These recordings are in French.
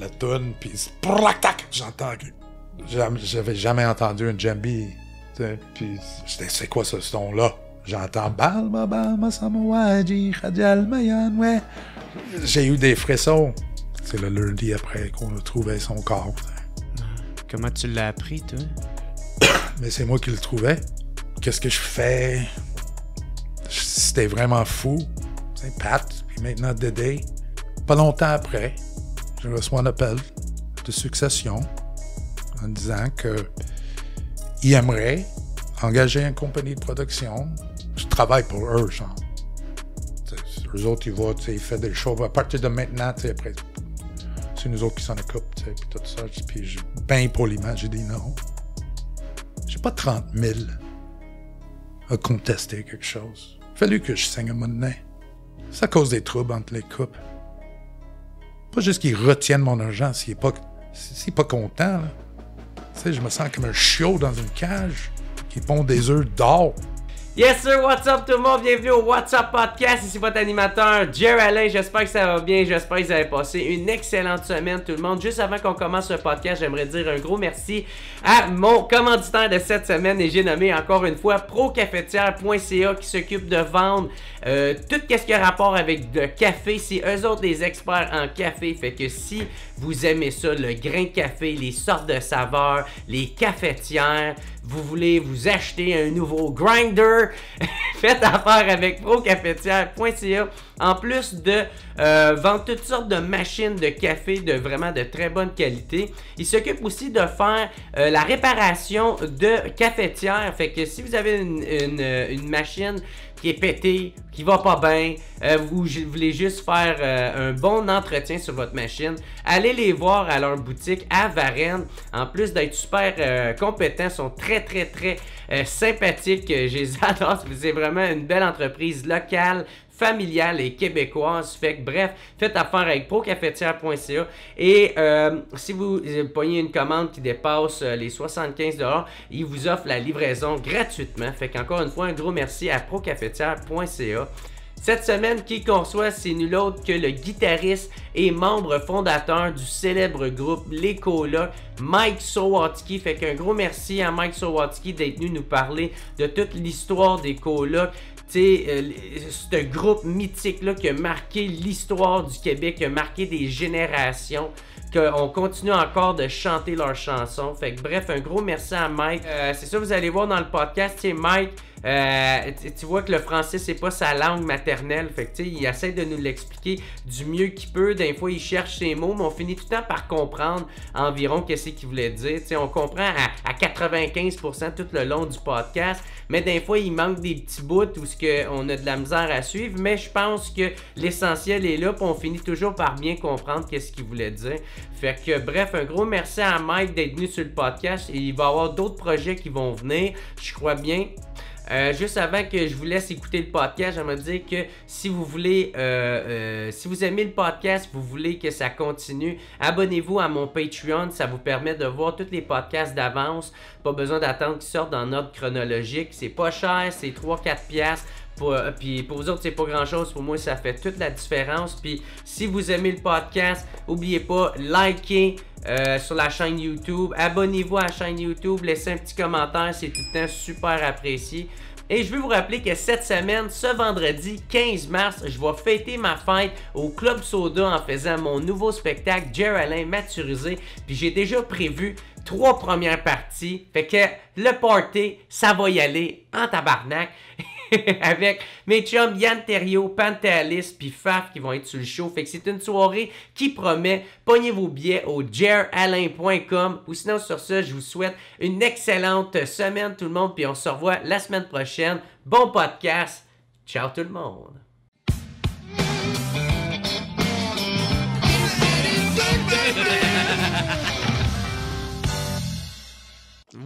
la toune, puis j'entends J'avais jamais entendu un jambi. Puis c'est quoi ce son-là? J'entends J'ai eu des frissons. C'est le lundi après qu'on a trouvé son corps. Comment tu l'as appris, toi? Mais c'est moi qui le trouvais. Qu'est-ce que je fais? C'était vraiment fou. C'est Pat, puis maintenant Dédé. Pas longtemps après, je reçois un appel de succession en disant qu'ils aimeraient engager une compagnie de production. Je travaille pour eux, genre. Les eux autres, ils ils font des choses. À partir de maintenant, après, c'est nous autres qui s'en occupent, puis tout ça. Puis, bien poliment, j'ai dit non. J'ai pas 30 000 à contester quelque chose. Fallu que je saigne un mon nez. C'est à cause des troubles entre les coupes. Pas juste qu'il retiennent mon argent s'il n'est pas, pas content. je me sens comme un chiot dans une cage qui pond des œufs d'or. Yes sir, what's up tout le monde, bienvenue au What's Up Podcast, ici votre animateur Jerry Alain, j'espère que ça va bien, j'espère que vous avez passé une excellente semaine tout le monde. Juste avant qu'on commence ce podcast, j'aimerais dire un gros merci à mon commanditaire de cette semaine et j'ai nommé encore une fois procafetière.ca qui s'occupe de vendre euh, tout ce qui a rapport avec le café, c'est eux autres des experts en café, fait que si vous aimez ça, le grain de café, les sortes de saveurs, les cafetières, vous voulez vous acheter un nouveau grinder, faites affaire avec procafetière.ca. En plus de euh, vendre toutes sortes de machines de café de vraiment de très bonne qualité, Il s'occupe aussi de faire euh, la réparation de cafetières. Fait que si vous avez une machine qui est pété, qui va pas bien, vous, euh, voulez juste faire euh, un bon entretien sur votre machine, allez les voir à leur boutique à Varennes. En plus d'être super compétents, euh, compétents, sont très très très sympathiques. Je les adore. C'est vraiment une belle entreprise locale familiale et québécoise. Fait bref, faites affaire avec procafetière.ca et euh, si vous euh, pognez une commande qui dépasse euh, les 75$, ils vous offrent la livraison gratuitement. Fait qu'encore une fois, un gros merci à procafetière.ca. Cette semaine, qui qu'on c'est nul autre que le guitariste et membre fondateur du célèbre groupe Les Colas, Mike Sowatski. Fait qu'un gros merci à Mike Sowatski d'être venu nous parler de toute l'histoire des Colas c'est euh, ce groupe mythique-là qui a marqué l'histoire du Québec, qui a marqué des générations, qu'on continue encore de chanter leurs chansons. Fait que bref, un gros merci à Mike. Euh, c'est ça, vous allez voir dans le podcast, c'est Mike euh, tu vois que le français, c'est pas sa langue maternelle. Fait que, il essaie de nous l'expliquer du mieux qu'il peut. Des fois, il cherche ses mots, mais on finit tout le temps par comprendre environ qu'est-ce qu'il voulait dire. sais, on comprend à, 95% tout le long du podcast, mais des fois, il manque des petits bouts où ce que on a de la misère à suivre. Mais je pense que l'essentiel est là, puis on finit toujours par bien comprendre qu'est-ce qu'il voulait dire. Fait que, bref, un gros merci à Mike d'être venu sur le podcast. il va y avoir d'autres projets qui vont venir, je crois bien. Euh, juste avant que je vous laisse écouter le podcast, j'aimerais dire que si vous voulez, euh, euh, si vous aimez le podcast, vous voulez que ça continue, abonnez-vous à mon Patreon. Ça vous permet de voir tous les podcasts d'avance. Pas besoin d'attendre qu'ils sortent dans notre chronologique. C'est pas cher, c'est 3-4 piastres. Pour, euh, puis pour vous autres, c'est pas grand chose. Pour moi, ça fait toute la différence. Puis si vous aimez le podcast, n'oubliez pas, liker Euh, sur la chaîne YouTube. Abonnez-vous à la chaîne YouTube, laissez un petit commentaire, c'est tout le temps super apprécié. Et je veux vous rappeler que cette semaine, ce vendredi 15 mars, je vais fêter ma fête au Club Soda en faisant mon nouveau spectacle Geraldine Maturisé. Puis j'ai déjà prévu trois premières parties. Fait que le party, ça va y aller en tabarnak. avec mes chums Yann Terrio, Pantalis, puis Faf qui vont être sur le show. Fait que c'est une soirée qui promet. Pognez vos billets au jeralain.com ou sinon sur ce, je vous souhaite une excellente semaine tout le monde, puis on se revoit la semaine prochaine. Bon podcast. Ciao tout le monde.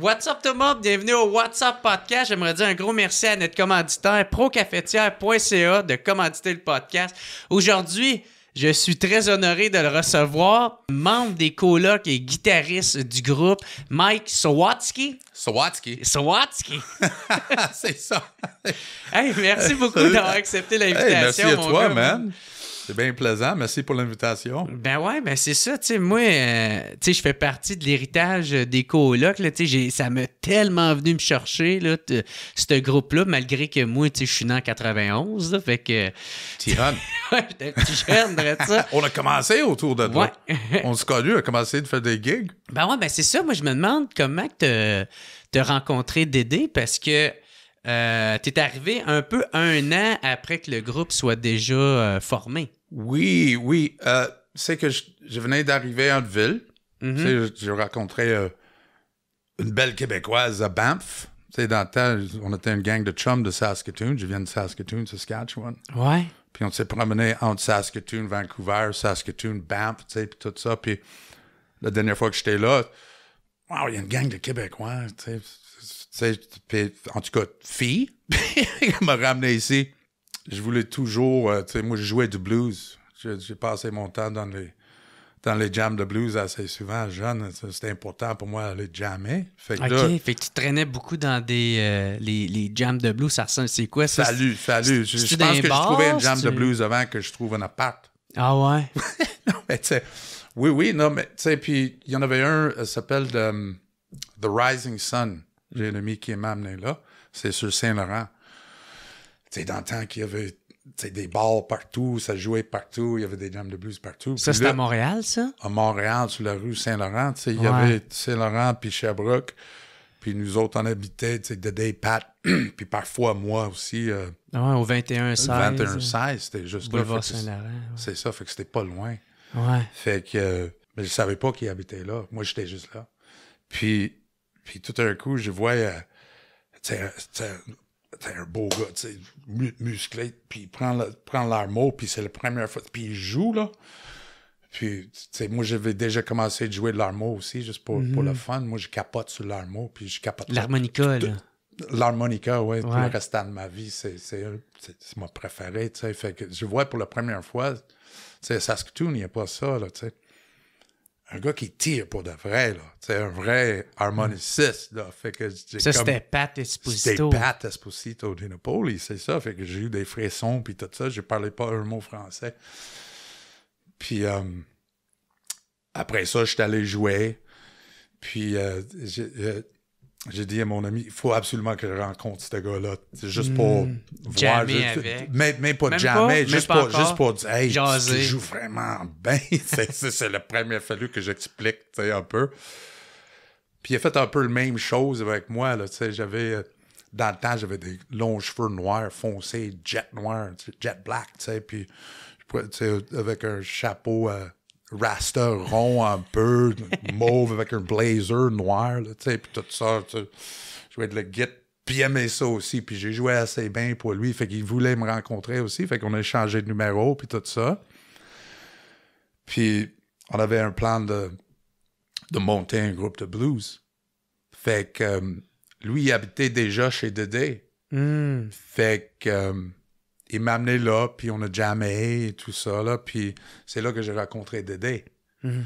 What's up tout le Bienvenue au What's Up Podcast. J'aimerais dire un gros merci à notre commanditaire procafetière.ca de commanditer le podcast. Aujourd'hui, je suis très honoré de le recevoir, membre des colocs et guitariste du groupe, Mike Swatsky. Swatsky. Sawatsky. C'est ça. hey, merci beaucoup d'avoir accepté l'invitation. merci à toi, man. C'est bien plaisant. Merci pour l'invitation. Ben ouais, ben c'est ça. Tu sais, moi, euh, je fais partie de l'héritage euh, des colocs. Là, ça m'a tellement venu me chercher, euh, ce groupe-là, malgré que moi, tu je suis né en 91. fait que. jeune. ça. on a commencé autour de toi. on se connaît, on a commencé de faire des gigs. Ben ouais, ben c'est ça. Moi, je me demande comment tu rencontré rencontrer Dédé parce que. tu es arrivé un peu un an après que le groupe soit déjà formé. Oui, oui. Euh, c'est que je, venais d'arriver en ville. J'ai mhm. rencontré euh, une belle Québécoise à Banff. c'est dans on était une gang de chums de Saskatoon. Je viens de Saskatoon, Saskatchewan. Ouais. Puis on s'est promené entre Saskatoon, Vancouver, Saskatoon, Banff, tu tout ça. Puis la dernière fois que j'étais là, wow, il y a une gang de Québécois, tu sais. En tout cas, fille, Elle m'a ramené ici je voulais toujours, euh, tu sais, moi, je jouais du blues. J'ai passé mon temps dans les, dans les jams de blues assez souvent, jeune. C'était important pour moi d'aller jammer. Fait que OK, fait que tu traînais beaucoup dans des, euh, les, les, jams de blues. Ça c'est quoi ça? Salut, salut. Je, pense que je trouvais une jam de blues avant que je trouve un appart. Ah ouais? oui, oui, non, mais tu sais, puis il y en avait un, ça s'appelle euh, The Rising Sun. J'ai un ami qui m'a amené là. C'est sur Saint-Laurent c'est dans le temps qu'il y avait des bars partout, ça jouait partout, il y avait des dames de blues partout. Ça, c'était à Montréal, ça? À Montréal, sur la rue Saint-Laurent. Il y avait Saint-Laurent puis Sherbrooke. Puis nous autres, on habitait, tu sais, Pat, puis parfois moi aussi. Euh, au 21-16. 21-16, c'était juste là. Saint-Laurent. C'est ça, fait que c'était pas loin. Ouais. Fait que... Euh, mais je savais pas qu'il habitait là. Moi, j'étais juste là. Puis, puis tout d'un coup, je vois... Euh, c'est un beau gars, tu sais, musclé, puis il prend l'armo, puis c'est la première fois, puis il joue, là. Puis, tu sais, moi, j'avais déjà commencé à jouer de l'armo aussi, juste pour, pour, le mhm. fun. Moi, je capote sur l'armo, puis je capote... L'harmonica, là. L'harmonica, oui. Pour le restant de ma vie, c'est mon préféré, tu sais. Fait que je vois pour la première fois, tu sais, Saskatoon, il n'y a pas ça, là, tu sais un gars qui tire pour de vrai, là. C'est un vrai harmoniciste, là. Fait que ça, c'était Pat Esposito. C'était Pat Esposito de Napoli, c'est ça. Fait que j'ai eu des frissons, puis tout ça. Je parlais pas un mot français. Puis euh, après ça, j'étais allé jouer. Puis euh, euh j'ai dit à mon ami, il faut absolument que je rencontre ce gars-là. C'est juste pour hmm. voir. Juste, avec. Même, pas jamais, juste, pour, dire, hey, tu vraiment bien. c'est le premier fallu que j'explique un peu. Puis il a fait un peu la même chose avec moi. sais, j'avais, euh, dans le temps, j'avais des longs cheveux noirs, foncés, jet noir, jet black. Puis avec un chapeau. Euh, rasta rond un peu, mauve avec un blazer noir, tu sais, puis tout ça. Je vais être le guide, puis ça aussi, puis j'ai joué assez bien pour lui, fait qu'il voulait me rencontrer aussi, fait qu'on a échangé de numéro, puis tout ça. Puis on avait un plan de, de monter un groupe de blues. Fait que euh, lui, il habitait déjà chez Dédé. Hmm. Fait que... Euh, il m'a amené là, puis on a jamais et tout ça, là, puis c'est là que j'ai rencontré Dédé. Mhm.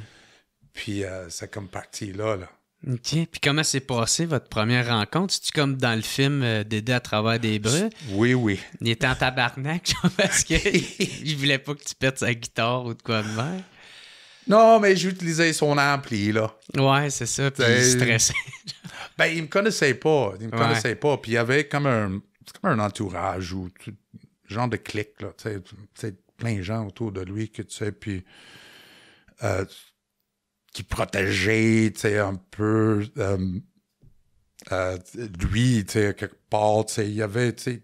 Puis euh, c'est comme parti là, là. OK. Puis comment s'est passée votre première rencontre? C'est-tu comme dans le film euh, Dédé à travers des bras? Oui, oui. Il était en tabarnak, genre, parce que voulait pas que tu pètes sa guitare ou de quoi de même. Non, mais j'utilisais son ampli, là. Ouais, c'est ça. Puis il stressait. ben, il me connaissait pas. Il me connaissait pas. Puis il y avait comme un, comme un entourage ou genre de clic, là, tu sais, plein de gens autour de lui que tu sais, puis euh, qui protégeaient, tu sais, un peu euh, euh, lui, tu sais, quelque part, tu sais, il y avait, tu sais,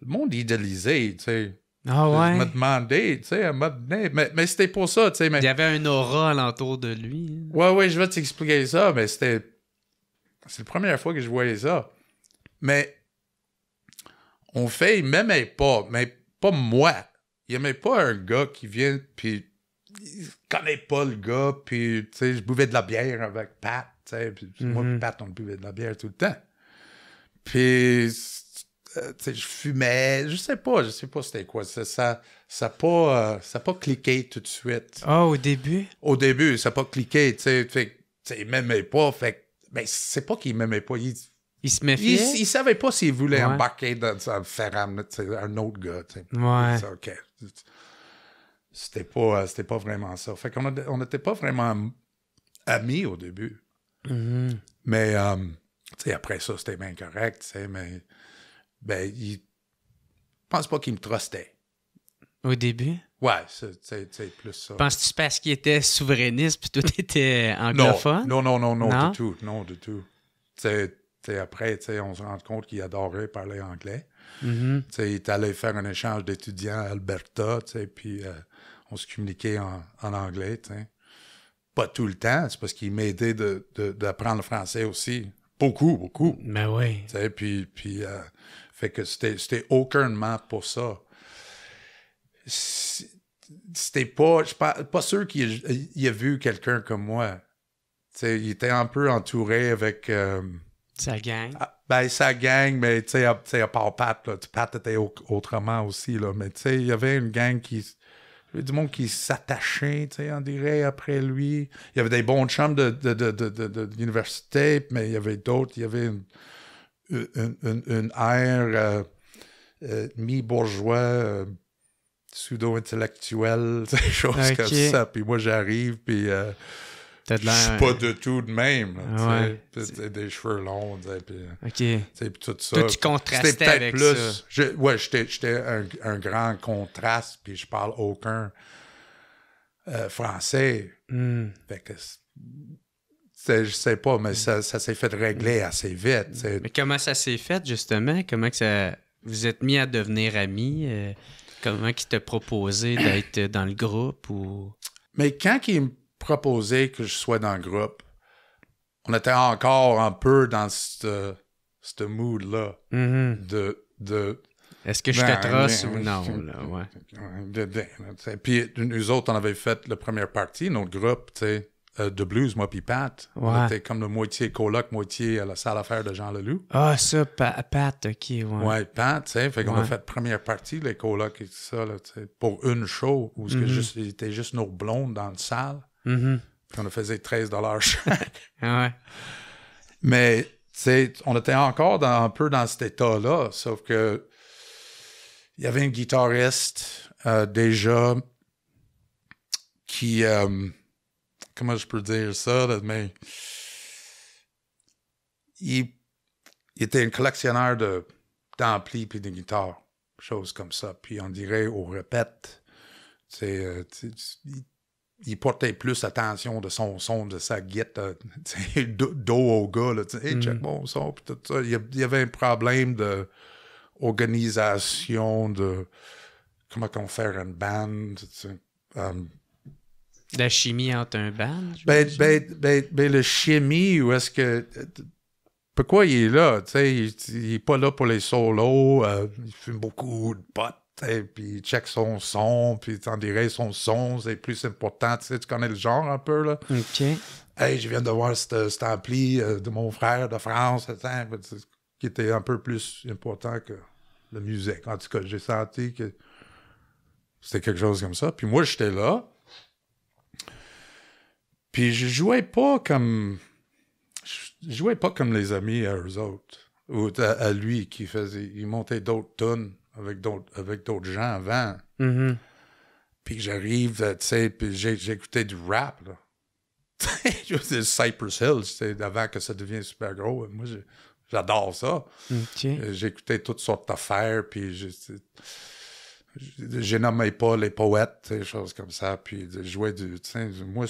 le monde idéalisé, tu sais. Ah ouais. Je me demandais, tu sais, mais, mais c'était pour ça, tu sais. Il y avait un aura alentour de lui. Hein. Ouais, ouais, je vais t'expliquer ça, mais c'était. C'est la première fois que je voyais ça. Mais on fait, il m'aimait pas, mais pas moi. Il aimait pas un gars qui vient, puis il connaît pas le gars, puis, tu sais, je buvais de la bière avec Pat, tu sais, puis mm Pat, on buvait de la bière tout le temps. Puis, euh, tu sais, je fumais, je sais pas, je sais pas c'était quoi. Ça n'a ça pas, euh, ça pas cliqué tout de suite. Ah, au début? Au début, ça n'a pas cliqué, tu sais, il m'aimait pas, fait mais c'est pas qu'il m'aimait pas, il il se Il, savait pas s'il voulait embarquer dans ferme un autre gars. Ouais. C'était pas, euh, c'était pas vraiment ça. Fait qu'on n'était pas vraiment amis au début. Mm-hmm. Mais euh, après ça, c'était bien correct. Mais ben, il pense pas qu'il me trustait. Au début? Ouais, c'est plus ça. Penses-tu parce qu'il était souverainiste puis tout était anglophone? Non, non, non, non, non, du tout. Non, du tout. c'est après, on se rend compte qu'il adorait parler anglais. Mm-hmm. Il est allé faire un échange d'étudiants à Alberta, puis euh, on se communiquait en, anglais. Pas tout le temps, c'est parce qu'il m'aidait d'apprendre de, le français aussi. Beaucoup, beaucoup. Mais ben oui. Puis, puis euh, fait que c'était aucunement pour ça. C'était pas, je pas, pas sûr qu'il y ait, vu quelqu'un comme moi. il était un peu entouré avec. Euh, ça gang. Ah, ben, sa gang, mais tu sais, à, part Pat, Pat était autrement aussi, là, mais tu sais, il y avait une gang qui. Du monde qui s'attachait, tu sais, on dirait, après lui. Il y avait des bons chums de, l'université, mais il y avait d'autres. Il y avait une, une, euh, euh, mi-bourgeois, euh, pseudo-intellectuel, ces choses comme ça. Puis moi, j'arrive, puis je suis pas du tout de même. des cheveux longs, euh, puis tout ça. tu contrastais avec plus, ça. j'étais un, grand contraste, puis je parle aucun euh, français. Je hmm. Fait que je sais pas, mais ça, s'est fait régler hmm. assez vite. Mais comment ça s'est fait, justement? Comment que ça... Vous êtes mis à devenir amis? Euh? comment qui te proposé d'être dans le groupe? ou... Mais quand il me proposer que je sois dans le groupe, on était encore un peu dans ce mood-là mm-hmm. de, de est-ce que je te ben, t'atroce ou non? Là, ouais. Puis nous autres, on avait fait la première partie, notre groupe, tu sais, euh, de blues, moi puis Pat. On était comme le moitié coloc, moitié à la salle à faire de Jean Leloup. Ah, ça, Pat, ok, ouais. Ouais, Pat, tu sais, fait qu'on a fait première partie, les colocs et tout ça, là, pour une show, où c'était mm-hmm. juste nos blondes dans la salle. Mm-hmm. on a faisait 13 dollars chaque. Mais, tu sais, on était encore dans, un peu dans cet état-là, sauf que il y avait un guitariste euh, déjà qui. Euh, comment je peux dire ça? Mais. Il, était un collectionneur de d'ampli puis de guitares, choses comme ça. Puis on dirait au répète, tu euh, il portait plus attention de son son, de sa guette, dos euh, au gars, check son, Il y avait un problème d'organisation, de comment on fait une band. Euh, la chimie entre un band? Ben, ben, ben, ben chimie, ou est-ce que. Pourquoi il est là? il, il est pas là pour les solos, euh, il fume beaucoup de potes, puis il check son son, puis t'en dirais son son, c'est plus important, tu sais, tu connais le genre un peu, là. OK. Hey, je viens de voir cet ampli euh, de mon frère de France, qui était un peu plus important que la musique. En tout cas, j'ai senti que c'était quelque chose comme ça. Puis moi, j'étais là. Puis je jouais pas comme... Je jouais pas comme les amis à eux autres, ou à, lui qui faisait... Il montait d'autres tonnes avec d'autres, d'autres gens avant. Mm-hmm. Puis j'arrive, euh, tu sais, puis j'écoutais du rap, là. Cypress Hill, c'était avant que ça devienne super gros. Euh, moi, j'adore ça. Euh, j'écoutais toutes sortes d'affaires, puis je nommé pas les poètes, des choses comme ça. Puis je jouais du. Moi,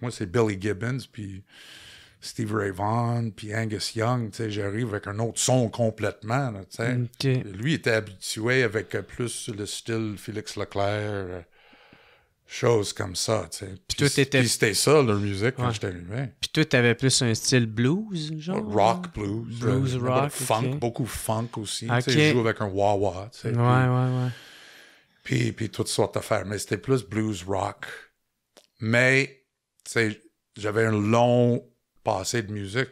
moi c'est Billy Gibbons, puis Steve Ray Vaughan, puis Angus Young, tu sais, j'arrive avec un autre son complètement, tu sais. Lui était habitué avec plus le style Félix Leclerc, euh, choses comme ça, tu sais. Puis, c'était ça, leur musique, quand j'étais Puis toi, avait plus un style blues, genre? Oh, rock, blues. Euh, blues, rock, Funk, beaucoup funk aussi, tu sais, je joue avec un wah-wah, tu sais. Ouais, puis, ouais, ouais. Puis, puis toutes sortes d'affaires, mais c'était plus blues, rock. Mais, tu sais, j'avais un long Passé de musique.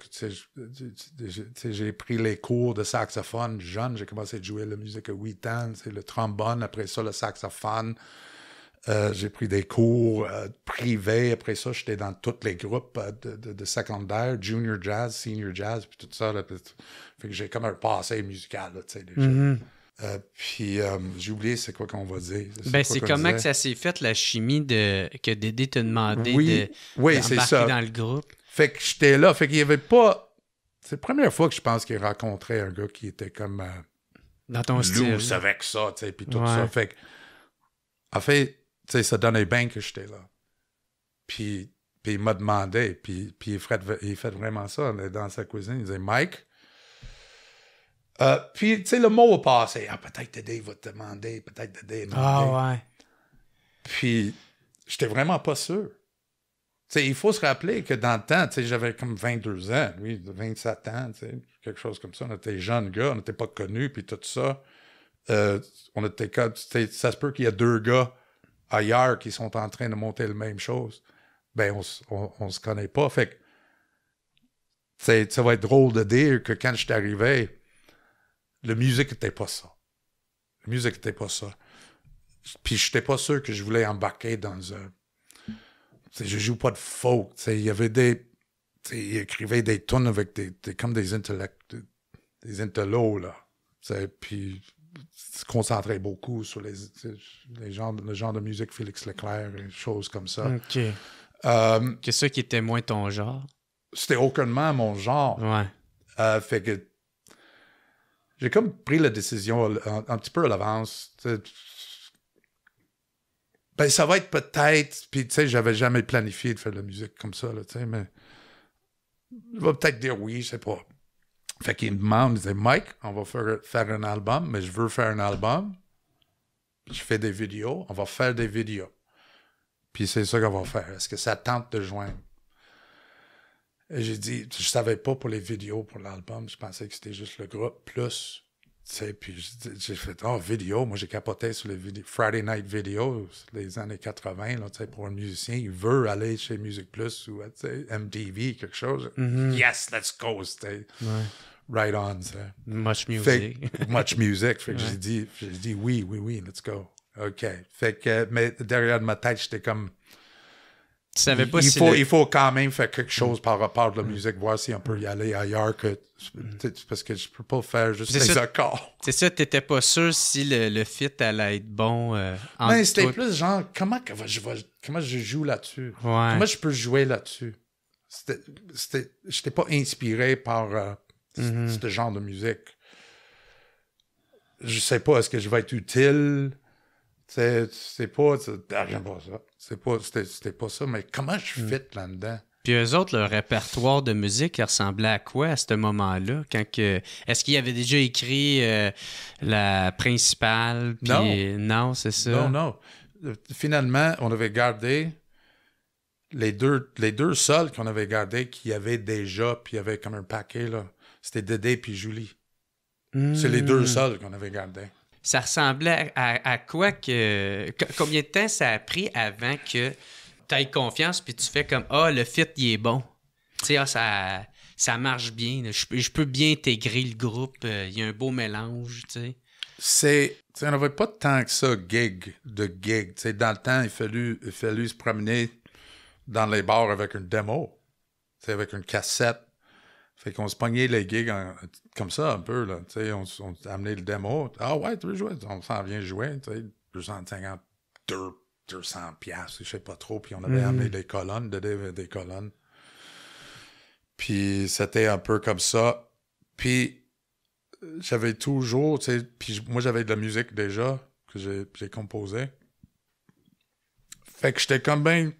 j'ai pris les cours de saxophone jeune. J'ai commencé à jouer la musique à 8 ans. le trombone, après ça, le saxophone. Euh, j'ai pris des cours euh, privés. Après ça, j'étais dans tous les groupes euh, de, secondaire, junior jazz, senior jazz, puis tout ça. Là, fait j'ai comme un passé musical, tu sais, mm-hmm. puis j'ai oublié c'est quoi qu'on va dire. Ben, c'est comment que ça s'est fait la chimie de que Dédé te demandé de, oui, dans le groupe. Fait que j'étais là. Fait qu'il y avait pas. C'est la première fois que je pense qu'il rencontrait un gars qui était comme. Euh, dans ton Loose avec ça, tu sais, puis tout ça. Fait que. En fait, tu sais, ça donnait bien que j'étais là. Puis, il m'a demandé, puis, il, fait, il fait vraiment ça dans sa cuisine. Il disait, Mike, euh, puis, tu sais, le mot a passé. Ah, peut-être Dédé va te demander, peut-être Dédé. Ah, ouais. Puis, j'étais vraiment pas sûr il faut se rappeler que dans le temps, j'avais comme 22 ans, lui, 27 ans, quelque chose comme ça. On était jeunes gars, on n'était pas connus, puis tout ça. Euh, on était ça se peut qu'il y a deux gars ailleurs qui sont en train de monter la même chose. Ben, on, on, se connaît pas. Fait que, ça va être drôle de dire que quand je suis arrivé, la musique n'était pas ça. La musique n'était pas ça. Puis je n'étais pas sûr que je voulais embarquer dans un je joue pas de folk. Il y avait des. Il écrivait des tonnes avec des, des comme des intellects, des intellos, là. Puis se concentrait beaucoup sur les, les le genre de musique Félix Leclerc et choses comme ça. OK. Euh, que ça qui était moins ton genre? C'était aucunement mon genre. Ouais. Euh, fait que j'ai comme pris la décision un, un petit peu à l'avance. Ben, ça va être peut-être. Puis, tu sais, j'avais jamais planifié de faire de la musique comme ça, tu sais, mais. Je vais peut-être dire oui, je sais pas. Fait qu'il me demande, il dit Mike, on va faire, faire un album, mais je veux faire un album. Je fais des vidéos, on va faire des vidéos. Puis c'est ça qu'on va faire. Est-ce que ça tente de joindre? j'ai dit, je savais pas pour les vidéos, pour l'album, je pensais que c'était juste le groupe plus puis j'ai fait, oh, vidéo, moi j'ai capoté sur les Friday Night Videos, les années 80, là, tu sais, pour un musicien, il veut aller chez Music Plus ou, euh, tu sais, MTV, quelque chose. Mm-hmm. Yes, let's go, Right on, Much music. much music. j'ai dit, oui, oui, oui, let's go. OK. Fait que, mais derrière ma tête, j'étais comme, il, faut, quand même faire quelque chose par rapport à la mm. musique, voir si on peut y aller ailleurs que. Mm. Parce que je peux pas faire juste des accords. C'est ça, t'étais pas sûr si le, fit allait être bon. Euh, Mais ben, c'était plus genre, comment, que je, comment je joue là-dessus? Comment je peux jouer là-dessus? Je n'étais pas inspiré par euh, mm-hmm. ce genre de musique. Je sais pas, est-ce que je vais être utile? Tu sais pas. rien pas ça. C'était pas, pas ça, mais comment je mm. fit là-dedans? Puis eux autres, leur répertoire de musique ressemblait à quoi à ce moment-là? Quand que... Est-ce qu'il y avait déjà écrit euh, la principale? Non. Non, c'est ça. Non, non. Euh, finalement, on avait gardé les deux, les deux seuls qu'on avait gardés qui avaient déjà, puis il y avait comme un paquet, là. C'était Dédé puis Julie. C'est les deux hmm. seuls qu'on avait gardés ça ressemblait à, quoi que. Combien de temps ça a pris avant que tu aies confiance puis tu fais comme Ah, oh, le fit, il est bon. Tu sais, ah, ça, ça marche bien. Je, peux bien intégrer le groupe. Euh, il y a un beau mélange, tu sais. C'est. on n'avait pas tant que ça, gig de gig. Tu sais, dans le temps, il fallu il se promener dans les bars avec une démo. Tu avec une cassette fait qu'on se pognait les gigs comme ça un peu, là. Tu sais, on, on amené le démo. Ah ouais, tu veux jouer? On s'en vient jouer, tu sais, 200 piastres, je sais pas trop. Puis on avait mm-hmm. amené des colonnes, des, des colonnes. Puis c'était un peu comme ça. Puis j'avais toujours, tu sais, puis moi j'avais de la musique déjà que j'ai composée. Fait que j'étais comme ben,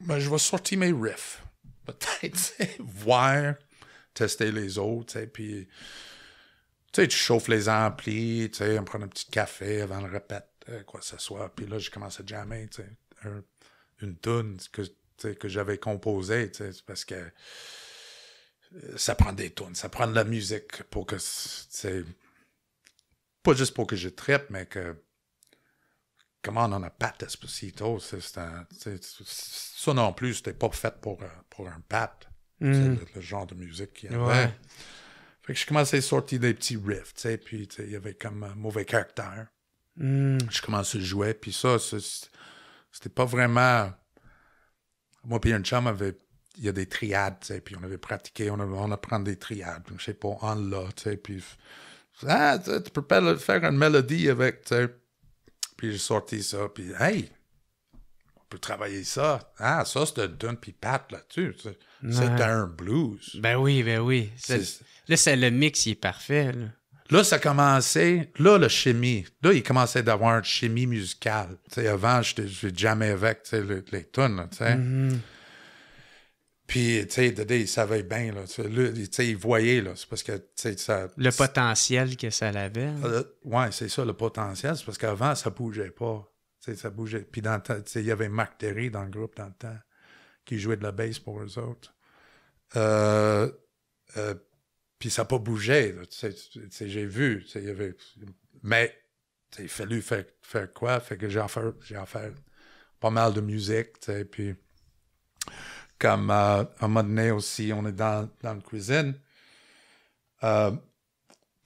ben je vais sortir mes riffs. Peut-être, voir tester les autres, puis tu chauffes les amplis, tu sais, on prend un petit café avant le répète, euh, quoi que ce soit. Puis là, j'ai commencé à jammer, tu sais, une tune que, que j'avais composée, tu sais, parce que euh, ça prend des tunes, ça prend de la musique pour que, c'est pas juste pour que je trippe, mais que, comment on en a pas aussi c'est ça non plus, c'était pas fait pour, euh, pour un pat. C'est mm. le, genre de musique qu'il y avait. Fait que je commençais à sortir des petits riffs, tu sais, puis il y avait comme un mauvais caractère. Mm. Je commençais à jouer, puis ça, c'était pas vraiment... Moi puis un chum, avait... il y a des triades, tu sais, puis on avait pratiqué, on, apprend des triades, je sais pas, en là, tu sais, puis... Ah, tu peux faire une mélodie avec, Puis j'ai sorti ça, puis hey, pour travailler ça. Ah, ça, c'est d'un pis Pat là-dessus. C'est un blues. Ben oui, ben oui. là, le mix, il est parfait. Là. là. ça commençait. Là, la chimie. Là, il commençait d'avoir une chimie musicale. sais avant, je jamais avec les, les tunes. tu mm-hmm. Puis, tu sais, il savait bien, là. Tu sais, il voyait, là. C'est parce que, tu sais, ça... Le potentiel que ça avait. Euh, ouais, c'est ça, le potentiel. C'est parce qu'avant, ça bougeait pas ça bougeait. Puis dans il y avait Mark Terry dans le groupe dans le temps qui jouait de la bass pour eux autres. Euh, euh, puis ça n'a pas bougé. J'ai vu. Y avait, mais il a fallu faire, quoi? Fait que j'ai offert j'ai pas mal de musique. Puis comme euh, à un moment donné aussi, on est dans, dans la cuisine. puis là,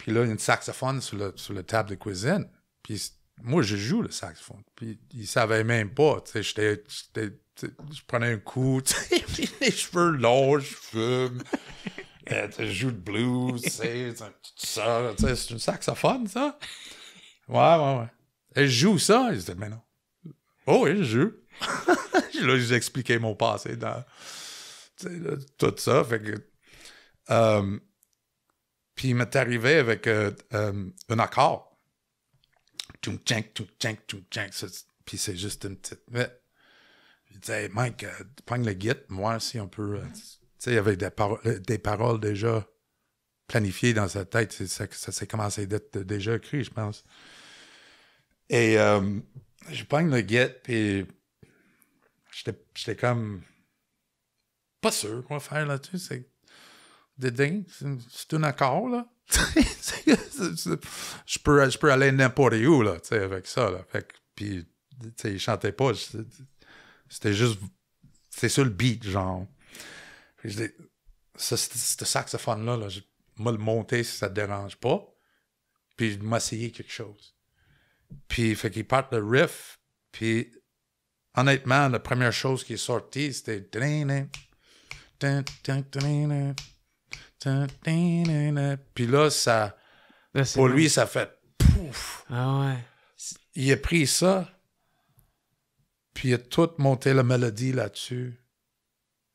il y a une saxophone sur, le, sur la table de cuisine. Puis moi, je joue le saxophone. Puis ils savaient même pas. Tu sais, je prenais un coup, les cheveux longs, je fume. Euh, je joue de blues, tu C'est une saxophone, ça? Ouais, ouais, ouais. Et je joue ça. Ils disaient, mais non. Oh oui, je joue. là, j'ai expliqué mon passé dans tout ça. Fait que. Euh, puis il m'est arrivé avec euh, un accord. Puis c'est juste une petite. Je disais, Mike, euh, prends le guide, moi, si on peut. Euh, tu sais, avec des, avait euh, des paroles déjà planifiées dans sa tête, ça, ça s'est commencé d'être déjà écrit, je pense. Et je prends le guide, puis j'étais comme pas sûr quoi faire là-dessus. C'est c'est un accord, là je, peux, je peux aller n'importe où, là, avec ça, là. Fait puis, tu chantait pas. C'était juste... C'est sur le beat, genre. Je ce, saxophone-là, je, vais le monter, si ça te dérange pas. Puis, je m'essayer quelque chose. Puis, fait qu'il parte le riff, puis... Honnêtement, la première chose qui est sortie, c'était... Puis là, ça. pour lui, ça fait pouf. Ah il a pris ça, puis il a tout monté la mélodie là-dessus.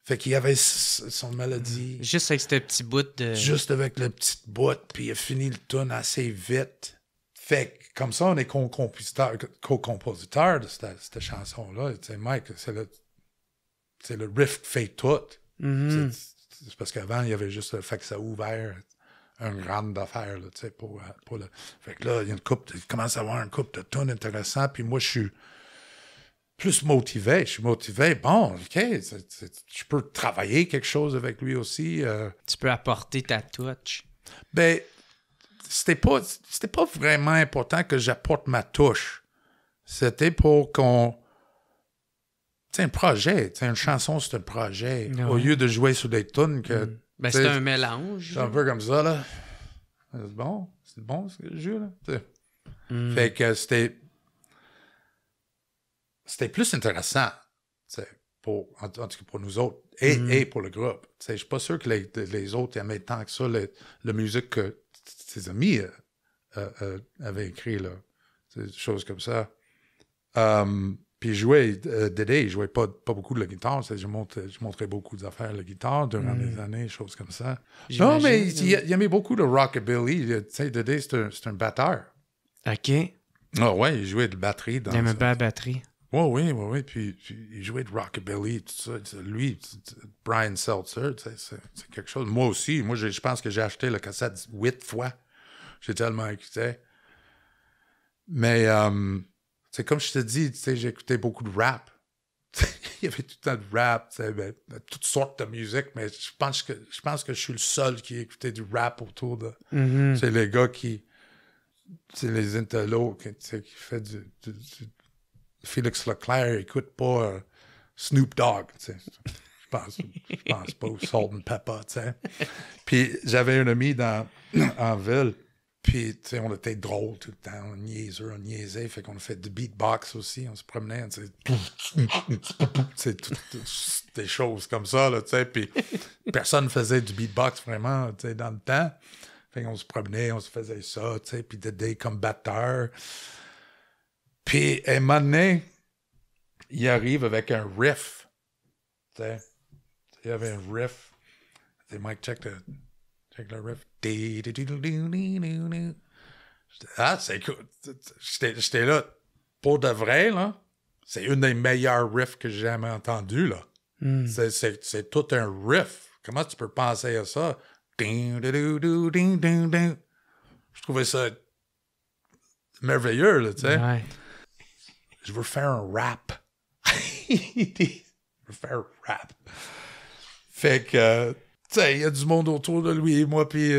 Fait qu'il avait son mélodie. Juste avec ce petit bout de. Juste avec le petit bout, puis il a fini le tune assez vite. Fait que comme ça, on est co-compositeur de cette, chanson-là. Mike, c'est le, le riff qui fait tout. Mm-hmm c'est parce qu'avant, il y avait juste. le Fait que ça a ouvert un grand d'affaires. tu pour, pour là, il commence à avoir un couple de tonnes intéressant. Puis moi, je suis plus motivé. Je suis motivé. Bon, OK, Tu peux travailler quelque chose avec lui aussi. Euh. Tu peux apporter ta touche. Ben, c'était pas, c'était pas vraiment important que j'apporte ma touche. C'était pour qu'on c'est un projet. c'est une chanson, c'est un projet. Au lieu de jouer sur des tunes que. Mm. Ben, c'est un mélange. C'est un peu comme ça, là. C'est bon. C'est bon ce que je là. Mm. Fait que c'était. C'était plus intéressant. Pour, en, tout cas pour nous autres et, mm. pour le groupe. Je suis pas sûr que les, autres aimaient tant que ça le, la musique que ses amis euh, euh, euh, avaient écrit, là. des choses comme ça. Puis je jouais, euh, Dédé, il jouait pas, pas beaucoup de la guitare. Je, montrais, je montrais beaucoup d'affaires à la guitare durant des mm. années, choses comme ça. Non, mais il, aimait beaucoup le rockabilly. Tu sais, Dédé, c'est un, batteur. OK. Ah oh, ouais, il jouait de batterie. Dans il aimait pas la batterie. oui, oui, oui. Puis, il jouait de rockabilly, tout ça. Lui, Brian Seltzer, c'est quelque chose. Moi aussi, moi, je, je pense que j'ai acheté le cassette huit fois. J'ai tellement écouté. Mais... Euh, c'est comme je te dis, tu sais, j'écoutais beaucoup de rap. Il y avait tout le temps de rap, ben, ben, toutes sortes de musique, mais je pense que je pense que je suis le seul qui écoutait du rap autour de. Mm-hmm. C'est les gars qui. C'est les interlos qui, qui fait du, Félix Leclerc écoute pas euh, Snoop Dogg, Je pense, pas au Salt and Pepper, tu sais. Puis j'avais un ami dans, en ville puis, tu sais, on était drôle tout le temps, on niaisait, on niaisait, fait qu'on a fait du beatbox aussi, on se promenait, tu sais, des choses comme ça, là, tu sais, puis personne faisait du beatbox vraiment, tu sais, dans le temps. Fait qu'on se promenait, on se faisait ça, tu sais, puis des comme batteur. Puis, un moment il arrive avec un riff, tu sais, il y avait un riff. Mike, check the. check le riff. Ah, c'est cool. J'étais là. Pour de vrai, là, c'est une des meilleures riffs que j'ai jamais entendu là. Hmm. C'est tout un riff. Comment tu peux penser à ça? Je trouvais ça merveilleux, tu sais. Je veux faire un rap. je veux faire un rap. Fait que euh, il y a du monde autour de lui et moi, puis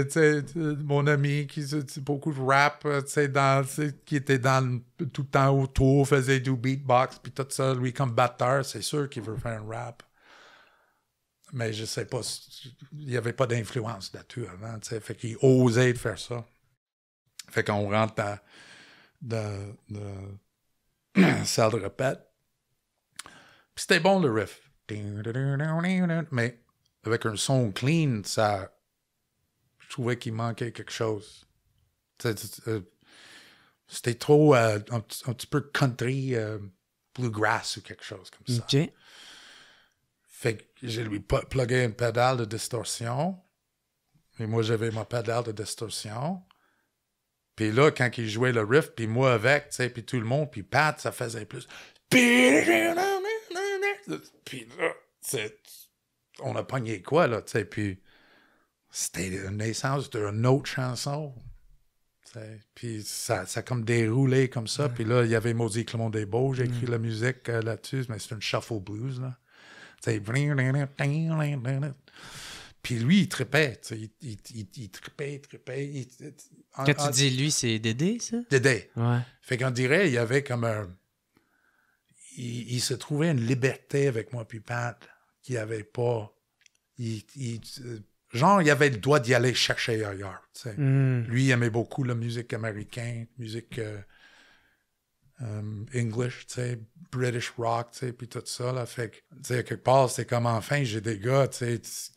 mon ami qui beaucoup de rap, euh, dans, qui était dans tout le temps autour, faisait du beatbox, puis tout ça. Lui, comme batteur, c'est sûr qu'il veut faire un rap. Mais je sais pas, il n'y avait pas d'influence là-dessus avant, sais fait qu'il osait faire ça. Fait qu'on rentre dans, la salle de répète. c'était bon le riff. Mais avec un son clean, ça. Je trouvais qu'il manquait quelque chose. Euh, c'était trop euh, un, petit peu country, euh, bluegrass ou quelque chose comme ça. Fait que je lui plugué une pédale de distorsion. Et moi, j'avais ma pédale de distorsion. Puis là, quand il jouait le riff, puis moi avec, tu puis tout le monde, puis Pat, ça faisait plus. Puis là, on a pogné quoi, là, tu sais, puis c'était la naissance d'une autre chanson. sais Puis ça, ça a comme déroulé comme ça. Puis là, il y avait Maudit Clément Beaux, j'ai écrit mm. la musique euh, là-dessus, mais c'est une shuffle blues, là. T'sais. Puis lui, il trippait, il, il, il, il tripait, il tripait. Il, Quand tu dis lui, c'est Dédé, ça? Dédé. Ouais. Fait qu'on dirait, il y avait comme un... Il, il se trouvait une liberté avec moi puis Pat qu'il avait pas. genre, il avait le droit d'y aller chercher ailleurs. Mm. Lui, il aimait beaucoup la musique américaine, musique euh, euh English, British rock, puis tout ça. fait que, quelque part, c'est comme enfin, j'ai des gars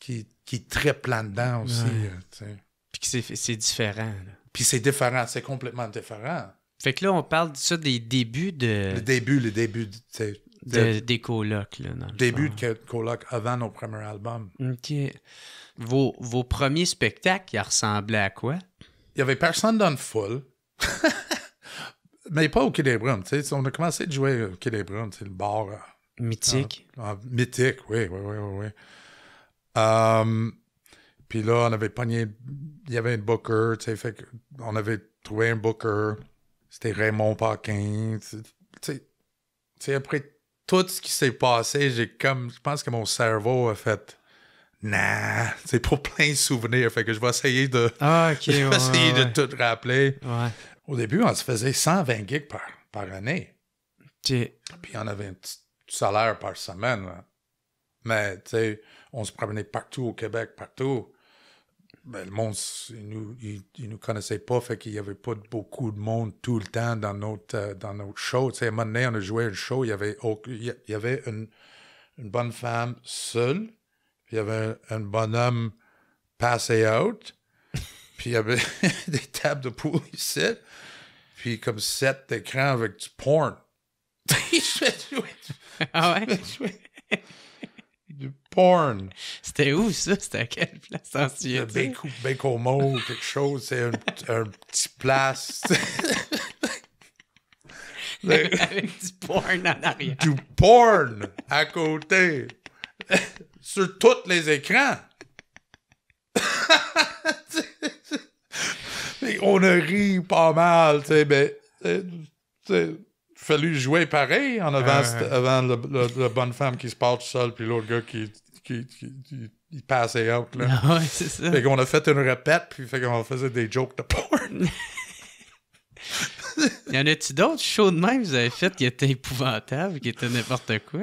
qui, qui trippent là-dedans aussi. Euh, puis c'est différent. Puis c'est différent, c'est complètement différent. Fait que là, on parle de ça des débuts de. Le début, le début, tu sais, des colocs. début de colocs, avant nos premiers albums. OK. Vos, premiers spectacles, ils ressemblaient à quoi? Il y avait personne dans le full. Mais pas au des sais. On a commencé à jouer au c'est le bar. Euh, mythique. mythique, oui, oui, oui, oui. Hum, puis là, on avait pogné. Il y avait un booker, tu sais, on avait trouvé un booker. C'était Raymond Paquin. Tu sais, après tout ce qui s'est passé, j'ai comme. Je pense que mon cerveau a fait. Nah, c'est pour plein de souvenirs. Fait que je vais essayer de. Ah, de tout rappeler. Au début, on se faisait 120 gigs par, par année. Puis on avait un petit salaire par semaine. Mais, tu sais, on se promenait partout au Québec, partout. Ben, le monde, ils nous, nous connaissaient pas, fait qu'il y avait pas beaucoup de monde tout le temps dans notre, euh, dans notre show. Tu sais, à un moment donné, on a joué une show, il y avait, il y avait une, bonne femme seule, puis il y avait un, bonhomme passé out, puis il y avait des tables de poule ici, puis comme sept écrans avec du porn. ah du porn. C'était où ça? C'était à quelle place en Suède? Bacomo, quelque chose. C'est un, petit place. Avec du porn en arrière. Du porn à côté. Sur tous les écrans. on a ri pas mal, tu sais, mais. Ben, fallu jouer pareil en avant, la ah avant le, bonne femme qui se part tout seul, puis l'autre gars qui, qui, qui, passait out. Là. Ah ouais, c'est ça. Fait qu'on a fait une répète, puis fait qu'on faisait des jokes de porn. y en a-tu d'autres shows de même vous avez fait qui étaient épouvantables, qui étaient n'importe quoi?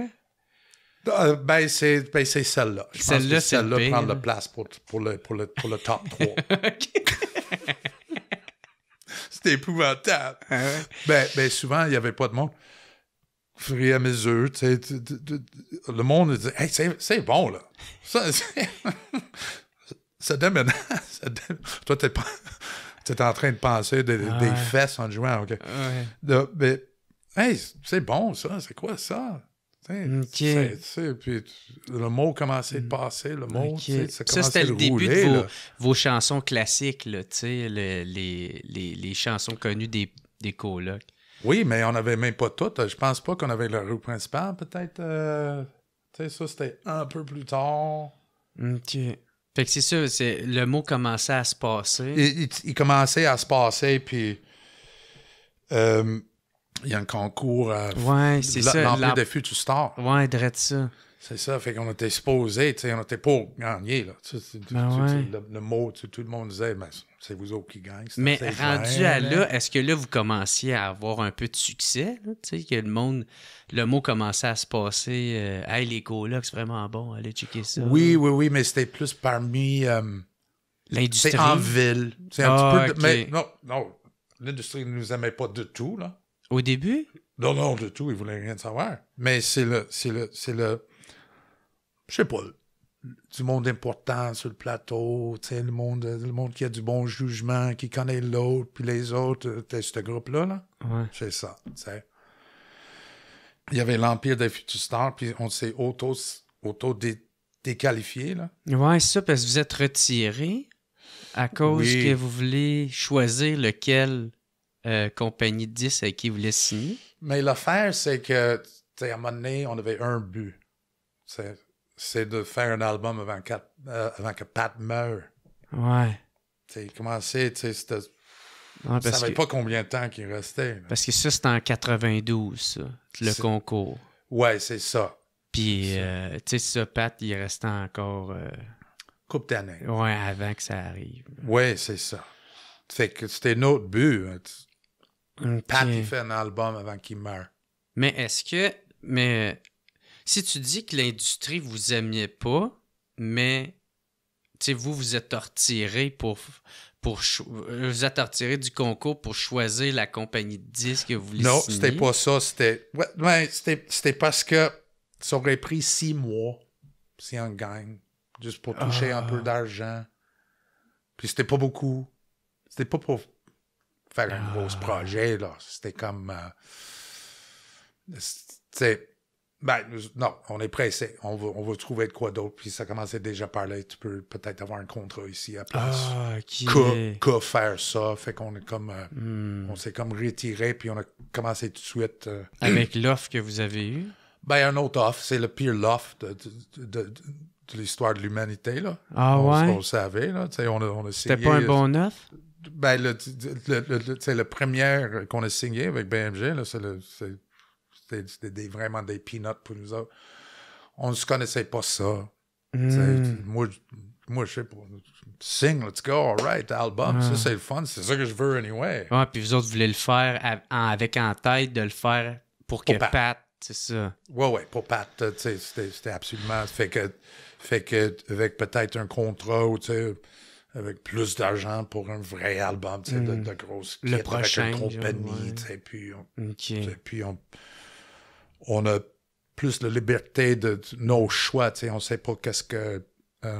Euh, ben, c'est ben, celle-là. celle-là, pense que celle-là prend la place pour, le, pour, le, pour le top 3. c'est épouvantable. Ah ben, ben, souvent, il n'y avait pas de monde. Je à mesure, le monde disait, « hey, c'est bon, là. Ça, ça déménage. Toi, tu es en train de penser des ah fesses en jouant, OK? mais, ah ben, hey, c'est bon, ça. C'est quoi ça? puis le mot commençait de mm. passer, le mot, okay. ça c'était le début de vos, chansons classiques, là, les, les, les, chansons connues des, des colocs. Oui, mais on n'avait même pas toutes. Je pense pas qu'on avait le rue principal, peut-être. Euh, sais, ça, c'était un peu plus tard. OK. Fait que c'est sûr, le mot commençait à se passer. Il, commençait à se passer, puis... Euh, il y a un concours à euh, ouais, c'est ça, de Future Star. Ouais, de ça. C'est ça, fait qu'on était supposé, on était pour gagner. Là. le, mot, tout le monde disait, mais ben, c'est vous autres qui gagnez. Mais rendu à là, est-ce que là, vous commenciez à avoir un peu de succès? sais que le monde, le mot commençait à se passer. Euh, hey, les colocs, c'est vraiment bon, allez checker ça. Oui, oui, oui, mais c'était plus parmi. Euh, l'industrie. en ville. C'est un petit ah, peu. De, Mais non, non l'industrie ne nous aimait pas du tout, là. Au début? Non, non, du tout, il voulait rien savoir. Mais c'est le, c'est le, je sais pas, du monde important sur le plateau, tu le monde, le monde qui a du bon jugement, qui connaît l'autre, puis les autres, C'est euh, ce groupe-là, C'est ça, Il y avait l'Empire des Stars, puis on s'est auto, auto déqualifié, là. c'est ça, parce que vous êtes retiré à cause que vous voulez choisir lequel euh, compagnie 10 avec qui vous voulait signer. Mais l'affaire, c'est que, à un moment donné, on avait un but. C'est de faire un album avant, euh, avant que Pat meure. Ouais. Tu commencé, tu sais, c'était savais pas combien de temps qu'il restait. Parce que ça, c'était en 92, le concours. Ouais, c'est ça. Puis, euh, tu sais, Pat, il restait encore. Coupe d'années. Ouais, avant que ça arrive. Ouais, c'est ça. Fait que c'était notre but. Hein, il fait un album avant qu'il meure. Mais est-ce que. Mais si tu dis que l'industrie vous aimait pas, mais vous, vous êtes retiré pour. Pour euh, vous êtes retiré du concours pour choisir la compagnie de disques que vous voulez Non, c'était pas ça. C'était c'était parce que ça aurait pris six mois si on gagne, juste pour toucher un peu ah. d'argent. Puis c'était pas beaucoup. C'était pas pour faire un gros ah. projet. Là. C'était comme. Euh, ben, non, on est pressé. On va, on trouver de quoi d'autre. Puis ça commençait déjà à parler. Tu peux peut-être avoir un contrat ici à place. Ah, quoi faire ça. Fait qu'on est comme. Euh, hmm. On s'est comme retiré. Puis on a commencé tout de suite. Euh, Avec l'offre que vous avez eue? Ben, un autre offre. C'est le pire offre de, de, l'histoire de l'humanité. là. Ah ouais? On le savait. Là. On a, on a C'était pas un bon offre? Ben, le, le, le première qu'on a signé avec BMG, c'était vraiment des peanuts pour nous autres. On ne se connaissait pas ça. Hmm. Moi, moi, je sais pas. Sing, let's go, right, album. Ça, c'est le fun. C'est ça que je veux anyway. Ouais, puis vous autres, vous voulez le faire avec en tête de le faire pour que Pat, c'est ça. Ouais, ouais, pour Pat, tu sais, c'était absolument. Fait que, fait que, avec peut-être un contrat ou, tu sais avec plus d'argent pour un vrai album, tu sais, de, mm. grosses grosse avec une compagnie, tu sais, puis on, on, a plus la liberté de, nos choix, tu sais, on sait pas qu'est-ce que euh,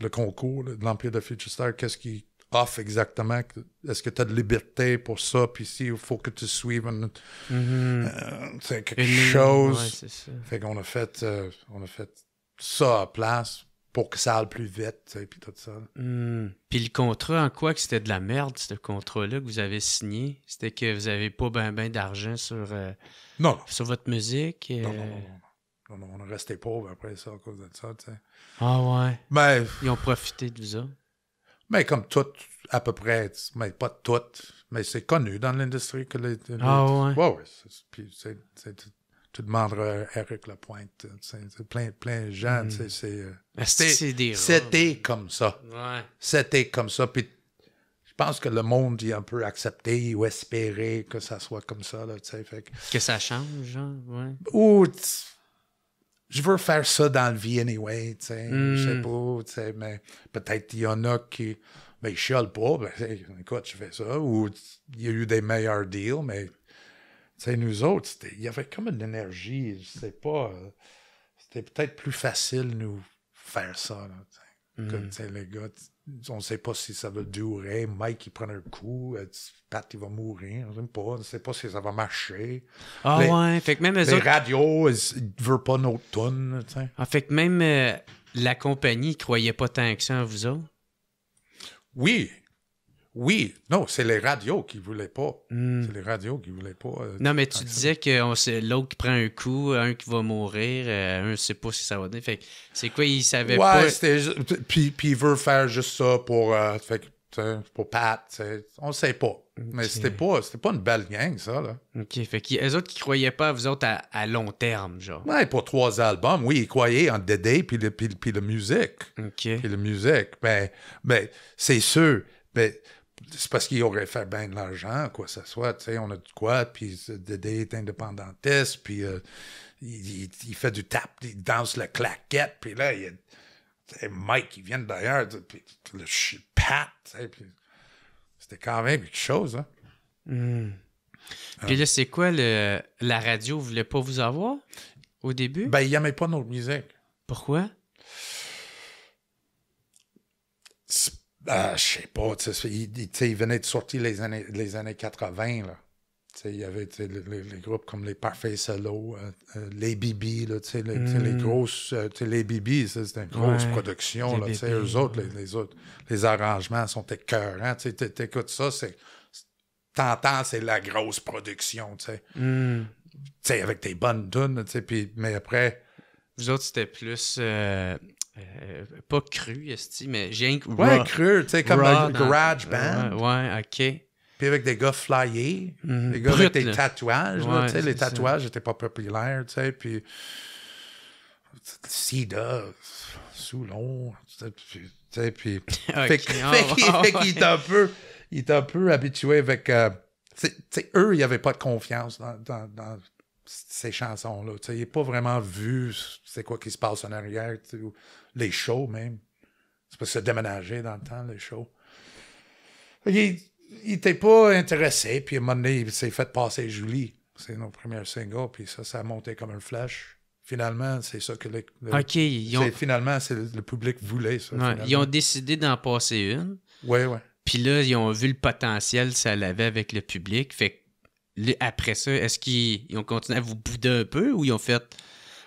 le concours de l'Empire de Future Star, qu'est-ce qui offre exactement, est-ce que tu as de liberté pour ça, puis si il faut que tu suives une, euh, mm-hmm. quelque chose. Fait qu'on a fait, euh, on a fait ça à place, pour que ça aille plus vite, puis tout ça. Hmm. Puis le contrat, en quoi que c'était de la merde, ce contrat-là que vous avez signé? C'était que vous n'avez pas ben ben d'argent sur, euh, non, sur votre musique? Non, non, euh? non, non, on On resté pauvre après ça à cause de ça, tu sais. Ah ouais? Mais... Ils ont profité de ça. Mais comme tout, à peu près, mais pas tout, mais c'est connu dans l'industrie que les... Ah ouais? Ouais, c'est tu à Eric Lapointe. C'est plein, plein de gens. C'est, c'était comme ça. C'était comme ça. je pense que le monde a un peu accepté ou espéré que ça soit comme ça. que... ça change, hein, Ou je veux faire ça dans la vie anyway. Je hmm. sais pas, mais peut-être qu'il y en a qui. mais ben, ils chialent pas. Ben, écoute, je fais ça. Ou il y a eu des meilleurs deals, mais c'est nous autres, il y avait comme une énergie, je sais pas. c'était peut-être plus facile nous faire ça. Là, mm. les gars, on sait pas si ça va durer. Mike, il prend un coup. Euh, Pat, il va mourir. On sait pas, on sait pas si ça va marcher. Ah les, ouais, fait que même Les autres... radios, ils veulent pas notre tonne. En fait que même euh, la compagnie croyait pas tant que ça en vous autres? Oui, oui, non, c'est les radios qui voulaient pas. Hmm. C'est les radios qui voulaient pas. Euh, non, mais tu disais que l'autre qui prend un coup, un qui va mourir, euh, un sait pas si ça va donner. c'est quoi, il savait pas. C'était puis, il veut faire juste ça pour, euh, fait, pour Pat. On sait pas. Mais c'était pas, c'était pas une belle gang, ça. Là. OK. Fait qu'ils... les autres qui croyaient pas à vous autres à, long terme, genre. Ouais, pour trois albums, oui, ils croyaient en Dédé puis, le, la musique. OK. Puis la musique. Ben, mais, ben, mais c'est sûr. Ben, c'est parce qu'il aurait fait bien de l'argent, quoi que ce soit. Tu sais, on a du quoi, puis Dédé est indépendantiste, puis euh, il, fait du tap, il danse la claquette, puis là, il y a Mike, qui vient d'ailleurs, puis le Pat, c'était quand même quelque chose. Hein. Hmm. Ah. puis là, c'est quoi la radio voulait pas vous avoir au début? Ben, il avait pas notre musique. Pourquoi? Ah, je sais pas, tu sais, venait de sortir les années, les années 80, là. il y avait les, groupes comme les Parfaits Solo, euh, euh, les Bibi, là, les, mm. les grosses, euh, sais, les c'était une grosse production. Là, eux autres, les, autres, les arrangements sont écœurants. T'écoutes ça, c'est t'entends, c'est la grosse production. sais. Mm. Tu sais, avec tes bonnes tunes. Puis, mais après. Vous autres, c'était plus euh, pas cru, esti, mais j'ai un Ouais, cru, tu sais, comme un garage band. Ouais, ok. Puis avec des gars flyés, les mhm. des gars avec des tatouages, ouais, sais, les tatouages n'étaient pas populaires, tu sais, puis. Sida, Soulon, tu sais, puis. Fait qu'il est un peu. Il était un peu habitué avec. Euh, tu sais, eux, ils n'avaient pas de confiance dans, dans, ces chansons-là. Tu sais, il pas vraiment vu c'est quoi qui se passe en arrière les shows même. C'est parce que ça déménageait dans le temps, les shows. Il n'était pas intéressé, puis à un moment donné, il s'est fait passer Julie. C'est nos premiers singles, puis ça, ça a monté comme un flèche finalement, c'est ça que le, finalement c'est le, public voulait ça. ils ont décidé d'en passer une. Oui, oui. Puis là, ils ont vu le potentiel ça l'avait avec le public. Fait que, après ça, est-ce qu'ils ont continué à vous bouder un peu ou ils ont fait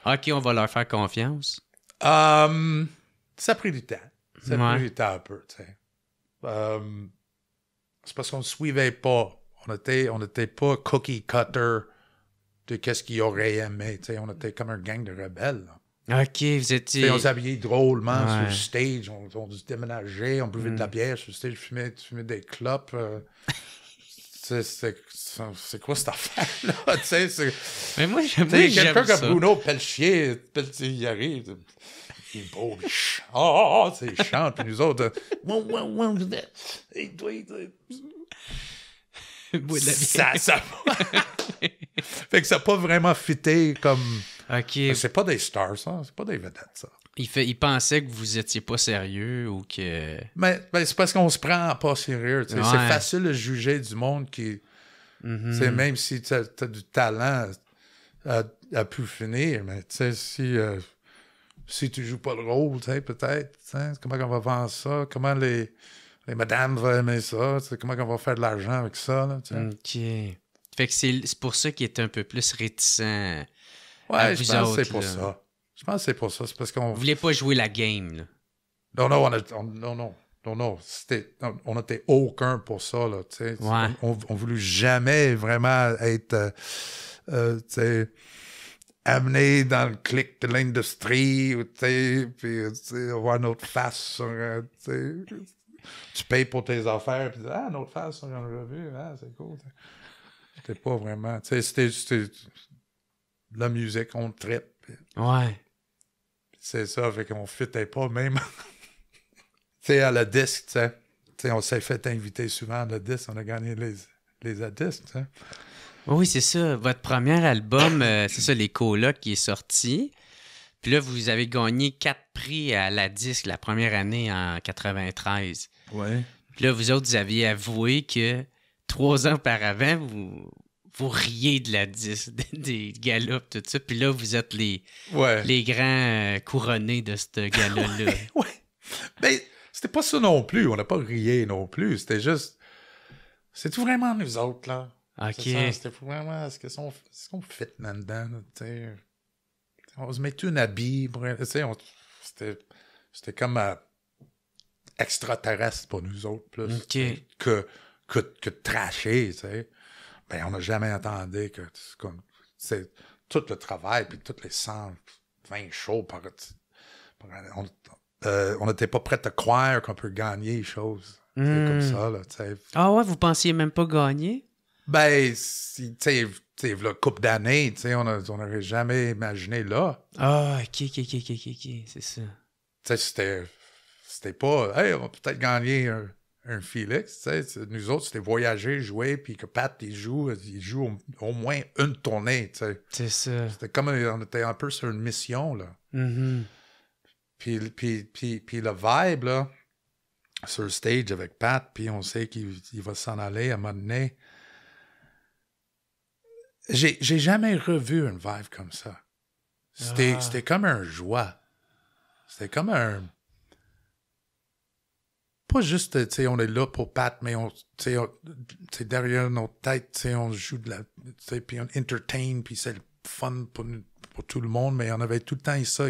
OK, on va leur faire confiance? Euh, ça a pris du temps. Ça a pris du temps un peu, tu sais. Euh, c'est parce qu'on ne suivait pas. On n'était on était pas cookie cutter de qu'est-ce qu'ils auraient aimé. On était comme un gang de rebelles. OK, vous étiez... on s'habillait drôlement sur sur stage. On, se déménageait. On buvait de la mm. bière sur le stage. On fumait, des clopes. Euh c'est quoi cette affaire-là? Mais moi, j'aime Quelqu'un comme Bruno Pelletier, Pelletier, il arrive. Il est beau, il chante. Oh, oh, il chante. Puis nous autres, ça, ça fait que ça pas vraiment fité comme. OK. C'est pas des stars, ça. C'est pas des vedettes, ça. Il, pensait que vous étiez pas sérieux ou que. Mais, c'est parce qu'on se prend pas sérieux. C'est facile de juger du monde qui. Mhm. c'est Même si tu as, du talent à, à pu finir, mais si, sais euh, si tu joues pas le rôle, peut-être, comment on va vendre ça? Comment les, les madames vont aimer ça? Comment on va faire de l'argent avec ça? OK. Fait que c'est pour ça qu'il est un peu plus réticent. à je c'est pour ça. Je pense que c'est pour ça. C'est parce qu'on. Vous voulez pas jouer la game, Non, non, on non, non. Non, non, c'était on n'était aucun pour ça. Là, sais On ne voulait jamais vraiment être euh, euh sais amené dans le clic de l'industrie, tu puis avoir notre face. Sur, euh, tu payes pour tes affaires, puis ah, notre face sur une revue, ah, c'est cool. C'était pas vraiment. tu sais C'était la musique, on tripe. Ouais. C'est ça, fait qu'on fitait pas même. tu sais, à la disque, tu sais. on s'est fait inviter souvent à la disque, on a gagné les, les adisques, Oui, c'est ça. Votre premier album, euh, c'est ça, Les Colocs, qui est sorti. Puis là, vous avez gagné quatre prix à la disque la première année en 93. Oui. Puis là, vous autres, vous aviez avoué que trois ans auparavant, vous, vous riez de la des galops, tout ça. Puis là, vous êtes les, les grands euh, couronnés de ce galop-là. ouais, Mais ben, c'était pas ça non plus. On n'a pas rié non plus. C'était juste. C'est tout vraiment nous autres, là. OK. C'était vraiment ce qu'on fait là-dedans. Là, on se mettait une habille. C'était comme un euh, extraterrestre pour nous autres. Plus, que, que, que tracher, tu sais ben, on n'a jamais attendu que comme, tout le travail, puis toutes les 120 shows par. on euh, n'était pas prêt à croire qu'on peut gagner les choses. c'est hmm. Comme ça, là, Ah ouais, vous pensiez même pas gagner? Ben, tu sais, la coupe d'année on n'aurait jamais imaginé là. Ah, qui ok, ok, ok, ok, ok, c'est ça. Tu sais, c'était pas, on va peut-être gagner un Félix, nous autres, c'était voyager, jouer, puis que Pat, il joue, il joue au, moins une tournée, C'est ça. C'était comme, on était un peu sur une mission, là. Mm-hmm. puis, puis, puis, le vibe, là, sur le stage avec Pat, puis on sait qu'il va s'en aller à un moment donné. J'ai jamais revu une vibe comme ça. C'était ah. comme un joie. C'était comme un pas juste, euh, tu sais, on est là pour Pat, mais on, tu sais, derrière nos têtes, tu sais, on joue de la, tu sais, puis on entertain, puis c'est le fun pour, pour tout le monde, mais on avait tout le temps ça,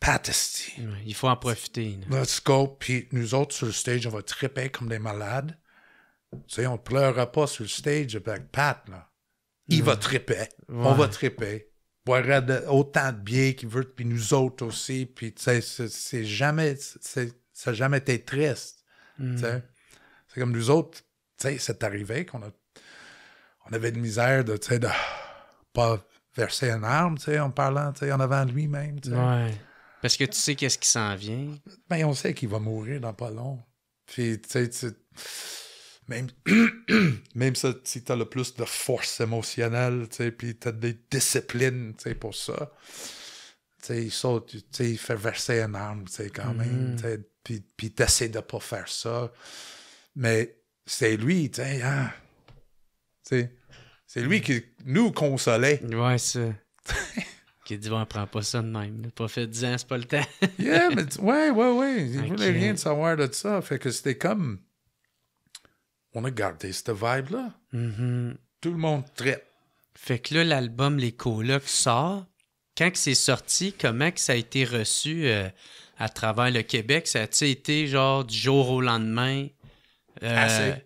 Pat, est Il faut en profiter. Let's go. Puis nous autres, sur le stage, on va triper comme des malades. Tu sais, on pleurera pas sur le stage avec Pat, là. Il va triper. On va triper Boire autant de biais qu'il veut, puis nous autres aussi, puis tu sais c'est jamais, c'est ça n'a jamais été triste. C'est comme nous autres, c'est arrivé qu'on a, on avait de misère de, de pas verser une arme, en parlant, en avant de lui-même. Parce que tu sais qu'est-ce qui s'en vient. Ben, on sait qu'il va mourir dans pas long. même, même si tu as le plus de force émotionnelle, tu sais, puis tu as des disciplines, pour ça. il fait verser une arme, tu quand même puis, puis t'essaies de pas faire ça. Mais c'est lui, tu sais, hein. c'est lui qui nous consolait. Ouais, c'est qui dit, on prend pas ça de même. Pas fait 10 ans, c'est pas le temps. yeah, mais ouais, ouais, ouais. Il voulait rien de savoir de ça. Fait que c'était comme. On a gardé cette vibe-là. Mm-hmm. Tout le monde traite. Fait que là, l'album Les Colocs sort. Quand que c'est sorti, comment que ça a été reçu euh, à travers le Québec, ça a été genre du jour au lendemain? Euh, Assez.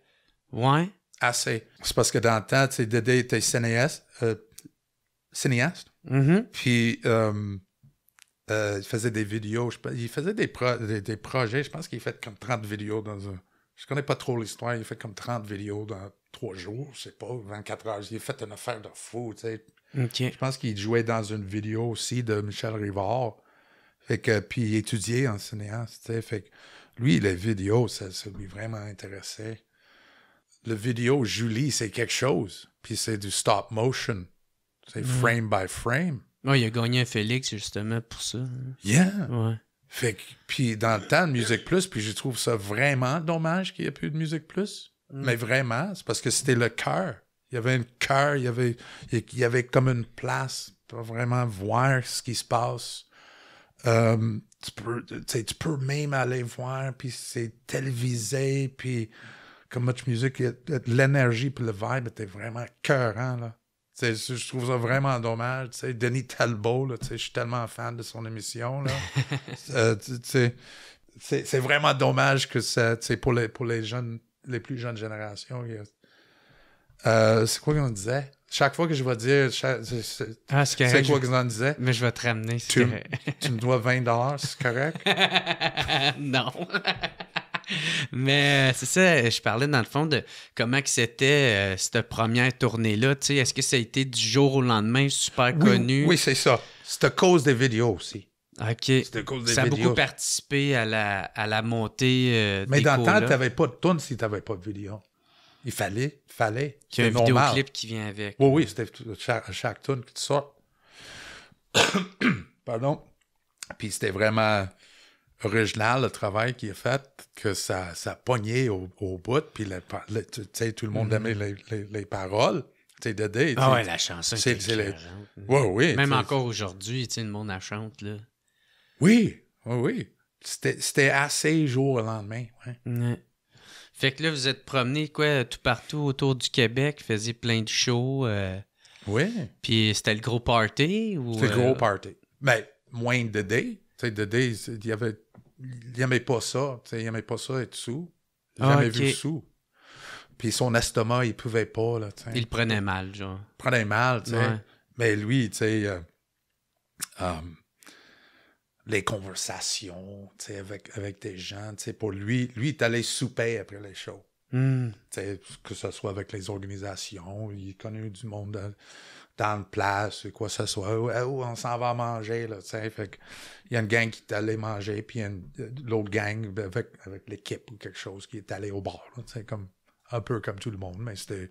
Ouais? Assez. C'est parce que dans le temps, tu Dédé était cinéaste. Euh, mm-hmm. Puis, euh, il faisait des vidéos. il faisait des, projets. Je pense qu'il fait comme 30 vidéos dans un... Je connais pas trop l'histoire. Il fait comme 30 vidéos dans trois jours, je sais pas, 24 heures. Il a fait une affaire de fou, Je pense qu'il jouait dans une vidéo aussi de Michel Rivard. Fait que, puis étudier en cinéaste, Fait lui, les vidéos, ça, lui vraiment intéressait. Le vidéo, Julie, c'est quelque chose. Puis c'est du stop motion. C'est mhm. frame by frame. Oui, il a gagné un Félix justement pour ça. Hein. Yeah! Fait puis dans le temps de Musique Plus, puis je trouve ça vraiment dommage qu'il n'y ait plus de Musique Plus. Mm. Mais vraiment, c'est parce que c'était le cœur. Il y avait un cœur, il y avait, il y avait comme une place pour vraiment voir ce qui se passe euh, tu, peux, même aller voir, puis c'est télévisé, puis comme Much Music, l'énergie puis le vibe était vraiment cœurant, là. je trouve ça vraiment dommage. Denis Talbot, je suis tellement fan de son émission. Euh, c'est vraiment dommage que c'est pour les, pour les jeunes, les plus jeunes générations. Euh, c'est quoi qu'on disait? chaque fois que je vais dire c'est ah, quoi que je... en disais. Mais je vais te ramener. Tu, me dois 20 c'est correct? non. Mais euh, c'est ça, je parlais dans le fond de comment c'était euh, cette première tournée-là. Est-ce que ça a été du jour au lendemain super connu? Oui, c'est ça. C'est à cause des vidéos aussi. OK. Cause des ça a beaucoup participé à la, à la montée. Euh, Mais dans le temps, tu n'avais pas de tourne si tu n'avais pas de vidéos. Il fallait, il fallait. Il y a un vidéoclip qui vient avec. Oui, oui, c'était chaque, chaque que tu sort. Pardon. Puis c'était vraiment original le travail qui est fait, que ça, ça pognait au, bout, puis le, tu sais, tout le monde mm-hmm. aimait les, les, les paroles. ah ouais, la chanson. C'est hein. Oui, Même encore aujourd'hui, le monde la chante. Là. Oui, oui, oui. C'était assez jour au lendemain. Ouais. Fait que là, vous êtes promené quoi, tout partout autour du Québec, faisiez plein de shows. Euh. Oui. Puis c'était le gros party ou. C'était le gros euh? party. Mais ben, moins de day. Tu sais, de day, il y avait. Il n'aimait pas ça. Tu sais, il n'aimait pas ça être sous. Il ah, vu sous. Puis son estomac, il pouvait pas. Là, tu sais. il prenait mal, genre. Il prenait mal, tu sais. Mais lui, tu sais. Euh, les conversations avec, avec des gens. Pour lui, lui, il est allé souper après les shows. c'est hmm. Que ce soit avec les organisations, il connaît du monde dans, le place, quoi que ce soit. Où, on s'en va manger. Là, fait il y a une gang qui est allée manger, puis euh, l'autre gang avec, l'équipe ou quelque chose qui est allé au bar. sais, comme, un peu comme tout le monde, mais c'était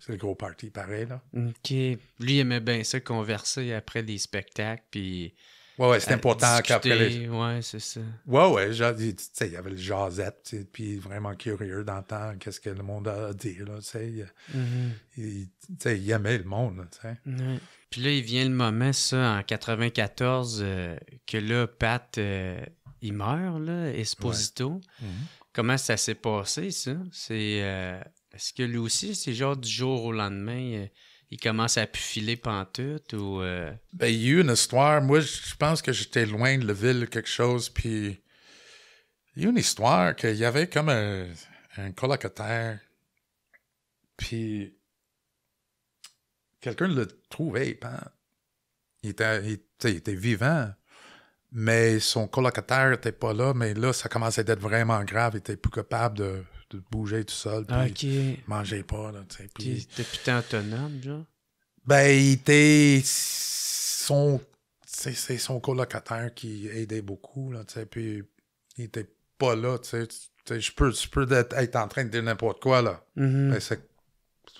c'est le gros parti pareil. Là. OK. Lui, il aimait bien ça, converser après les spectacles, puis Ouais, ouais, c'est important qu'après les... Ouais, c'est ça. Ouais, ouais, genre, tu sais, il y avait le jasette, puis vraiment curieux d'entendre qu'est-ce que le monde a à dire, là, tu sais. Il, mm-hmm. il aimait le monde, tu sais. Puis là, il vient le moment, ça, en 94, euh, que là, Pat, euh, il meurt, là, Esposito. Mm-hmm. Comment ça s'est passé, ça? C'est... Euh, est-ce que lui aussi, c'est genre du jour au lendemain il commence à pufiler pantoute ou. Euh? Ben, il y a eu une histoire. Moi, je pense que j'étais loin de la ville, quelque chose. Puis, il y a eu une histoire qu'il y avait comme un, colocataire. Puis, quelqu'un l'a trouvé, il, était, vivant. Mais son colocataire n'était pas là. Mais là, ça commençait d'être vraiment grave. Il était plus capable de de bouger tout seul. Puis ne pas, là, tu sais. Puis... genre? Ben, il était son... C'est son colocataire qui aidait beaucoup, là, tu sais. Puis il était pas là, tu sais. Je peux, peux être, en train de dire n'importe quoi, là. Mm-hmm. Mais c'est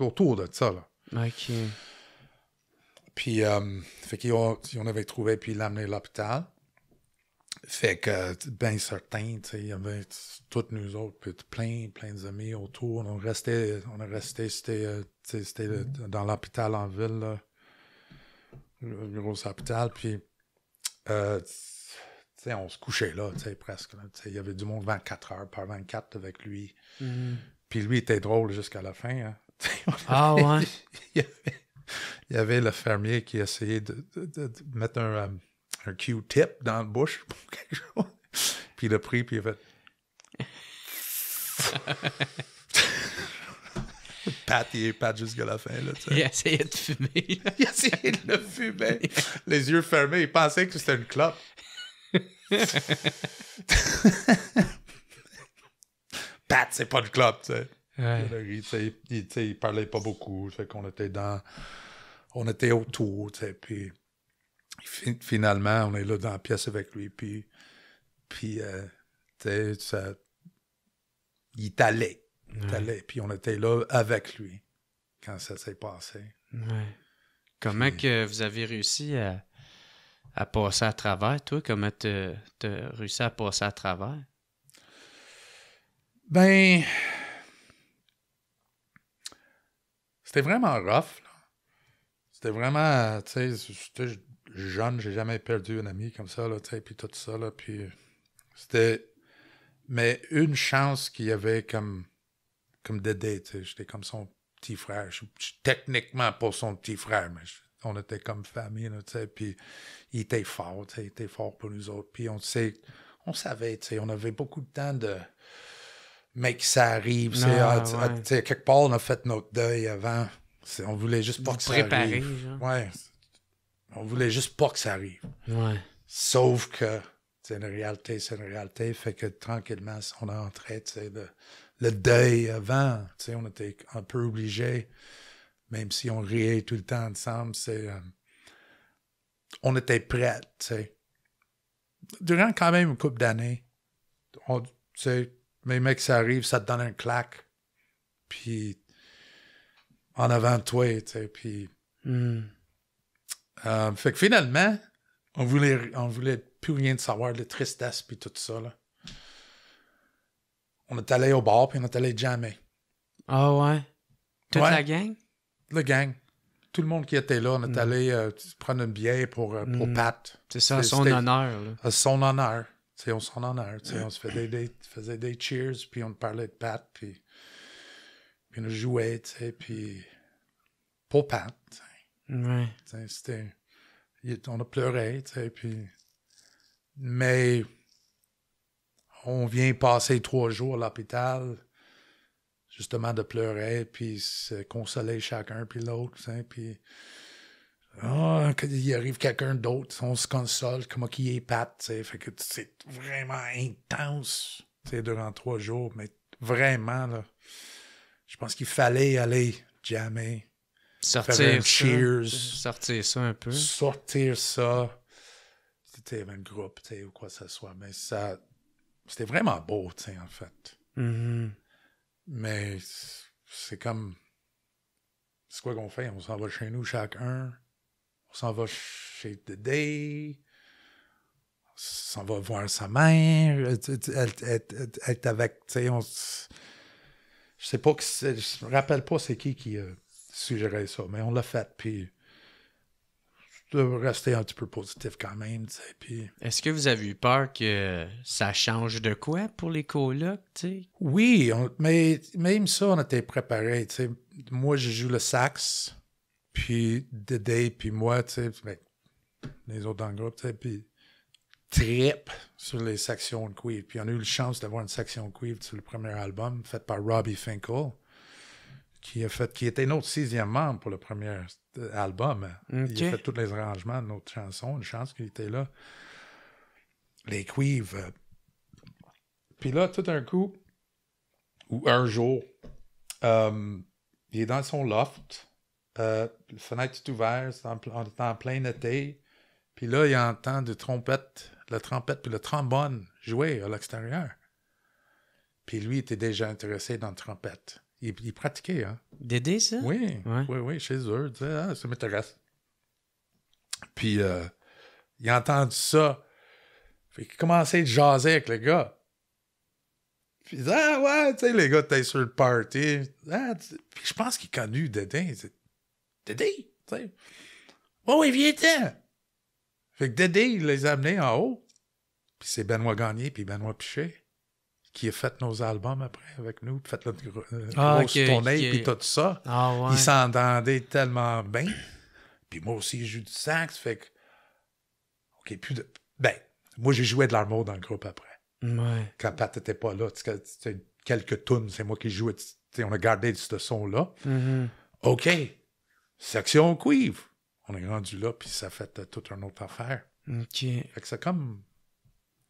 autour de ça, là. OK. Puis, euh, fait qu'il on avait trouvé, puis il l'a amené à l'hôpital. Fait que, ben certain, tu sais, il y avait toutes nous autres, puis plein, plein d'amis autour. On restait, on c'était, euh, c'était mm-hmm. dans l'hôpital en ville, là, le gros hôpital, puis, euh, sais on se couchait là, tu sais presque. Il y avait du monde 24 heures par 24 avec lui. Mm-hmm. Puis lui était drôle jusqu'à la fin. Ah ouais? Il y, avait, le fermier qui essayait de mettre un, euh, un Q-tip dans le bouche Puis il a pris, puis il a fait. Pat, il est Pat jusqu'à la fin. Là, il a essayé de fumer. il a essayé de le fumer. Les yeux fermés, il pensait que c'était une clope. Pat, c'est pas une clope, tu sais. Il, parlait pas beaucoup. Fait qu'on était dans. On était autour, tu sais. Puis finalement, on est là dans la pièce avec lui, puis, puis euh, tu sais, il est allé. allé. Puis on était là avec lui quand ça s'est passé. Ouais. Comment que vous avez réussi à, à, passer à travers, toi? Comment tu as réussi à passer à travers? Ben... C'était vraiment rough, là. C'était vraiment, tu sais, jeune, j'ai jamais perdu un ami comme ça, là, puis tout ça, là, puis c'était... Mais une chance qu'il y avait comme, comme Dédé, j'étais comme son petit frère. techniquement pas son petit frère, mais on était comme famille, tu sais, puis il était fort, tu sais, il était fort pour nous autres. Puis on sait, on savait, tu sais, on avait beaucoup de temps de... Mais que ça arrive, ah, ah, tu ah, quelque part, on a fait notre deuil avant. On voulait juste pas que ça Ouais. On voulait juste pas que ça arrive. Sauf que c'est une réalité, c'est une réalité. Fait que tranquillement, on est entré, tu de le deuil avant. On était un peu obligés, même si on riait tout le temps ensemble. C'est, euh, on était prêts. sais. Durant quand même une couple d'années, on, mais que ça arrive, ça te donne un claque. Puis en avant de toi, puis. Hmm. Euh, fait que finalement, on voulait, on voulait plus rien de savoir, de tristesse, puis tout ça. Là. On est allé au bar, puis on est allé jamais. Ah ouais? Toute la gang? La gang. Tout le monde qui était là, on est hmm. allé euh, prendre une bière pour, euh, pour hmm. Pat. C'est ça, son honneur, là. son honneur. T'sais, on s'en honneur. on se faisait des, faisait des cheers, puis on parlait de Pat, puis, puis on jouait, puis pour Pat. Ouais. On a pleuré, tu puis. Mais. On vient passer trois jours à l'hôpital, justement, de pleurer, puis se consoler chacun, puis l'autre, puis. Ah, quand il arrive quelqu'un d'autre, on se console, comment qu'il est Pat tu Fait que c'est vraiment intense, durant trois jours, mais vraiment, là. Je pense qu'il fallait aller jammer Sortir ça, cheers. Sortir ça un peu. Sortir ça. C'était un groupe, ou quoi que ce soit. Mais ça. C'était vraiment beau, tu sais en fait. Mm-hmm. Mais c'est comme. C'est quoi qu'on fait? On s'en va chez nous chacun. On s'en va chez Day. On s'en va voir sa mère. est avec, tu sais, on. Je sais pas, que je me rappelle pas c'est qui qui suggérer ça, mais on l'a fait, puis je dois rester un petit peu positif quand même, puis... Est-ce que vous avez eu peur que ça change de quoi pour les colocs, tu sais? Oui, mais même ça, on était préparés, tu sais. Moi, je joue le sax, puis day puis moi, tu sais, les autres dans le groupe, tu sais, puis trip sur les sections de cuivre. Puis on a eu la chance d'avoir une section de cuivre sur le premier album fait par Robbie Finkel qui fait, qui était notre sixième membre pour le premier euh, album. Il a fait tous les arrangements de notre chanson, une chance qu'il était là. Les cuivres. Puis là, tout d'un coup, ou un jour, euh, il est dans son loft, la euh, fenêtre est ouverte, en, plein été. Puis là, il entend de trompette, la trompette puis le trombone jouer à l'extérieur. Puis lui était déjà intéressé dans la trompette. Il pratiquait. pratiquaient, hein. Dédé ça? Oui, oui, oui, chez eux. tu sais, ah, ça m'intéresse. Puis, euh, il a entendu ça. Il a commencé à jaser avec les gars. Puis, ah ouais, tu sais, les gars, t'es sur le party. Ah, puis, je pense qu'il a connu Dédé. Dédé, tu sais. Oh, il vient ten Fait que Dédé, il les a amenés en haut. Puis c'est Benoît Gagné puis Benoît Pichet qui a fait nos albums après avec nous, fait notre grosse tournée, puis tout ça. Ah, Ils s'entendaient tellement bien. Puis moi aussi, je joue du sax, fait que... OK, plus de... Ben, moi, j'ai joué de l'armo dans le groupe après. Ouais. Quand Pat n'était pas là, tu sais, quelques tunes, c'est moi qui jouais. On a gardé ce son-là. Mm-hmm. OK, section cuivre. On est rendu là, puis ça fait toute une autre affaire. OK. Fait c'est comme...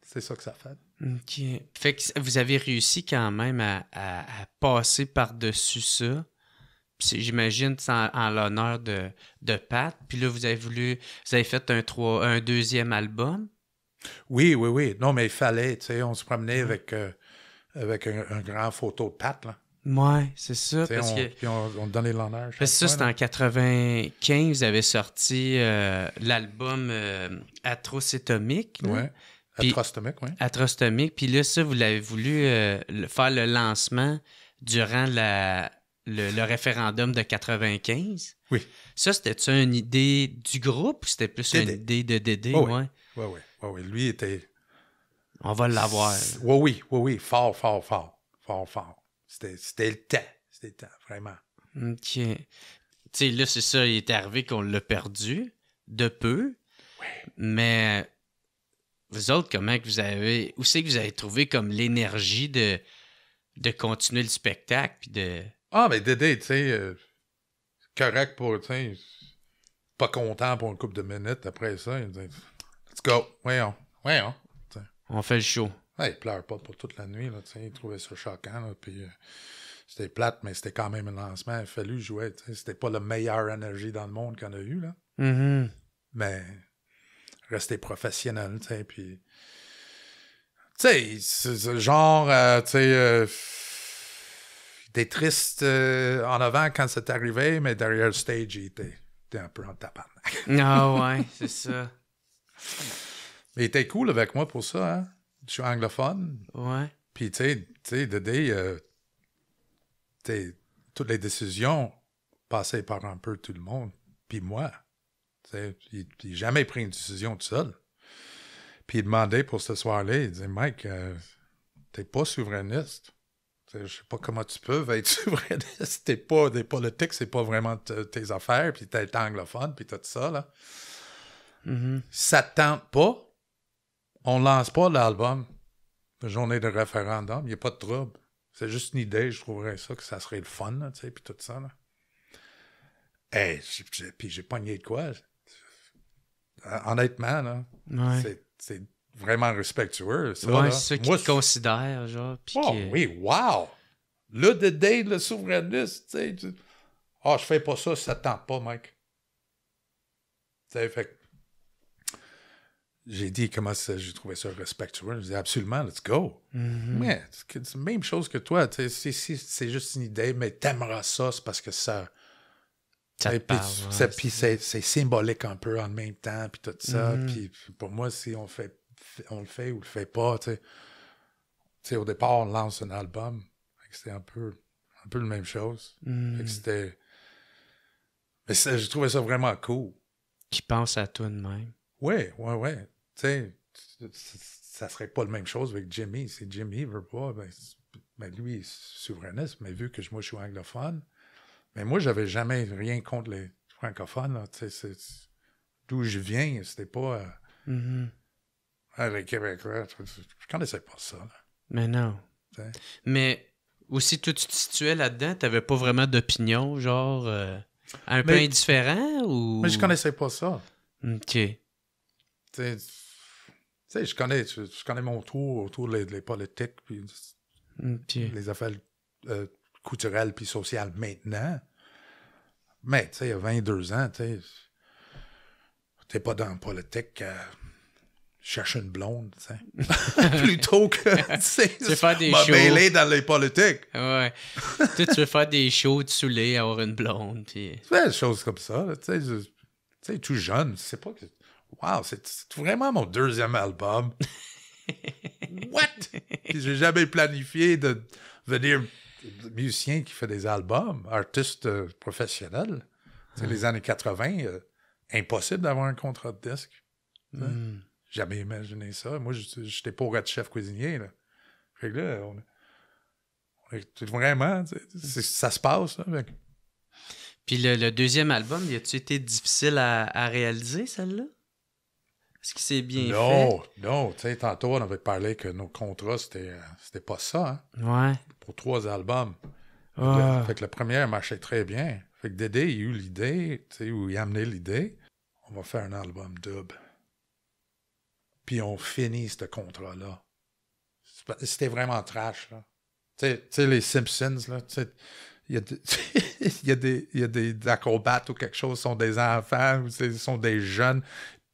C'est ça que ça fait. OK. Fait que vous avez réussi quand même à, passer par-dessus ça. J'imagine en, en l'honneur de, de Pat. Puis là, vous avez voulu. Vous avez fait un, trois, un deuxième album. Oui, oui, oui. Non, mais il fallait, tu sais, on se promenait avec, euh, avec un, grand photo de Pat, là. c'est ça. Puis on, donnait l'honneur. ça, c'était en 95, vous avez sorti euh, l'album euh, Atrocétomique. Ouais. Atrostomique, oui. Atrostomique. Puis là, ça, vous l'avez voulu euh, faire le lancement durant la, le, référendum de 95. Oui. Ça, c'était-tu une idée du groupe ou c'était plus une idée de Dédé? Oh oui. Ouais. Oui, oui, oui, oui. Lui était. On va l'avoir. Oui, oui, oui, oui. Fort, fort, fort. Fort, fort. C'était le temps. C'était le temps, vraiment. OK. Tu sais, là, c'est ça, il est arrivé qu'on l'a perdu de peu. Oui. Mais vous autres, comment que vous avez. Où c'est que vous avez trouvé comme l'énergie de, de continuer le spectacle? Puis de... Ah, mais Dédé, tu sais, euh, correct pour. Tu sais, pas content pour une couple de minutes après ça. Il dit Let's go, voyons, voyons. On fait le show. Ouais, il pleure pas pour toute la nuit, là, tu sais, il trouvait ça choquant, là, puis euh, c'était plate, mais c'était quand même un lancement, il a fallu jouer, tu sais, c'était pas la meilleure énergie dans le monde qu'on a eu, là. Mm-hmm. Mais rester professionnel, tu sais, puis... Tu sais, genre, euh, tu sais... T'es euh, triste euh, en avant quand c'est arrivé, mais derrière le stage, il était, un peu en tapant. Non, ah ouais, c'est ça. Mais il était cool avec moi pour ça, hein. Je suis anglophone. Ouais. Puis, tu sais, Dédé, tu toutes les décisions passaient par un peu tout le monde, puis moi. Il n'a jamais pris une décision tout seul. Puis il demandait pour ce soir-là, il disait Mike, euh, t'es pas souverainiste. Je sais pas comment tu peux être souverainiste. T'es pas des politiques, c'est pas vraiment tes affaires, puis t'es anglophone, puis tout ça. Là. Mm-hmm. Ça tente pas. On lance pas l'album. La journée de référendum, il n'y a pas de trouble. C'est juste une idée, je trouverais ça, que ça serait le fun, tu sais, puis tout ça. Là. Eh, puis j'ai pogné de quoi? Euh, honnêtement, c'est vraiment respectueux. C'est ouais, ceux qui considèrent, genre. Oh, oui, wow! Le de le souverainiste, tu sais. Tu... Ah, je fais pas ça, ça ne tente pas, mec. Tu fait j'ai dit comment j'ai trouvé ça respectueux. J'ai dit absolument, let's go. Mm-hmm. c'est la même chose que toi. C'est juste une idée, mais t'aimeras ça, c'est parce que ça, puis, c'est symbolique un peu en même temps, puis tout ça. Mm-hmm. pour moi, si on, fait, on le fait ou le fait pas, tu sais, au départ, on lance un album. C'était un peu, un peu la même chose. Mm. C'était. Mais je trouvais ça vraiment cool. Qui pense à toi de même. Ouais, ouais, ouais. Tu sais, ça serait pas la même chose avec Jimmy. c'est Jimmy veut pas, ben, ben, lui, il souverainiste, mais vu que moi, je suis anglophone, mais moi, j'avais jamais rien contre les francophones. D'où je viens, c'était pas. Euh, mm-hmm. ah, les Québécois, je connaissais pas ça. Mais non. Mais aussi, toi, tu te situais là-dedans, Tu n'avais pas vraiment d'opinion, genre euh, un peu indifférent ou. Mais je connaissais pas ça. Ok. Tu sais, je connais, je, connais mon tour autour des politiques, puis les affaires euh, culturelle puis sociale maintenant. Mais, tu sais, il y a 22 ans, tu t'es pas dans la politique. Euh, chercher cherche une blonde, tu sais. Plutôt que, tu sais, faire des dans les politiques. Ouais. tu, veux faire des shows, te saouler, avoir une blonde, puis... des choses comme ça, tu sais. Tu sais, tout jeune, sais pas que... Wow, c'est vraiment mon deuxième album. What? j'ai jamais planifié de venir musicien qui fait des albums, artiste euh, professionnel. C'est Les hmm. années 80, euh, impossible d'avoir un contrat de disque. Hmm. Jamais imaginé ça. Moi, j'étais pas de chef cuisinier. là, vraiment, ça se passe. Puis le, deuxième album, y a-tu été difficile à, réaliser, celle-là? Est-ce que c'est bien non, fait? Non, non. tantôt, on avait parlé que nos contrats, c'était, euh, c'était pas ça. Hein. Ouais trois albums. Ah. Fait que le premier marchait très bien. Fait que Dédé, il a eu l'idée, tu sais, ou il a amené l'idée. On va faire un album double. Puis on finit ce contrat-là. C'était vraiment trash, là. Tu sais, les Simpsons, là, il y a, des, acrobates ou quelque chose, sont des enfants, ou sont des jeunes,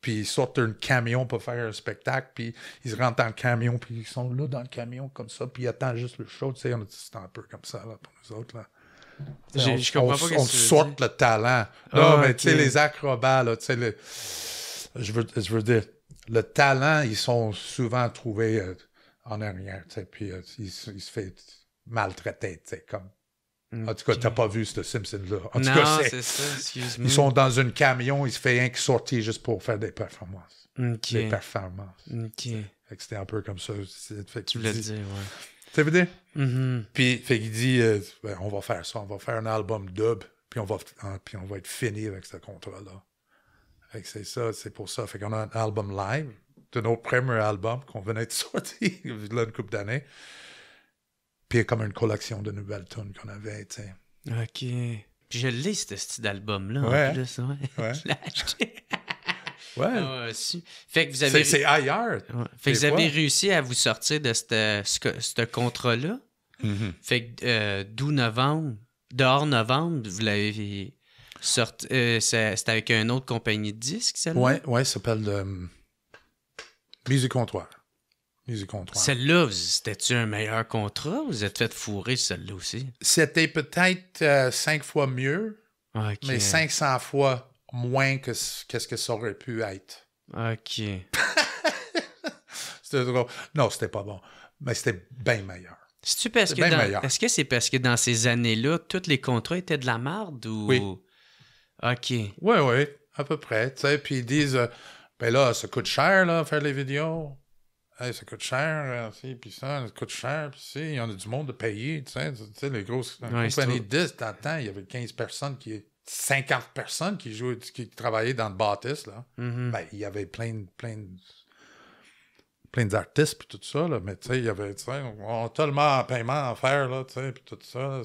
puis ils sortent un camion pour faire un spectacle, puis ils rentrent dans le camion, puis ils sont là dans le camion comme ça, puis ils attendent juste le show, tu sais, on c'est un peu comme ça là, pour nous autres là. J'ai, on, je on, le talent. Ah, non, mais tu sais, les acrobats, là, tu sais, je, veux, je veux dire, le talent, ils sont souvent trouvés euh, en arrière, tu sais, puis euh, ils, se font maltraiter, tu sais, comme en mm. tout cas, t'as pas vu ce Simpson-là. En tout cas, c'est ça, excuse-moi. Ils sont dans un camion, il se fait un qui sortit juste pour faire des performances. Des performances. OK. c'était un peu comme ça. tu voulais dit, ouais. Tu veux dire? Mm-hmm. Puis, fait qu'il dit, euh, ben, on va faire ça, on va faire un album dub, puis on va, puis on va être fini avec ce contrat-là. c'est ça, c'est pour ça. Fait qu'on a un album live de notre premier album qu'on venait de sortir, il y a une couple d'années. Puis comme une collection de nouvelles tunes qu'on avait, tu sais. OK. Puis je l'ai, ce style d'album-là. je l'ai acheté. ouais. Ah, fait que vous avez. C'est ailleurs. Fait que vous avez réussi à vous sortir de ce, contrat-là. Mm-hmm. Fait que euh, d'où novembre, dehors novembre, vous l'avez sorti. Euh, C'était avec une autre compagnie de disques, celle-là? Ouais, ouais, ça s'appelle euh, Musique Comptoir. Celle-là, c'était-tu un meilleur contrat ou vous êtes fait fourrer celle-là aussi? C'était peut-être euh, cinq fois mieux, mais 500 fois moins que ce que, ce que ça aurait pu être. OK. c'était drôle. Non, c'était pas bon, mais c'était bien meilleur. Est-ce que c'est parce que dans ces années-là, tous les contrats étaient de la merde ou. Oui. OK. Oui, oui, à peu près. Puis ils disent euh, ben là, ça coûte cher, là, faire les vidéos. Hey, ça coûte cher, hein, puis ça, ça coûte cher, puis il y en a du monde à payer, tu sais, les grosses compagnies 10, dans le temps, il y avait 15 personnes qui 50 personnes qui jouaient, qui travaillaient dans le bâtisse, là. Mm-hmm. ben, il y avait plein plein plein d'artistes, puis tout ça, là, mais tu sais, il y avait, on a tellement de paiement à faire, là, tu sais, puis tout ça,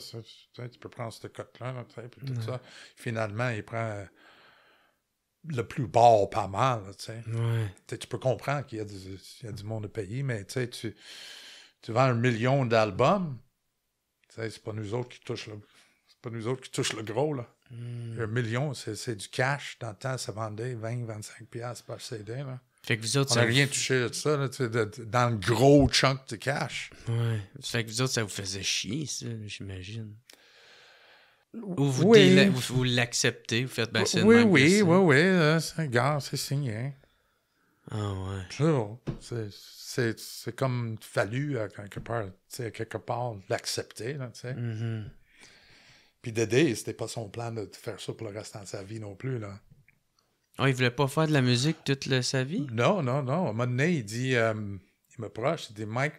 tu peux prendre cette cote-là, tu sais, puis tout ça. Finalement, il prend le plus bas pas mal. Tu peux comprendre qu'il y, a du monde à payer, mais tu, tu vends un million d'albums, c'est pas nous autres qui touchent le, nous qui le gros. Hmm. Un million, c'est, du cash. Dans le temps, ça vendait 20-25$ par CD. Là. Fait vous autres, On n'a rien touché de ça, dans le gros chunk de cash. Fait que vous autres, ça vous faisait chier, j'imagine vous, vous, l'acceptez, vous faites ben, c'est Oui, oui, oui, hein, oui, c'est gars, c'est signé. Ah ouais. C'est comme fallu à quelque part, quelque part l'accepter. Mm-hmm. Puis Dédé, c'était pas son plan de faire ça pour le restant de sa vie non plus. Là. Ah, il voulait pas faire de la musique toute sa vie? Non, non, non. À un moment donné, il dit, euh, il me proche, il dit, Mike,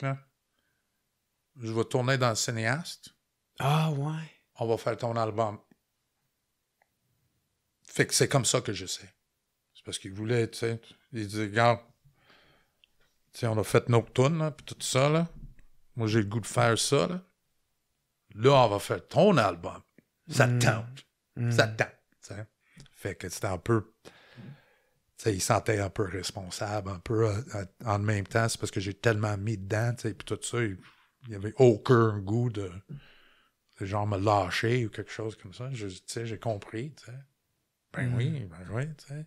je vais tourner dans le cinéaste. Ah, ouais on va faire ton album. Fait que c'est comme ça que je sais. C'est parce qu'il voulait, tu sais, il disait, regarde, tu sais, on a fait nos puis tout ça, là. Moi, j'ai le goût de faire ça, là. Là, on va faire ton album. Ça mm. tente. Mm. Ça tente, Fait que c'était un peu... Tu sais, il sentait un peu responsable, un peu euh, euh, en même temps. C'est parce que j'ai tellement mis dedans, tu sais, puis tout ça, il n'y avait aucun goût de genre me lâcher ou quelque chose comme ça. Je, j'ai compris, tu sais. Ben mm. oui, ben oui, tu sais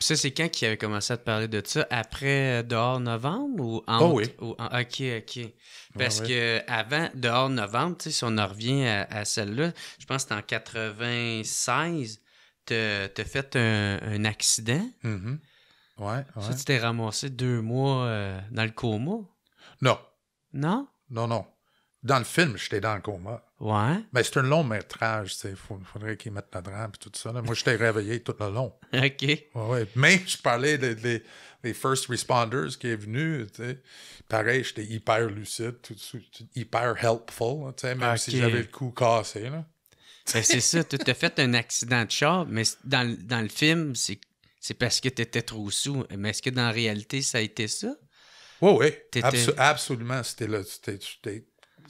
ça, c'est quand qui avait commencé à te parler de ça? Après euh, Dehors Novembre ou oh en... oui. OK, OK. Parce que avant Dehors Novembre, si on en revient à, celle-là, je pense que c'était en 96, t'as fait un, accident. Mm-hmm. ouais, ouais, tu t'es ramassé deux mois euh, dans le coma. Non. Non? Non, non. Dans le film, j'étais dans le coma. Ouais. Mais c'est un long métrage, il faudrait qu'ils mettent la drame et tout ça. Moi, j'étais réveillé tout le long. OK. Ouais, ouais. Mais je parlais des, first responders qui est venu. Pareil, j'étais hyper lucide, tout, hyper helpful, même si j'avais le cou cassé. Ben, c'est ça, tu t'es fait un accident de char, mais dans, dans le film, c'est, parce que tu étais trop sous. Mais est-ce que dans la réalité, ça a été ça? Oui, oui. absolument. C'était là.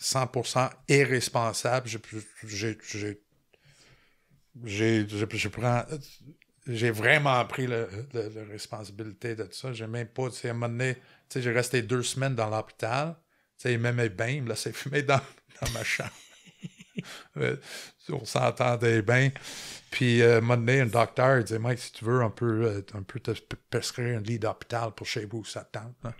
100% irresponsable. J'ai vraiment pris la responsabilité de tout ça. J'ai même pas. À un moment donné, j'ai resté deux semaines dans l'hôpital. Il m'aimait bien, il me laissait fumer dans, dans ma chambre. Euh, on s'entendait bien. Puis, euh, un moment un docteur il disait Mike, si tu veux, on peut, euh, te prescrire un lit d'hôpital pour chez vous, ça tente. Hein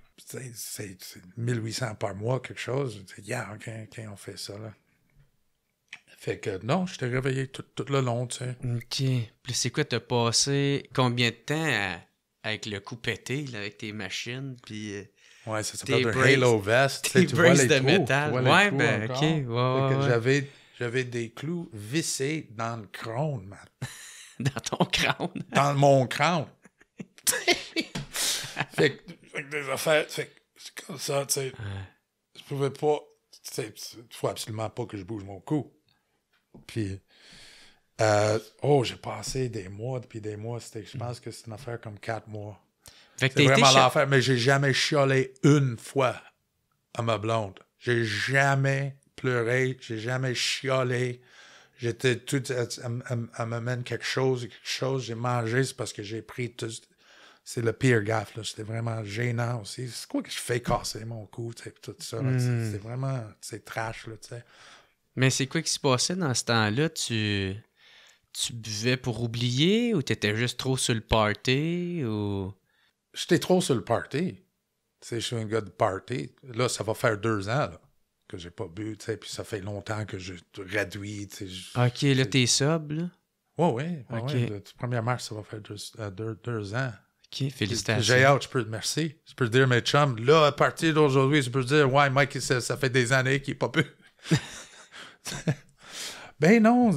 c'est 1800 par mois, quelque chose. C'est « dis, yeah, OK, OK, on fait ça, là. Fait que non, t'ai réveillé tout, le long, tu sais. OK. Puis c'est quoi, t'as passé combien de temps avec le coup pété, là, avec tes machines, puis... Euh, ouais, ça s'appelle un Halo Vest. tu vois les de métal. ouais, ben, OK, ouais, ouais, J'avais, j'avais des clous vissés dans le crâne, man. dans ton crâne? dans mon crâne. fait que que des affaires. c'est comme ça, tu sais. Je pouvais pas. Il faut absolument pas que je bouge mon cou. Puis. Euh, oh, j'ai passé des mois, depuis des mois. Je pense que c'est une affaire comme quatre mois. C'est vraiment l'affaire, mais j'ai jamais chialé une fois à ma blonde. J'ai jamais pleuré, j'ai jamais chialé. J'étais tout. à me quelque chose, quelque chose, j'ai mangé, c'est parce que j'ai pris tout c'est le pire gaffe. Là. C'était vraiment gênant aussi. C'est quoi que je fais casser mon cou, tout ça. Hmm. C'est vraiment, c'est trash, là, Mais c'est quoi qui se passait dans ce temps-là? Tu, tu buvais pour oublier ou tu étais juste trop sur le party ou... J'étais trop sur le party. T'sais, je suis un gars de party. Là, ça va faire deux ans, que j'ai pas bu, tu puis ça fait longtemps que je réduis, Ok, là, t'es sobre, là? Oui, ouais. mars, ça va faire deux, euh, deux, deux ans félicitations. J'ai hâte, je peux, merci. Je peux te dire, mes chums, là, à partir d'aujourd'hui, je peux dire, ouais, Mike, ça, fait des années qu'il n'est pas pu. ben non,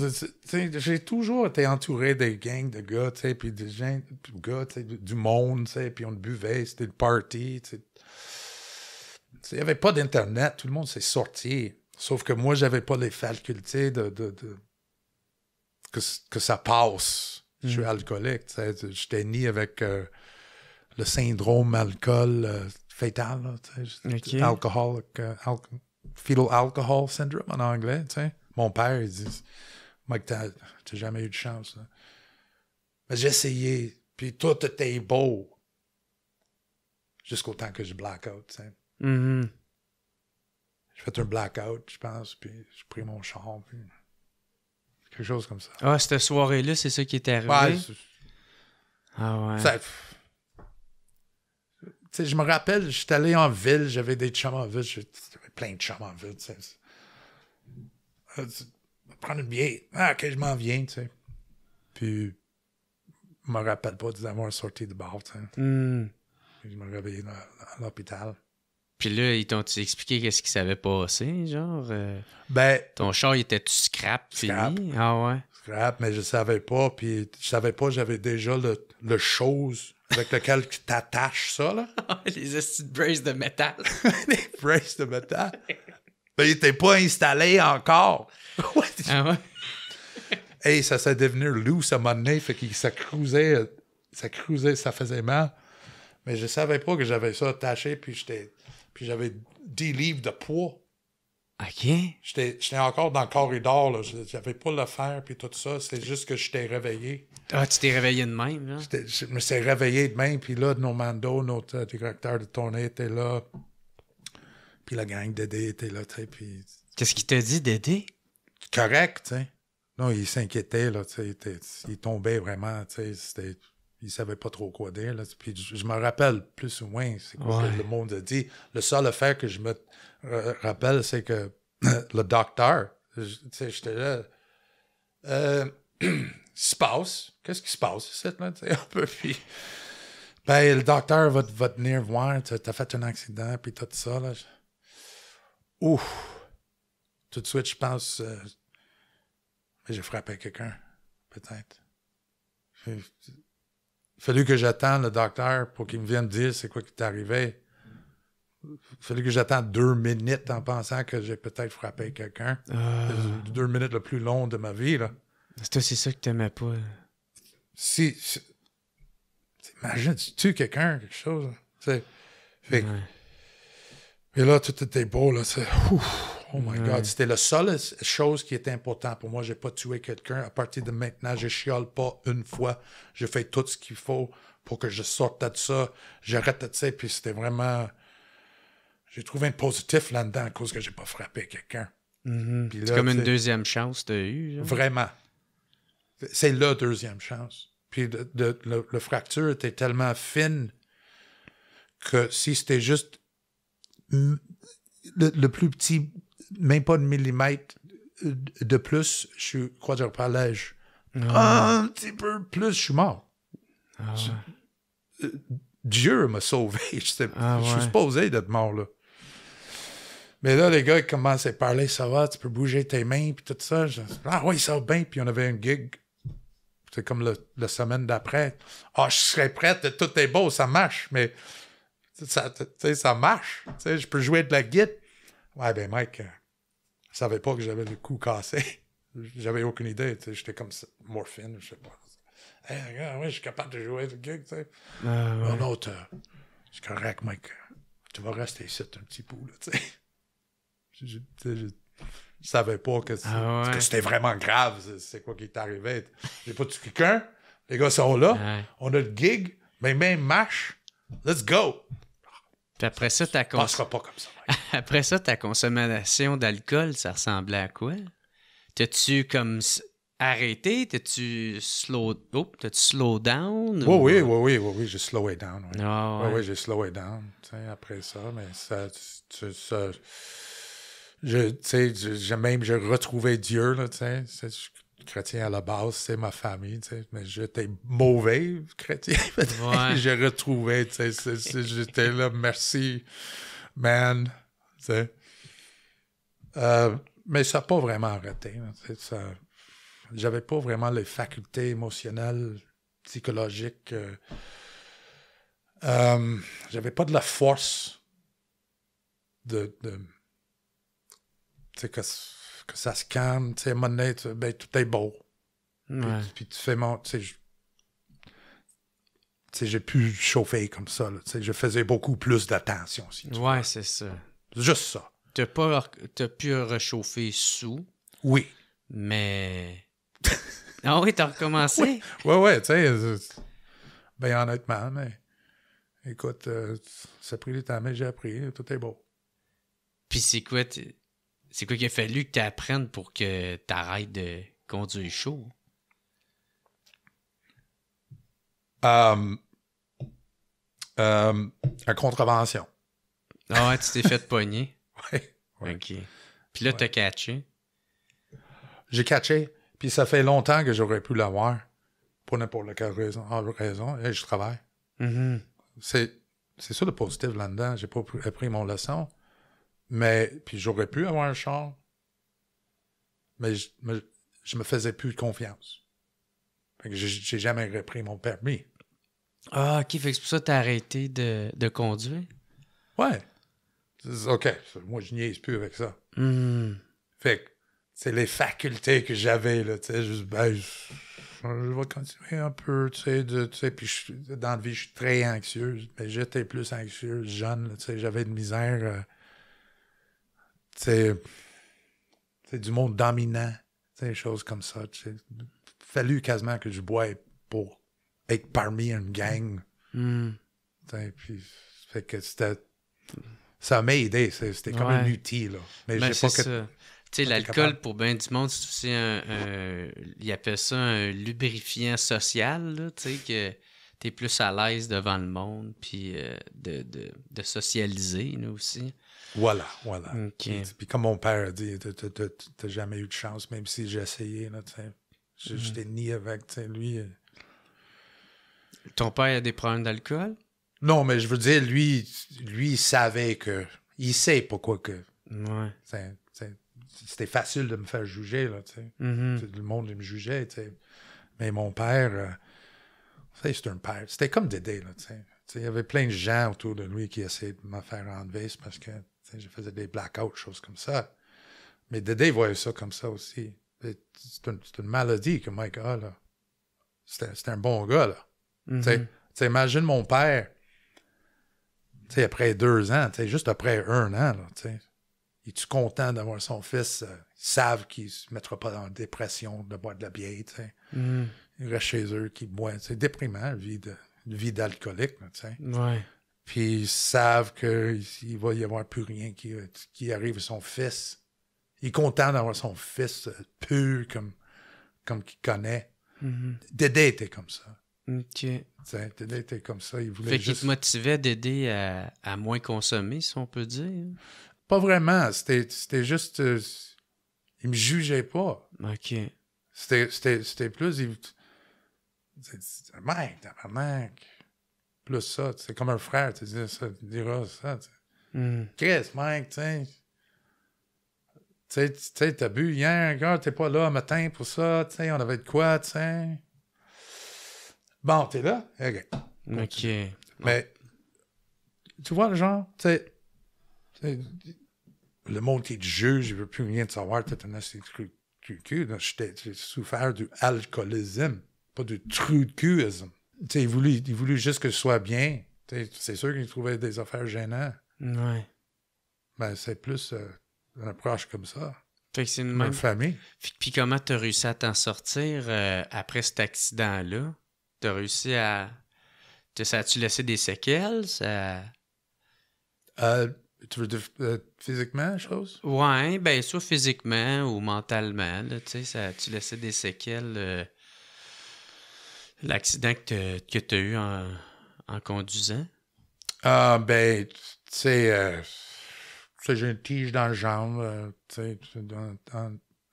j'ai toujours été entouré des gangs de gars, tu sais, puis des gens, gars, du monde, tu puis on buvait, c'était le party, Il n'y avait pas d'Internet, tout le monde s'est sorti. Sauf que moi, j'avais pas les facultés de, Que, ça passe. Je suis hmm. alcoolique. J'étais ni avec euh, le syndrome alcool euh, fétal, euh, fetal alcohol syndrome en anglais. Mon père, il dit Mike, t'as jamais eu de chance. Mais ben, j'ai essayé, puis tout était beau. Jusqu'au temps que je blackout. Mm-hmm. J'ai fait un blackout, je pense, puis j'ai pris mon char, puis quelque chose comme ça. Ah, cette soirée-là, c'est ça qui est arrivé? Ah ouais. Ça, je me rappelle, j'étais allé en ville, j'avais des chums en ville, j'avais plein de chums en ville. dit, euh, Prendre une billette. Ah, ok, je m'en viens, tu sais. Puis, je me rappelle pas d'avoir sorti de bar, tu sais. Hmm. Je me réveillais à l'hôpital. Puis là, ils t'ont expliqué qu'est-ce qui s'avait passé, genre? Euh, ben. Ton char, il était-tu scrap, scrap, fini? Ah ouais mais je savais pas. Puis je savais pas, j'avais déjà le, chose avec lequel tu t'attaches ça, là. Ah, les braces de métal. les braces de métal. Mais ben, ils étaient pas installés encore. ah ouais? ça s'est devenu loose à un moment donné, fait que ça cruisait, ça ça faisait mal. Mais je savais pas que j'avais ça attaché, j'étais, puis j'avais 10 livres de poids. OK. J'étais encore dans le corridor, là. J'avais pas le faire, puis tout ça. C'est juste que j'étais réveillé. Ah, tu t'es réveillé de même, là? Je me suis réveillé de même, puis là, Normando, notre euh, directeur de tournée, était là. Puis la gang Dédé était là, tu Qu'est-ce qu'il t'a dit, Dédé? Correct, tu sais. Non, il s'inquiétait, là, tu il tombait vraiment, tu sais. C'était il savait pas trop quoi dire. Puis je, me rappelle plus ou moins c'est quoi que le monde a dit. Le seul affaire que je me euh, rappelle, c'est que le docteur, tu sais, j'étais là. Euh, se passe? Qu'est-ce qui se passe ici, un peu, puis... Ben, le docteur va, venir voir, tu as fait un accident, puis tout ça, là. Ouf! Tout de suite, je pense... Euh, j'ai frappé quelqu'un, peut-être fallu que j'attende le docteur pour qu'il me vienne dire c'est quoi qui t'est t'arrivait. fallu que j'attende deux minutes en pensant que j'ai peut-être frappé quelqu'un. Ah. Deux minutes le plus long de ma vie. Là. Toi, c'est ça que t'aimais pas. Si. Imagine, tu tues quelqu'un, quelque chose. Fait... Mais Et là, tout était beau, là. C'est... Oh my God, c'était la seule chose qui était importante pour moi. Je n'ai pas tué quelqu'un. À partir de maintenant, je chiale pas une fois. Je fais tout ce qu'il faut pour que je sorte de ça. J'arrête de ça. Puis c'était vraiment. J'ai trouvé un positif là-dedans à cause que j'ai pas frappé quelqu'un. Mm-hmm. C'est comme une deuxième chance de eu. Vraiment. C'est la deuxième chance. Puis le, fracture était tellement fine que si c'était juste le, plus petit même pas de millimètre euh, de plus, je crois suis à Mmh. Ah. Un petit peu plus, je suis mort. Ah, euh, Dieu m'a sauvé. Je, ah, je suis supposé d'être mort, là. Mais là, les gars, ils commencent à parler, ça va, tu peux bouger tes mains, puis tout ça. ah oui, ça va bien. Puis on avait une gig. C'est comme la semaine d'après. Ah, je serais prête, tout est beau, ça marche, mais ça, ça marche. je peux jouer de la guide. Ouais, ben, Mike, euh, je savais pas que j'avais le cou cassé. j'avais aucune idée. J'étais comme morphine, je sais pas. oui, je suis capable de jouer le gig, tu sais. Ah, autre, euh, c'est correct, mec. Tu vas rester ici un petit bout, tu sais. Je, ne savais pas ah, que c'était vraiment grave, c'est quoi qui est arrivé. J'ai pas tué quelqu'un, les gars sont là, on a le gig, mais même marchent. « let's go après ça, ta cons... après ça, ta consommation d'alcool, ça ressemblait à quoi? T'as-tu comme arrêté? T'as-tu slow... Oh, t'as-tu slow down? Ou... Oui, oui, oui, oui, ah, oui, oui j'ai it down. Oui, oh, ouais. oui, oui j'ai tu down après ça, mais ça... Tu, ça je, tu sais, j'ai même, je retrouvais Dieu, là, tu sais chrétien à la base, c'est ma famille, mais j'étais mauvais chrétien. J'ai retrouvé, j'étais là, merci, man, euh, mais ça n'a pas vraiment arrêté. J'avais pas vraiment les facultés émotionnelles, psychologiques. Euh, euh, j'avais pas de la force de ça se calme. Tu sais, à ben, tout est beau. Puis, tu fais mon. Tu sais, j'ai pu chauffer comme ça. Là, je faisais beaucoup plus d'attention. Si ouais, c'est ça. Juste ça. T'as, pas, as pu réchauffer sous. Oui. Mais. ah oui, t'as recommencé. ouais, ouais, tu sais. Ben, honnêtement, mais. Écoute, euh, ça a pris du temps, mais j'ai appris. Tout est beau. Puis c'est quoi? C'est quoi qu'il a fallu que tu apprennes pour que tu arrêtes de conduire chaud? à euh, euh, contravention. Ah ouais, tu t'es fait pogner. ouais, OK. Puis là, tu t'as catché. J'ai catché. Puis ça fait longtemps que j'aurais pu l'avoir. Pour n'importe quelle raison. raison et je travaille. Mm-hmm. C'est ça le positif là-dedans. J'ai pas appris mon leçon. Mais, puis j'aurais pu avoir un char, mais je, me, me faisais plus confiance. Fait que j'ai jamais repris mon permis. Ah, ok, fait que c'est pour ça que as arrêté de, conduire? Ouais. OK, moi je niaise plus avec ça. Hmm. Fait c'est les facultés que j'avais, là, tu sais, ben, je, vais continuer un peu, tu sais, tu sais, puis dans la vie, je suis très anxieuse, mais j'étais plus anxieuse jeune, tu sais, j'avais de misère euh, c'est du monde dominant, des choses comme ça. Il Fallu quasiment que je bois pour être parmi une gang. Hmm. Ça m'a aidé, c'était comme un outil. Mais ben, que. Tu sais, l'alcool, pour bien du monde, c'est aussi un, ça un lubrifiant social, tu sais, que t'es plus à l'aise devant le monde, puis euh, de, de, socialiser, nous aussi. Voilà, voilà. Puis comme mon père a dit, t'as jamais eu de chance, même si j'ai essayé, je mm-hmm. t'ai ni avec, lui. Euh. Ton père a des problèmes d'alcool? Non, mais je veux dire, lui, lui, il savait que. Il sait pourquoi que. C'était facile de me faire juger, là, mm-hmm. Le monde me jugeait, Mais mon père, euh, c'est un père. C'était comme Dédé, là, il y avait plein de gens autour de lui qui essayaient de me faire enlever parce que je faisais des blackouts, choses comme ça. Mais Dédé voyait ça comme ça aussi. C'est une, maladie que Mike a, là. un bon gars, là. Mm-hmm. imagine mon père, après deux ans, juste après un an, il est content d'avoir son fils? Euh, ils savent qu'il ne se mettra pas dans la dépression de boire de la bière, mm-hmm. Il reste chez eux, qui boit. C'est déprimant, la vie de, vie d'alcoolique, tu sais. Ouais. Puis ils savent qu'il va y avoir plus rien qui, arrive à son fils. Il est content d'avoir son fils euh, pur comme, comme qu'il connaît. Mm-hmm. Dédé était comme ça. OK. Dédé était comme ça. Il voulait fait juste... motivait Dédé à, à, moins consommer, si on peut dire. Pas vraiment. C'était juste... Euh, il me jugeait pas. OK. C'était plus... C'est mec, tabarnak. Plus ça, c'est comme un frère, tu dis ça, tu diras ça. Mm. Chris, mec, tu sais. Tu sais, t'as bu hier, gars, t'es pas là matin pour ça, tu sais, on avait de quoi, tu sais. Bon, t'es là? OK. OK. Mais, tu vois, le genre, tu sais, le monde qui te juge, je veux plus rien de savoir, t'es un cul, J'étais souffert du alcoolisme pas de trou de cuisme. il voulait, juste que je sois bien. C'est sûr qu'il trouvait des affaires gênantes. Ouais. Ben, c'est plus euh, une approche comme ça. une, famille. Puis comment t'as réussi à t'en sortir euh, après cet accident-là? T'as réussi à... Ça a-tu laissé des séquelles? Euh, tu veux dire physiquement, chose Ouais, ben soit physiquement ou mentalement. ça a-tu laissé des séquelles L'accident que tu as eu en, conduisant? Ah, ben, euh, tu sais, j'ai une tige dans le jambe, euh, tu sais,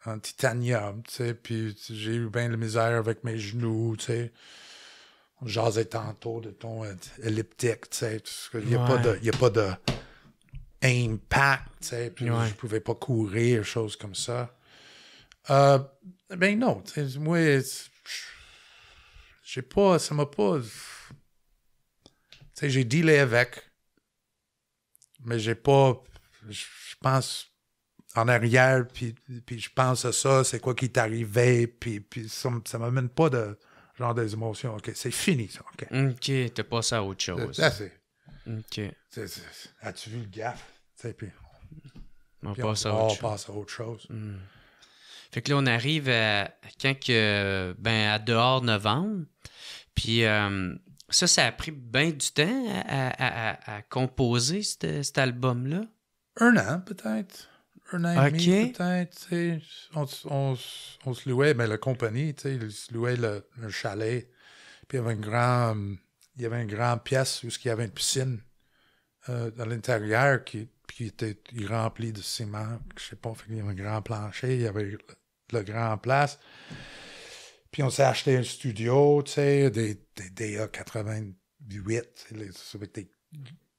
en, titanium, tu sais, puis j'ai eu bien de misère avec mes genoux, tu sais. On tantôt de ton euh, elliptique, tu sais. Il n'y a, pas de impact, tu sais, puis je pouvais pas courir, choses comme ça. ben non, tu sais, moi, j'ai pas, ça m'a pas. Tu sais, j'ai dealé avec, mais j'ai pas. Je pense en arrière, puis, puis je pense à ça, c'est quoi qui t'arrivait, puis, puis ça, ça m'amène pas de genre des émotions. OK, c'est fini ça. OK, okay t'es passé à autre chose. Là, c'est. OK. As-tu vu le gaffe? Tu sais, puis. On, passe, à autre on chose. passe, à autre chose. Hmm. Fait que là, on arrive à quand que. Ben, à dehors novembre. Puis euh, ça, ça a pris bien du temps à, composer cet album-là. Un an, peut-être. Un an et demi, peut-être. On, se louait, mais la compagnie, ils se louait le, chalet. Puis il y avait une grande, euh, y avait une pièce où il y avait une piscine euh, à l'intérieur qui, était remplie de ciment. Je sais pas, il y avait un grand plancher, il y avait le grand place. Puis on s'est acheté un studio, tu sais, des, DA 88, les, avec des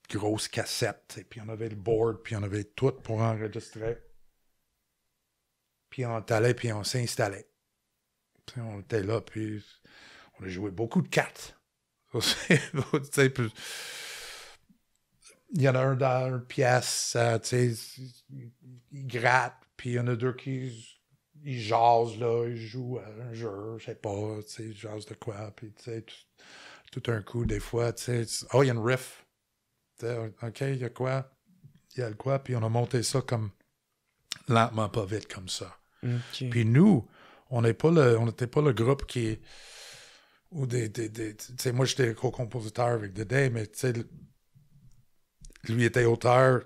grosses cassettes. Et puis on avait le board, puis on avait tout pour enregistrer. Puis on allé, puis on s'est Puis on était là, puis on a joué beaucoup de cartes. il y en a un dans une pièce, euh, tu sais, il gratte, puis il y en a deux qui ils jasent, là, ils jouent à un jeu, je sais pas, tu sais, ils jasent de quoi, puis tu sais, tout, tout, un coup, des fois, tu sais, oh, il y a une riff. sais, OK, il y a quoi? Il y a le quoi? Puis on a monté ça comme lentement, pas vite, comme ça. Puis nous, on n'était pas, le groupe qui. Ou des, des, sais moi, j'étais co-compositeur avec Day, mais tu sais, lui était auteur,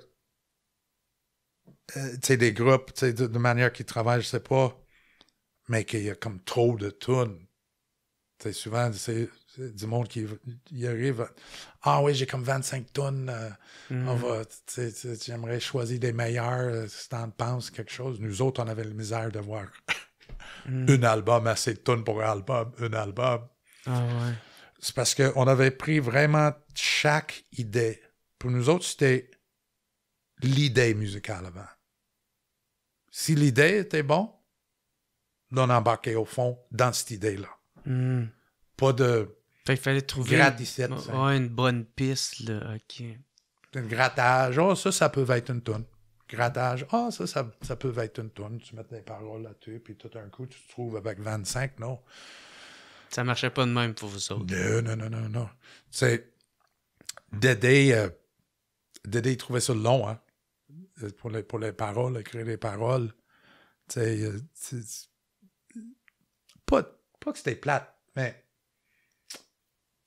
euh, des groupes de, manière qu'ils travaillent, je sais pas, mais qu'il y a comme trop de tonnes. souvent, c'est du monde qui arrive. ah oui, j'ai comme 25 tonnes. Euh, mm. j'aimerais choisir des meilleurs. Euh, si tu en penses quelque chose, nous autres, on avait le misère d'avoir mm. un album, assez de tonnes pour un album, un album. Ah c'est parce qu'on avait pris vraiment chaque idée. Pour nous autres, c'était l'idée musicale avant si l'idée était bonne, on embarquait au fond dans cette idée-là. Hmm. Pas de. Fait il fallait trouver une... bonne piste, Un grattage. Ah, ça, ça peut être une tonne. Grattage. Ah, ça, ça, peut être une tonne. Tu mets des paroles là-dessus, puis tout d'un coup, tu te trouves avec 25, non. Ça marchait pas de même pour vous autres. Non, non, non, non, non. C'est. Dédé, euh, Dédé, il trouvait ça long, hein. Euh, pour les, paroles, écrire les paroles. Tu euh, pas, que c'était plate, mais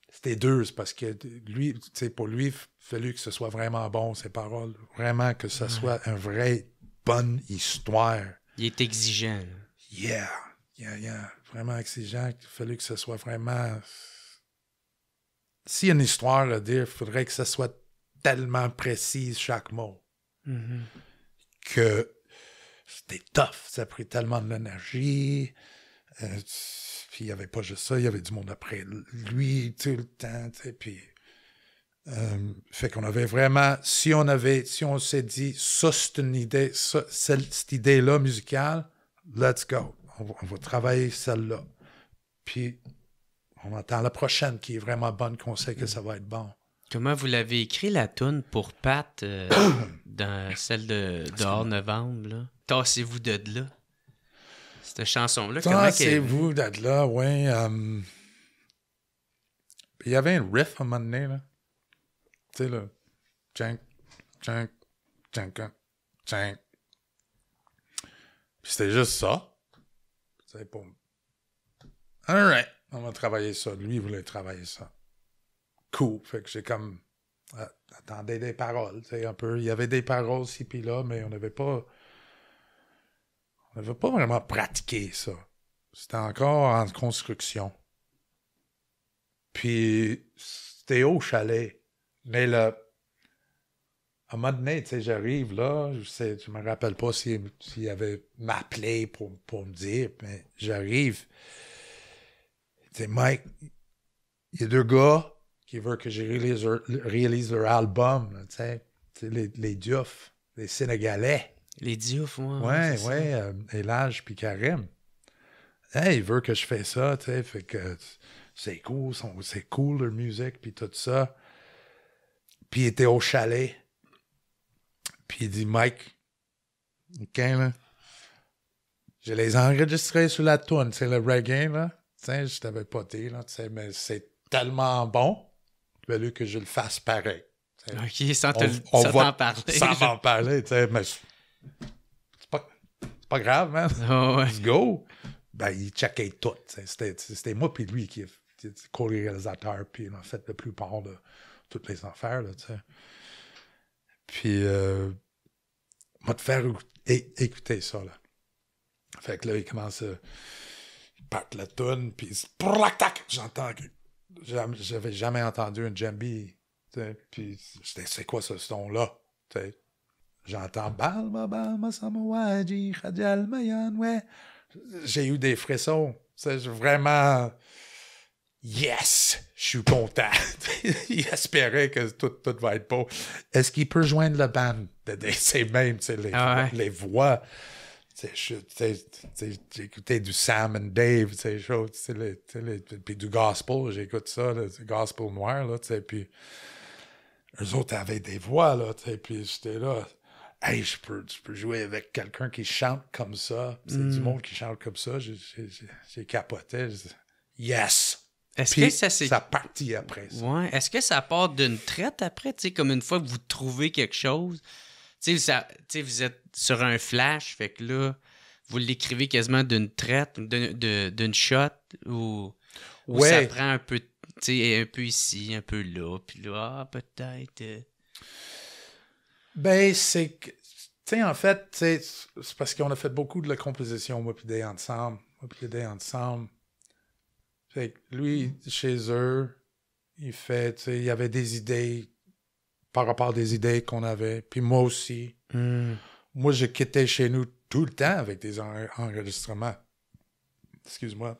c'était deux, parce que lui, tu pour lui, il fallait que ce soit vraiment bon, ses paroles. Vraiment que ce soit une vraie bonne histoire. Il est exigeant. Yeah, yeah, yeah. Vraiment exigeant. Il fallait que ce soit vraiment. si une histoire à dire, il faudrait que ce soit tellement précise chaque mot. Mm-hmm. Que c'était tough, ça a pris tellement de l'énergie. Euh, puis il n'y avait pas juste ça, il y avait du monde après lui tout le temps. Puis, euh, fait qu'on avait vraiment, si on avait, si on s'est dit, ça c'est une idée, cette idée-là musicale, let's go, on on va travailler celle-là. Puis on attend la prochaine qui est vraiment bonne, qu'on sait que mm. ça va être bon. Comment vous l'avez écrit la toune pour Pat euh, dans celle de dehors novembre là? Tassez-vous de là. Cette chanson là, Tassez-vous de là, ouais. Euh, il y avait un riff à un moment donné là. Tu sais là, Tchank, tchank, tchank, tchank. Puis c'était juste ça. C'est pour. All right, on va travailler ça. Lui il voulait travailler ça. Fait que j'ai comme. Euh, attendais des paroles, tu un peu. Il y avait des paroles ici puis là, mais on n'avait pas. On n'avait pas vraiment pratiqué ça. C'était encore en construction. Puis c'était au chalet. Mais là À un moment donné, j'arrive là, je sais, je me rappelle pas s'il avait m'appelé pour, pour me dire, mais j'arrive. Tu sais, Mike, il y a deux gars, qui veut que je réalise, leur album, tu les, les Diouf, les Sénégalais. Les Diouf, moi. Ouais, ouais, euh, puis Karim. Hey, il veut que je fasse ça, tu sais, fait que c'est cool, c'est cool leur musique, puis tout ça. Puis il était au chalet, puis il dit, Mike, OK, là, je les ai enregistrés sur la toune, c'est le reggae, là, tu sais, je t'avais poté, là, tu sais, mais c'est tellement bon fallu que je le fasse pareil. OK, sans, te, on, t'en parler. Sans je... parler, tu sais, mais c'est pas, pas grave, man. Ah ouais. Let's go. Ben, il checkait tout. C'était, c'était moi puis lui qui est co-réalisateur, puis en fait la plupart de toutes les affaires, là, tu sais. Puis, euh, moi, te faire écouter ça, là. Fait que là, il commence à... Euh, il part la toune, puis il se... J'entends que j'avais jamais entendu un Jambi Puis c'est quoi ce son-là? J'entends J'ai eu des frissons. C'est vraiment. Yes! Je suis content. il espérait que tout, tout va être beau. Est-ce qu'il peut joindre le band? C'est même, ah les voix j'écoutais du Sam and Dave, puis du gospel, j'écoute ça, le gospel noir, là, tu puis eux autres avaient des voix, là, tu puis j'étais là, hey, je peux, jouer avec quelqu'un qui chante comme ça, c'est du hmm. monde qui chante comme ça, j'ai capoté, yes! Est-ce que ça c'est ça partit après ça. Ouais. Est-ce que ça part d'une traite après, tu comme une fois que vous trouvez quelque chose, tu vous êtes sur un flash, fait que là, vous l'écrivez quasiment d'une traite, d'une shot, ou ça prend un peu, un peu ici, un peu là, puis là, ah, peut-être. Euh. Ben, c'est que, tu sais, en fait, c'est parce qu'on a fait beaucoup de la composition, moi puis ensemble, moi puis ensemble. Fait que lui, chez eux, il fait, il y avait des idées par rapport des idées qu'on avait. Puis moi aussi. Hmm. Moi, je quittais chez nous tout le temps avec des enregistrements. Excuse-moi.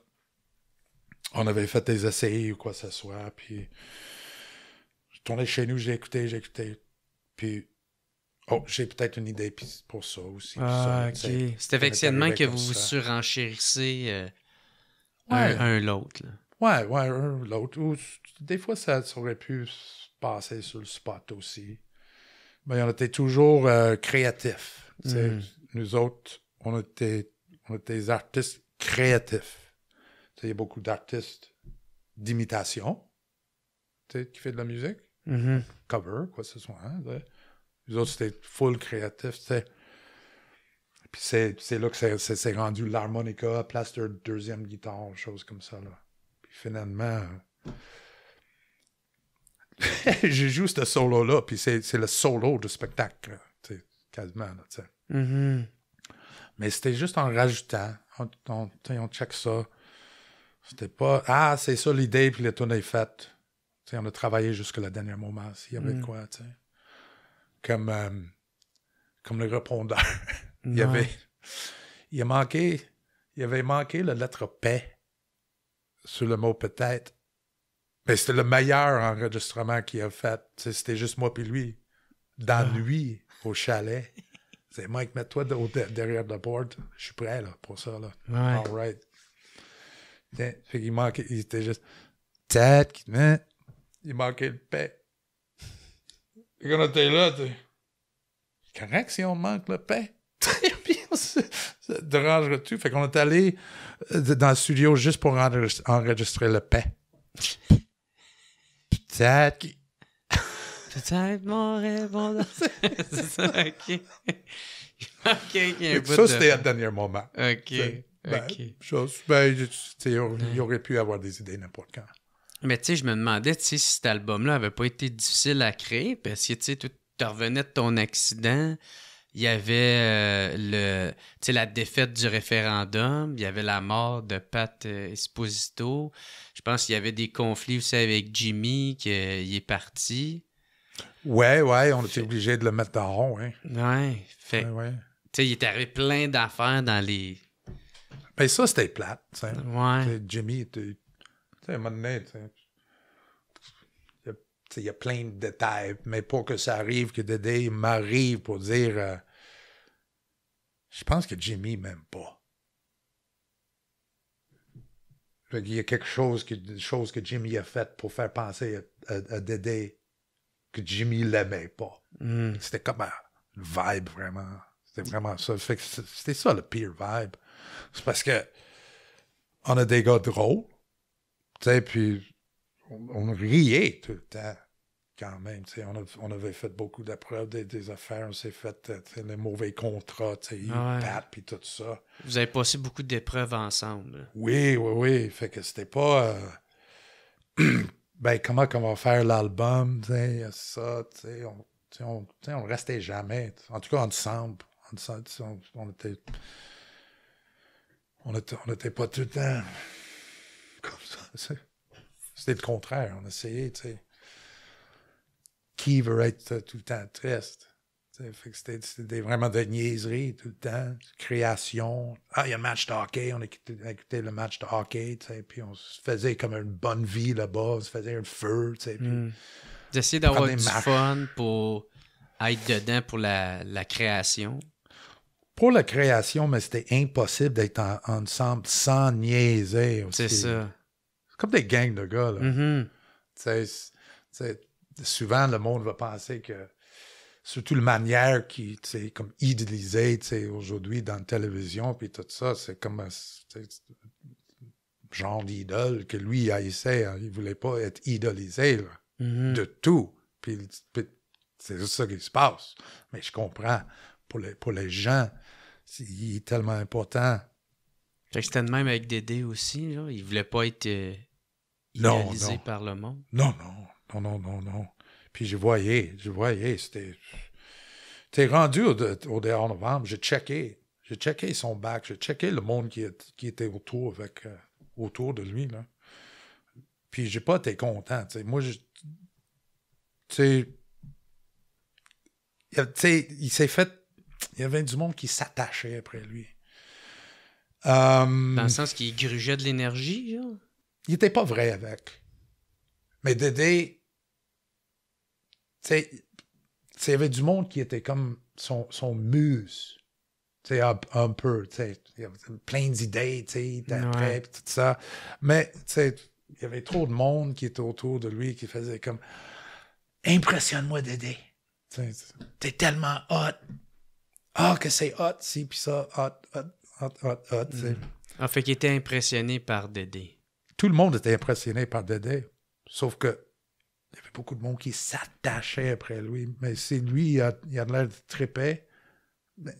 On avait fait des essais ou quoi que ce soit. Puis je tournais chez nous, j'ai écouté, j'ai écouté. Puis Oh, j'ai peut-être une idée pour ça aussi. Ah, C'est effectivement que vous vous surenchérissez euh, un, l'autre. Ouais, ouais, un l'autre. Des fois, ça aurait pu passer sur le spot aussi. Mais on était toujours euh, créatifs. Mm. Nous autres, on était, on était des artistes créatifs. Il y a beaucoup d'artistes d'imitation qui fait de la musique, mm-hmm. cover, quoi que ce soit. Hein, autres, c'était full créatif. Puis c'est là que c'est rendu l'harmonica, plaster, de deuxième guitare, choses comme ça. Là. Puis finalement, j'ai joue ce solo-là, puis c'est le solo du spectacle, sais, quasiment. Mm-hmm. Mais c'était juste en rajoutant. On, on, check ça. C'était pas Ah, c'est ça l'idée, puis les tournée est faite. on a travaillé jusqu'à le dernier moment, s'il y avait mm. quoi. sais, Comme, euh, comme le répondeur. il y avait. Il a manqué. Il avait manqué la lettre P sur le mot peut-être. Ben, c'était le meilleur enregistrement qu'il a fait. C'était juste moi puis lui. Dans ah. lui, au chalet. C'est Mike, mets-toi derrière la porte. Je suis prêt là, pour ça. Là. All right. il manquait, il était juste. Tête, il manquait le paix. Il quand était là, tu correct si on manque le paix. Très bien, ça, dérange tout tu Fait qu'on est allé euh, dans le studio juste pour enregistrer le paix. Ça. Peut-être mon répondant. c'est ça, ok. ça, c'était à à dernier moment. OK. ben, ben il aurait pu avoir des idées n'importe quand. Mais tu sais, je me demandais si cet album-là avait pas été difficile à créer parce que tu revenais de ton accident il y avait euh, la défaite du référendum, il y avait la mort de Pat euh, Esposito. Je pense qu'il y avait des conflits aussi avec Jimmy, qu'il est parti. Ouais, ouais, on était obligé de le mettre dans rond. Hein. Ouais, fait. il était arrivé plein d'affaires dans les. Ben, ça, c'était plate. Ouais. Jimmy était. Tu sais, un moment donné, Il y a plein de détails, mais pour que ça arrive, que Dédé m'arrive pour dire euh, je pense que Jimmy m'aime pas. Il y a quelque chose que, chose que Jimmy a fait pour faire penser à, Dédé que Jimmy l'aimait pas. Hmm. C'était comme un vibe vraiment. C'était vraiment ça. c'était ça le pire vibe. C'est parce que on a des gars drôles. Tu puis on, on riait tout le temps quand même, on, on, avait fait beaucoup d'épreuves, des, affaires, on s'est fait euh, les mauvais contrats, tu sais, e puis tout ça. Vous avez passé beaucoup d'épreuves ensemble. Oui, oui, oui. Fait que c'était pas. Euh, ben, comment on va faire l'album, tu sais, ça, tu sais, on, on, restait jamais. En tout cas, ensemble. on, on, était. On était, pas tout le temps comme ça, C'était le contraire, on essayait, tu sais qui veut être euh, tout le temps triste? c'était vraiment de niaiseries tout le temps, création. Ah, il y a un match de hockey, on écoutait, le match de hockey, puis on se faisait comme une bonne vie là-bas, on se faisait un feu, hmm. D'essayer d'avoir du fun pour être dedans pour la, la création. Pour la création, mais c'était impossible d'être ensemble sans niaiser aussi. C'est ça. comme des gangs de gars, là. Mm-hmm souvent, le monde va penser que, surtout la manière qui, tu comme tu aujourd'hui dans la télévision, puis tout ça, c'est comme un genre d'idole que lui, a essayé. Il hein. il voulait pas être idolisé, mm-hmm. de tout. Puis, c'est ça qui se passe. Mais je comprends. Pour les, pour les gens, c'est il est tellement important. C'était de même avec Dédé aussi, là. Il voulait pas être euh, idolisé par le monde. Non, non, non, non, non, non. Puis je voyais, je voyais, c'était. T'es rendu au, au dehors novembre, j'ai checké. J'ai checké son bac, j'ai checké le monde qui, était autour, avec, euh, autour de lui. Là. Puis j'ai pas été content. T'sais. Moi, je. Tu sais. Il s'est fait. Il y avait du monde qui s'attachait après lui. Euh, Dans le sens qu'il grugeait de l'énergie, genre. Il était pas vrai avec. Mais Dédé, il y avait du monde qui était comme son, son muse. T'sais, un, peu, plein d'idées, d'après, et tout ça. Mais, il y avait trop de monde qui était autour de lui qui faisait comme Impressionne-moi, Dédé. T'es tellement hot. Ah, oh, que c'est hot, si, puis ça, hot, hot, hot, hot, hot. En mm. ah, fait, il était impressionné par Dédé. Tout le monde était impressionné par Dédé. Sauf que il y avait beaucoup de monde qui s'attachait après lui. Mais c'est lui, il a, l'air de l'air Ben,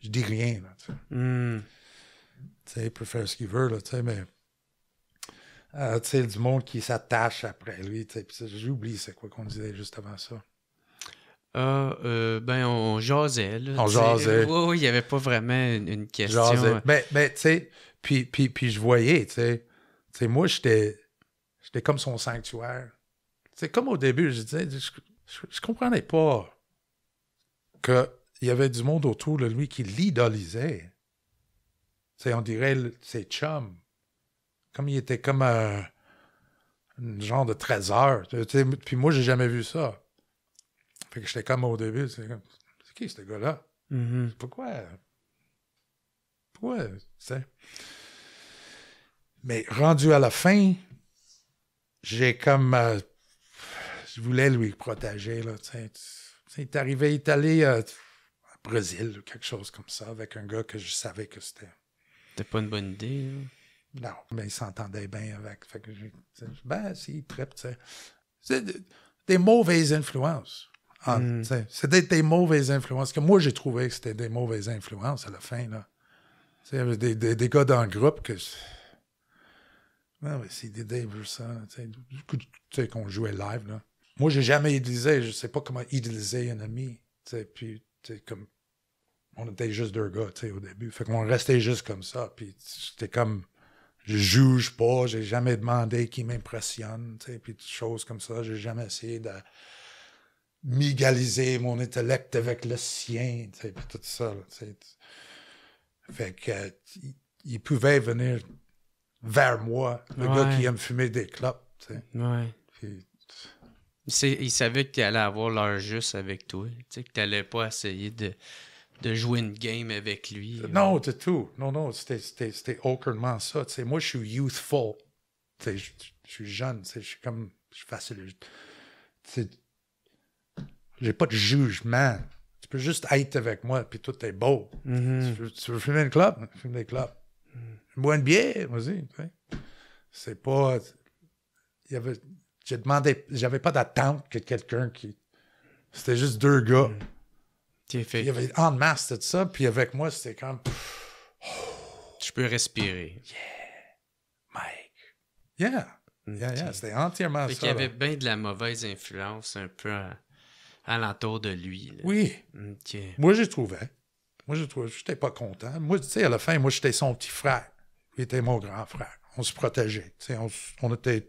je dis rien. Là, hmm. tu sais. il peut faire ce qu'il veut, tu sais, mais. Euh, tu sais, du monde qui s'attache après lui. Tu sais, J'oublie c'est quoi qu'on disait juste avant ça. Ah, euh, ben, on jasait. on jasait. il n'y avait pas vraiment une, question. Euh. Ben, ben, tu sais, puis, puis, puis, je voyais, Tu sais, moi, j'étais comme son sanctuaire. C'est comme au début, je disais, je, je, comprenais pas qu'il y avait du monde autour de lui qui l'idolisait. C'est, on dirait ses chums. Comme il était comme un, genre de trésor. Puis moi, j'ai jamais vu ça. Fait que j'étais comme au début, c'est qui ce gars-là? Mm-hmm. Pourquoi? Pourquoi? Mais rendu à la fin, j'ai comme euh, je voulais lui protéger. Là, t'sais, t'sais, il est arrivé, il est allé au Brésil ou quelque chose comme ça avec un gars que je savais que c'était. C'était pas une bonne idée. Non, mais il s'entendait bien avec. que ben, c'est il tu sais. C'est des mauvaises influences. C'était ah, hmm. des mauvaises influences. Que moi, j'ai trouvé que c'était des mauvaises influences à la fin. Là. Des, des, des, gars dans le groupe que. Non, mais c'est des Dave ça. Tu sais, qu'on jouait live. Là. Moi, j'ai jamais idéalisé, je sais pas comment idéaliser un ami. Puis, comme, on était juste deux gars, au début. Fait qu'on restait juste comme ça. Puis, c'était comme, je juge pas, j'ai jamais demandé qui m'impressionne, puis des choses comme ça. J'ai jamais essayé de m'égaliser mon intellect avec le sien, puis tout ça. Fait que, il pouvait venir vers moi, le gars qui aime fumer des clopes, tu il savait que tu allais avoir l'heure juste avec toi. tu sais que tu n'allais pas essayer de, de, jouer une game avec lui. Euh, non, c'est tout. Non, non, c'était aucunement ça. tu sais moi, je suis youthful. tu sais Je suis jeune. Je suis comme. Je suis facile. J'ai pas de jugement. Tu peux juste être avec moi, puis tout est beau. Mm-hmm. tu, veux, filmer fumer une clope? Fume des clopes. Mm Bois une bière, vas-y. C'est pas. Il y avait demandé, j'avais pas d'attente que quelqu'un qui. C'était juste deux gars. Mm. Il y avait en masse tout ça, puis avec moi, c'était comme. Tu peux respirer. Yeah. Mike. Yeah. Mm, yeah, C'était entièrement fait ça. qu'il y avait bien de la mauvaise influence un peu à, l'entour de lui. Oui. Moi, j'ai trouvé. Moi, j'ai trouvé. J'étais pas content. Moi, tu sais, à la fin, moi, j'étais son petit frère. Il était mon grand frère. On se protégeait. On, on était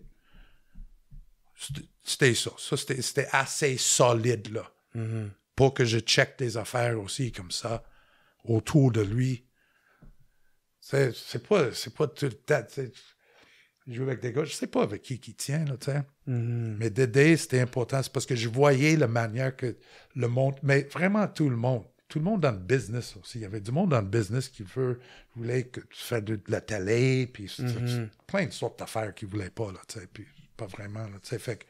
c'était ça. Ça, c'était assez solide, là. Mm-hmm. Pour que je check des affaires aussi, comme ça, autour de lui. C'est pas, c'est pas tout le temps. Je joue avec des gars, je sais pas avec qui qui tient, là, tu sais. Mm-hmm. Mais Dédé, c'était important. C'est parce que je voyais la manière que le monde, mais vraiment tout le monde, tout le monde dans le business aussi. Il y avait du monde dans le business qui veut, voulait que tu fasses de, la télé, puis mm-hmm. plein de sortes d'affaires qu'ils voulaient pas, là, tu sais pas vraiment. Là, fait que...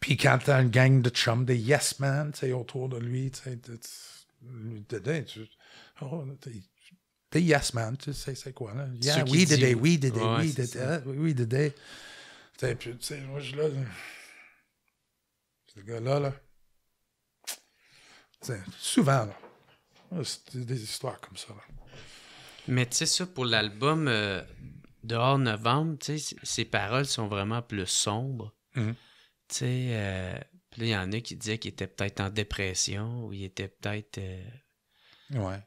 Puis quand t'as une gang de chums, des yes men autour de lui, tu sais, des oh, yes men, tu sais, c'est quoi, là? Yeah, we did it, we did oui we did it, we did Tu sais, moi, je là, le gars-là, là, sais, souvent, là, c'est des histoires comme ça, là. Mais tu sais, ça, pour l'album, euh, dehors novembre, ses paroles sont vraiment plus sombres. Mhm. Euh, il y en a qui disaient qu'il était peut-être en dépression ou il était peut-être. Euh, ouais.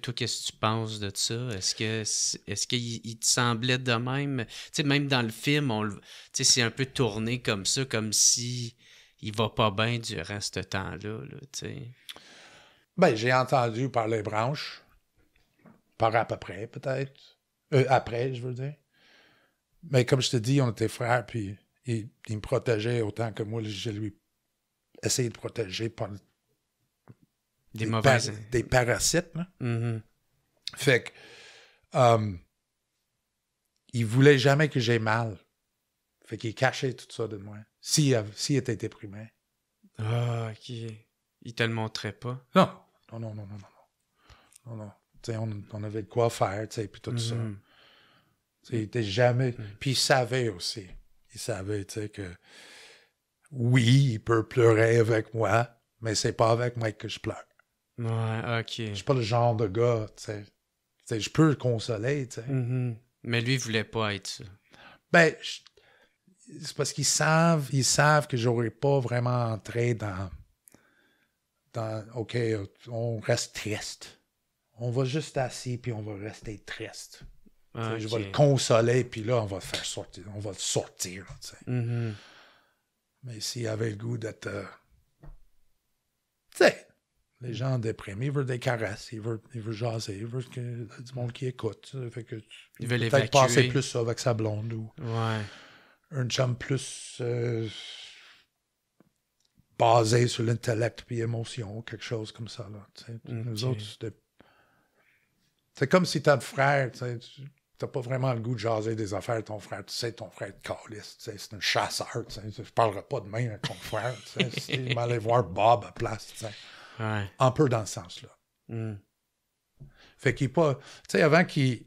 toi, qu'est-ce que tu penses de ça? Est-ce que est-ce qu'il te semblait de même? même dans le film, on c'est un peu tourné comme ça, comme si il va pas bien durant ce temps-là. Là, ben, j'ai entendu par les branches, par à peu près, peut-être. Euh, après, je veux dire. Mais comme je te dis, on était frères, puis il, me protégeait autant que moi, je lui essayé de protéger par des, des parasites. Mm-hmm. Fait que. Hum, il voulait jamais que j'aie mal. Fait qu'il cachait tout ça de moi. S'il si était déprimé. Ah, ok. Il te le montrait pas? Non. Non, non, non, non, non. Non, non on, avait de quoi faire, tu puis tout ça. Mm-hmm. il jamais. Mm-hmm. Puis il savait aussi. Il savait, tu sais, que oui, il peut pleurer avec moi, mais c'est pas avec moi que je pleure. Ouais, ok. Je suis pas le genre de gars, tu sais. je peux le consoler, tu sais. Mm-hmm. Mais lui, il voulait pas être ça. Ben, c'est parce qu'ils savent, ils savent que j'aurais pas vraiment entré dans, dans, ok, on reste triste on va juste assis puis on va rester triste. Je vais le consoler, puis là, on va le faire sortir. On va le sortir. Mm-hmm. Mais s'il avait le goût d'être. Euh, tu sais, les gens déprimés, ils veulent des caresses, ils veulent, ils veulent jaser, ils veulent que, du monde qui écoute. Fait que, ils veulent peut-être passer plus ça avec sa blonde ou. Ouais. Une chambre plus. Euh, basé sur l'intellect puis émotion, quelque chose comme ça. Là, Nous autres, c'était c'est comme si t'as un frère, tu t'as pas vraiment le goût de jaser des affaires ton frère. Tu sais, ton frère est caliste, c'est un chasseur. tu Je parlerai pas de main à ton frère. Il m'allait voir Bob à place. Un peu dans ce sens-là. Hmm. Fait qu'il pas. Tu sais, avant qu'il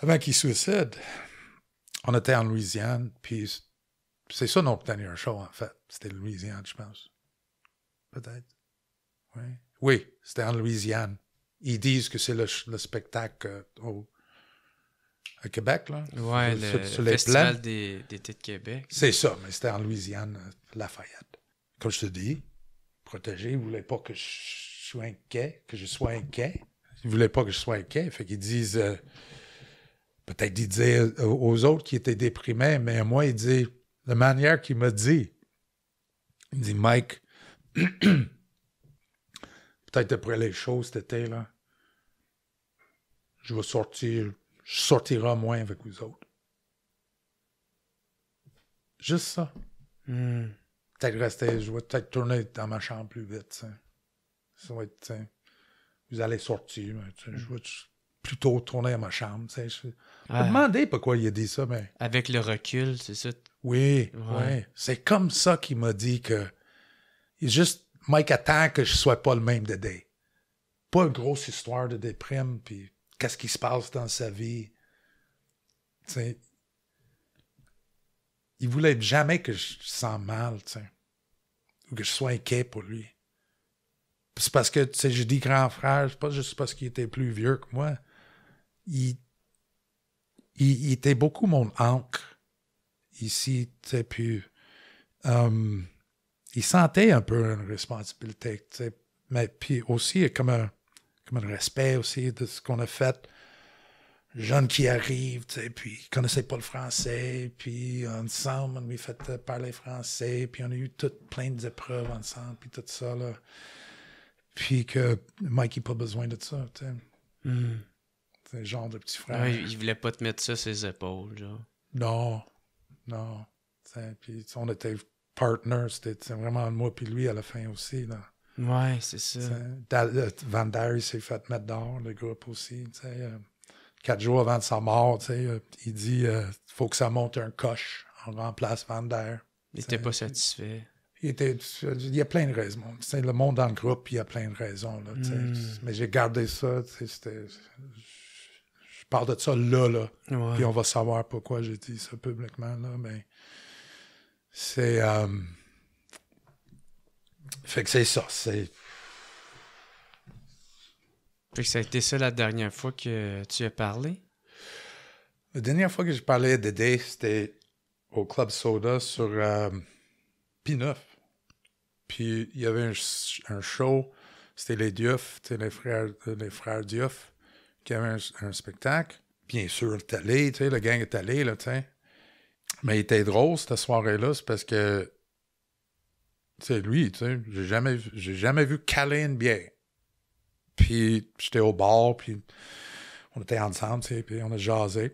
avant qu'il suicide, on était en Louisiane, puis c'est ça notre dernier show, en fait. C'était Louisiane, je pense. Peut-être. Oui. Oui, c'était en Louisiane ils disent que c'est le, spectacle euh, au, à Québec, là. Ouais, le, Festival des, de Québec. C'est ça, mais c'était en Louisiane, euh, Lafayette. Comme je te dis, protégé, ils ne voulaient pas que je sois inquiet, que je sois inquiet. Ils ne voulaient pas que je sois inquiet. Fait qu'ils disent, euh, peut-être ils disaient aux autres qui étaient déprimés, mais à moi, ils disent, la manière qu'il me dit, il me dit, Mike, peut-être après les choses cet là, je vais sortir, je sortirai moins avec vous autres. Juste ça. Hmm. Peut-être rester, je vais peut-être tourner dans ma chambre plus vite. Ça va être, vous allez sortir, je vais plutôt tourner à ma chambre. Je ah. pourquoi il a dit ça, mais. Avec le recul, c'est ça. Oui, ouais. C'est comme ça qu'il m'a dit que. Il juste, Mike attend que je ne sois pas le même de Day. Pas une grosse histoire de déprime, puis qu'est-ce qui se passe dans sa vie. il voulait jamais que je sens mal, ou que je sois inquiet pour lui. C'est parce que, tu sais, je dis grand frère, c'est pas juste parce qu'il était plus vieux que moi. Il, il, était beaucoup mon ancre. ici, tu sais, euh, il sentait un peu une responsabilité, tu sais, mais puis aussi comme un, le respect aussi de ce qu'on a fait. Jeunes qui arrivent, tu sais, puis ils connaissaient pas le français, puis ensemble, on lui fait parler français, puis on a eu toutes plein d'épreuves ensemble, puis tout ça, là. Puis que Mike n'a pas besoin de ça, tu sais. Hmm. C'est le genre de petit frère. il voulait pas te mettre ça sur ses épaules, genre. Non, non. Puis on était partners, c'était vraiment moi puis lui à la fin aussi, là. Ouais, c'est ça. Vander euh, Van s'est fait mettre dehors, le groupe aussi. Euh, quatre jours avant de sa mort, sais, euh, il dit faut que ça monte un coche. On remplace Van Il n'était pas satisfait. Il, était, il y a plein de raisons. le monde dans le groupe, il y a plein de raisons. Là, hmm. Mais j'ai gardé ça. c'était... Je parle de ça là. là. Puis on va savoir pourquoi j'ai dit ça publiquement. Là, mais c'est. Fait que c'est ça. C'est... Fait que ça a été ça la dernière fois que tu as parlé? La dernière fois que j'ai parlé à Dédé, c'était au Club Soda sur euh, P9. Puis il y avait un, show, c'était les Diouf, les frères, euh, les frères qui avaient un, spectacle. Bien sûr, t'es allé, tu sais, le gang est allé, là, tu Mais il était drôle cette soirée-là, c'est parce que c'est lui, tu sais, j'ai jamais, j'ai jamais vu caler bien Puis j'étais au bar, puis on était ensemble, tu sais, puis on a jasé.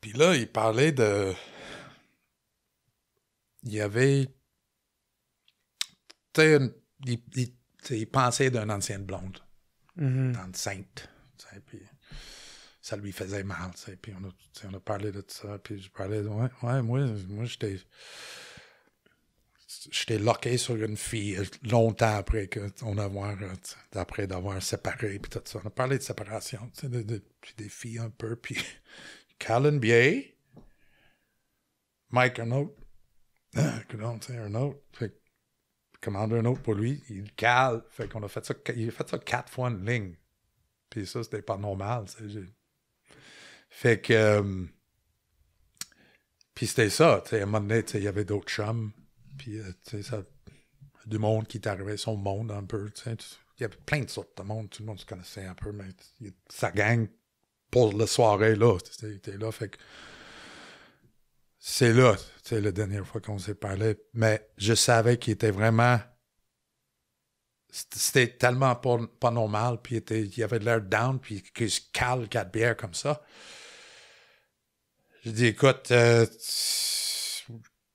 Puis là, il parlait de... Il y avait... Tu sais, il, pensait d'une ancienne blonde, mm mm-hmm. enceinte, tu sais, puis ça lui faisait mal. Puis on, a, on a parlé de ça. Puis je parlais, de, ouais, moi, moi j'étais j'étais locké sur une fille longtemps après qu'on avoir, euh, d'avoir séparé puis tout ça. On a parlé de séparation, de, des filles un peu, puis Mike un autre, un autre, fait, un autre pour lui, il cale, fait qu'on a fait ça, il a fait ça quatre fois une ligne, puis ça c'était pas normal, fait que, euh, puis c'était ça, tu sais, à un moment donné, il y avait d'autres chums puis, euh, tu sais, ça. Du monde qui t'arrivait, son monde un peu. tu sais. Il y avait plein de sortes de monde. Tout le monde se connaissait un peu, mais Ça gang, pour la soirée, là, c'était là. Fait que. C'est là, c'est la dernière fois qu'on s'est parlé. Mais je savais qu'il était vraiment. C'était tellement pas, normal, puis il, était, il avait l'air down, puis qu'il se cale quatre bières comme ça. Je dis, écoute, euh,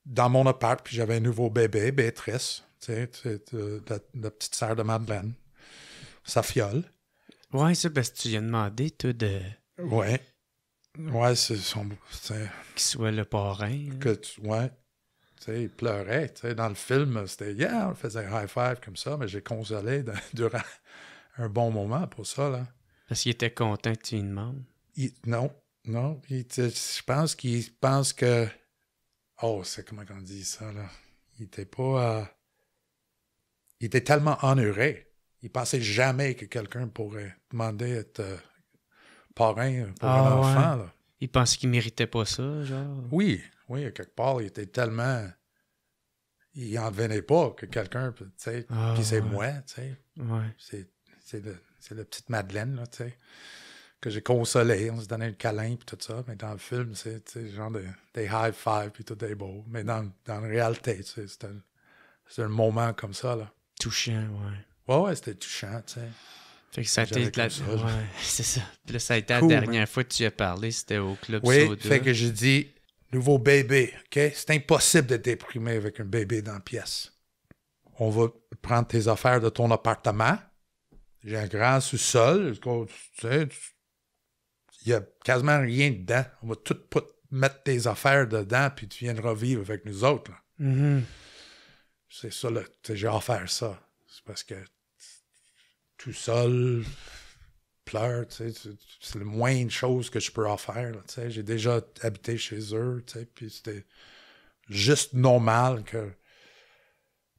dans mon appart, puis j'avais un nouveau bébé, Béatrice, tu sais, la, petite sœur de Madeleine, sa fiole. Ouais, c'est parce que tu lui as demandé, toi, de. Ouais. Ouais, c'est son. Qu'il soit le parrain. Hein. Que tu... Ouais. il pleurait. sais, Dans le film, c'était yeah, on faisait un high five comme ça, mais j'ai consolé durant un bon moment pour ça. Là. Parce qu'il était content que tu lui demandes. non, non. je pense qu'il pense que Oh, c'est comment on dit ça, là? Il était pas. Euh, il était tellement honoré. Il pensait jamais que quelqu'un pourrait demander être euh, parrain pour un ah, enfant. Il pensait qu'il méritait pas ça, genre. Oui, oui, quelque part, il était tellement. Il en venait pas que quelqu'un, tu sais, ah, puis c'est moi, tu sais. C'est, c'est la petite Madeleine, là, tu sais que j'ai consolé, on se donnait le câlin puis tout ça, mais dans le film, c'est genre des high five puis tout des beaux. mais dans, dans la réalité, c'est un, moment comme ça là. Touchant, ouais. Ouais, ouais, c'était touchant, tu sais. Fait que ça a été la... ouais, c'est ça. Puis ça a été la dernière hein. fois que tu as parlé, c'était au club oui, Soda. fait que j'ai dit nouveau bébé, OK, c'est impossible de déprimer avec un bébé dans la pièce. On va prendre tes affaires de ton appartement. J'ai un grand sous-sol, tu sais, il n'y a quasiment rien dedans. On va tout mettre tes affaires dedans, puis tu viendras vivre avec nous autres. Mm-hmm. C'est ça, là. J'ai offert ça. C'est parce que tout seul, pleure, c'est le moins de choses que je peux offrir. J'ai déjà habité chez eux, puis c'était juste normal que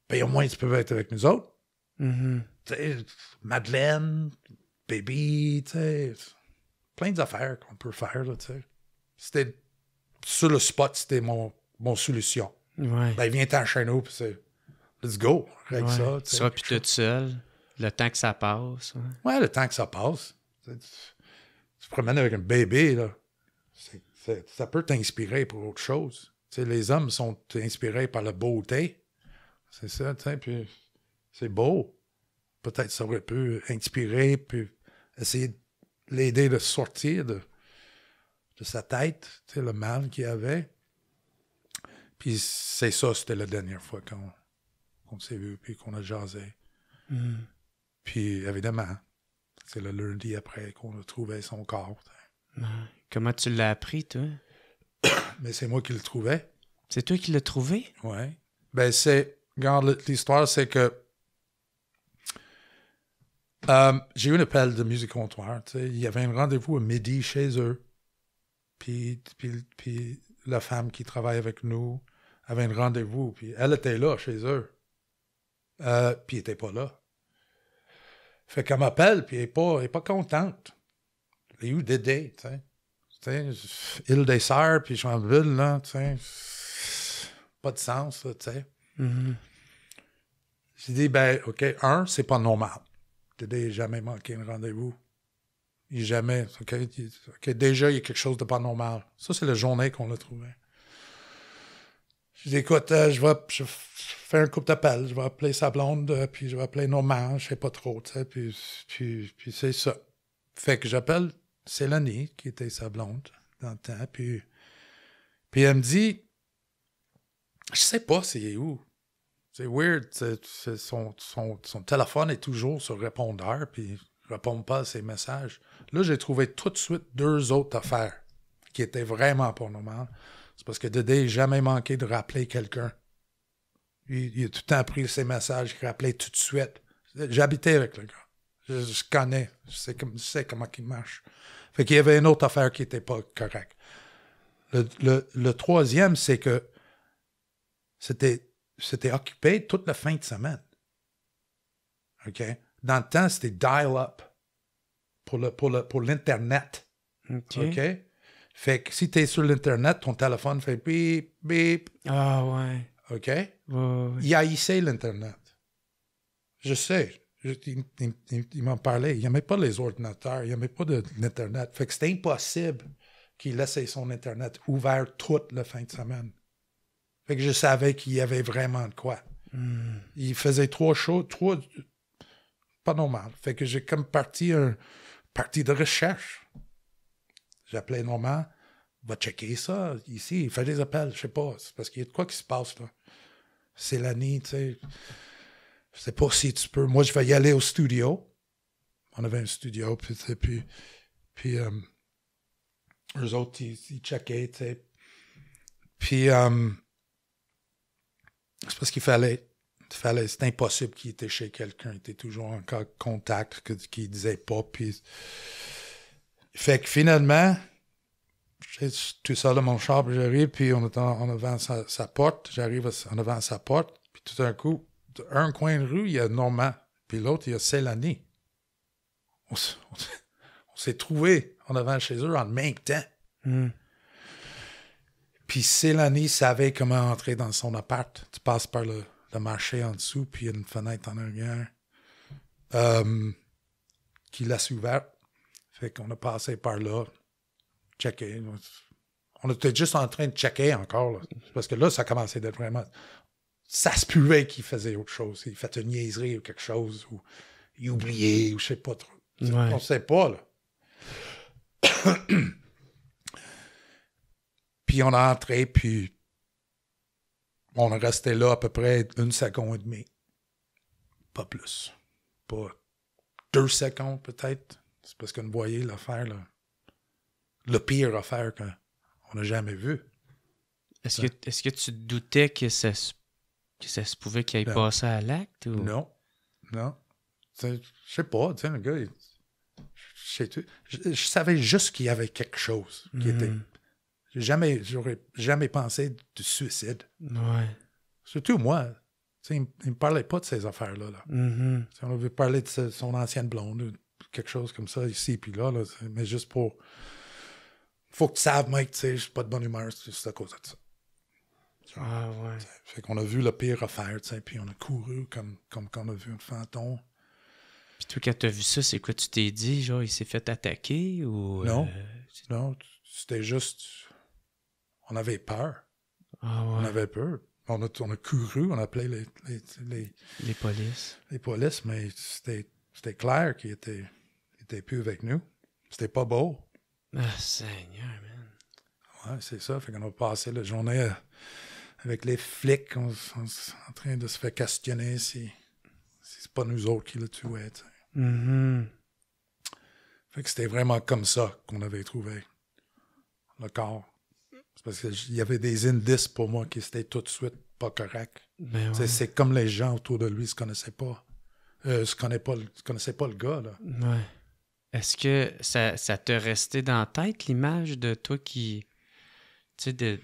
ben, au moins tu peux être avec nous autres. Mm-hmm. Madeleine, bébé... tu plein d'affaires qu'on peut faire. C'était sur le spot, c'était mon, mon solution. Ben, viens t'en chez nous, c'est let's go avec ça. puis tout seul, le temps que ça passe. Hein. Ouais, le temps que ça passe. Tu, promènes avec un bébé, là. ça peut t'inspirer pour autre chose. sais, les hommes sont inspirés par la beauté. C'est ça, tu puis c'est beau. Peut-être ça aurait pu inspirer, puis essayer de l'aider de sortir de, de sa tête, le mal qu'il avait. Puis c'est ça, c'était la dernière fois qu'on s'est vu, puis qu'on a jasé. Hmm. Puis évidemment, c'est le lundi après qu'on a trouvé son corps. Comment tu l'as appris, toi? Mais c'est moi qui le trouvais. C'est toi qui l'as trouvé? Oui. Ben c'est... Regarde, l'histoire, c'est que euh, j'ai eu un appel de Musique Comptoir. Il y avait un rendez-vous à midi chez eux. Puis, la femme qui travaille avec nous avait un rendez-vous. Puis elle était là chez eux. Euh, puis elle n'était pas là. Fait qu'elle m'appelle, puis elle n'est pas, contente. Elle a eu des dates. Île des Sœurs, puis suis là, ville. Pas de sens, tu sais. Mm-hmm. J'ai dit, ben, OK, un, c'est pas normal. Dédé n'a jamais manqué un rendez-vous. Il jamais. déjà, il y a quelque chose de pas normal. Ça, c'est la journée qu'on l'a trouvé. Je dis, écoute, euh, je vais je fais un couple d'appels. Je vais appeler sa blonde, euh, puis je vais appeler Normand, je sais pas trop, tu sais, puis, c'est ça. Fait que j'appelle Célanie, qui était sa blonde dans le temps, puis, puis elle me dit, je sais pas est où. C'est weird. C'est, son, son, son, téléphone est toujours sur répondeur, puis ne répond pas à ses messages. Là, j'ai trouvé tout de suite deux autres affaires qui étaient vraiment pour normales. C'est parce que Dédé n'a jamais manqué de rappeler quelqu'un. Il, il, a tout le temps pris ses messages, il rappelait tout de suite. J'habitais avec le gars. Je, je connais. Je sais, comme, je comment il marche. Fait qu'il y avait une autre affaire qui n'était pas correcte. le, le troisième, c'est que c'était c'était occupé toute la fin de semaine. OK? Dans le temps, c'était dial-up pour l'Internet. Pour OK? Fait que si tu es sur l'Internet, ton téléphone fait bip, bip. Ah ouais. OK? Il haïssait l'Internet. Je sais. il, il, parlé. il m'en parlait. Il pas les ordinateurs. Il avait pas de, l'Internet. Fait que c'était impossible qu'il laisse son Internet ouvert toute la fin de semaine que je savais qu'il y avait vraiment de quoi. Hmm. Il faisait trois choses, trois. Pas normal. Fait que j'ai comme parti un parti de recherche. J'appelais Normand, va checker ça ici, il fait des appels, je sais pas, c'est parce qu'il y a de quoi qui se passe là. C'est l'année, tu sais. Je sais pas si tu peux. Moi, je vais y aller au studio. On avait un studio, puis, puis, puis euh, eux autres, ils, checkaient, tu sais. Puis, euh, c'est parce qu'il fallait. fallait c'est impossible qu'il était chez quelqu'un. Il était toujours en contact, qu'il ne disait pas. Puis... Fait que finalement, tout seul dans mon char, j'arrive, puis on est en, avant sa, porte. J'arrive en avant sa porte, puis tout d'un coup, d'un coin de rue, il y a Normand, puis l'autre, il y a Célanie. On, s'est trouvé en avant chez eux en même temps. Hmm. Puis Célanie savait comment entrer dans son appart. Tu passes par le, marché en dessous, puis il y a une fenêtre en arrière euh, qui laisse ouverte. Fait qu'on a passé par là, checké. On était juste en train de checker encore, parce que là, ça commençait d'être vraiment. Ça se pouvait qu'il faisait autre chose. Il fait une niaiserie ou quelque chose, ou il oubliait, ou je sais pas trop. On sait pas, là. Puis on est entré, puis on est resté là à peu près une seconde et demie. Pas plus. Pas deux secondes peut-être. C'est parce qu'on voyait l'affaire, là. Le pire affaire qu'on a jamais vu. Est-ce que, est que tu doutais que ça se, que se pouvait qu'il aille passer à l'acte? Ou... Non. Non. Je sais pas, tu sais, le gars, je, savais juste qu'il y avait quelque chose qui mhm. était Jamais, j'aurais jamais pensé du suicide. Ouais. Surtout moi. il ne me parlait pas de ces affaires-là. Là. Mm-hmm. On avait parlé de son ancienne blonde, quelque chose comme ça, ici, puis là, mais juste pour. Faut que tu saves, Mike, tu sais, je suis pas de bonne humeur, c'est à cause de ça. ah ouais. Fait qu'on a vu le pire affaire, tu sais, puis on a couru comme, comme quand on a vu un fantôme. Puis toi, quand t'as vu ça, c'est quoi tu t'es dit? Genre, il s'est fait attaquer ou. Non. Euh, non, c'était juste on avait peur. Ah on avait peur. On a, couru, on a les... Les, les, polices. Les polices, mais c'était clair qu'ils étaient, plus avec nous. C'était pas beau. Ah, Seigneur, man. Ouais, c'est ça. Fait qu'on a passé la journée avec les flics en train de se faire questionner si, si c'est pas nous autres qui le tuaient. Mm-hmm. Fait que c'était vraiment comme ça qu'on avait trouvé le corps parce qu'il y avait des indices pour moi qui étaient tout de suite pas corrects. Ben c'est comme les gens autour de lui se connaissaient pas. Ils euh, se connaissaient pas, connaissaient pas le gars. Là. Est-ce que ça, ça te restait dans la tête l'image de toi qui. Tu sais, de,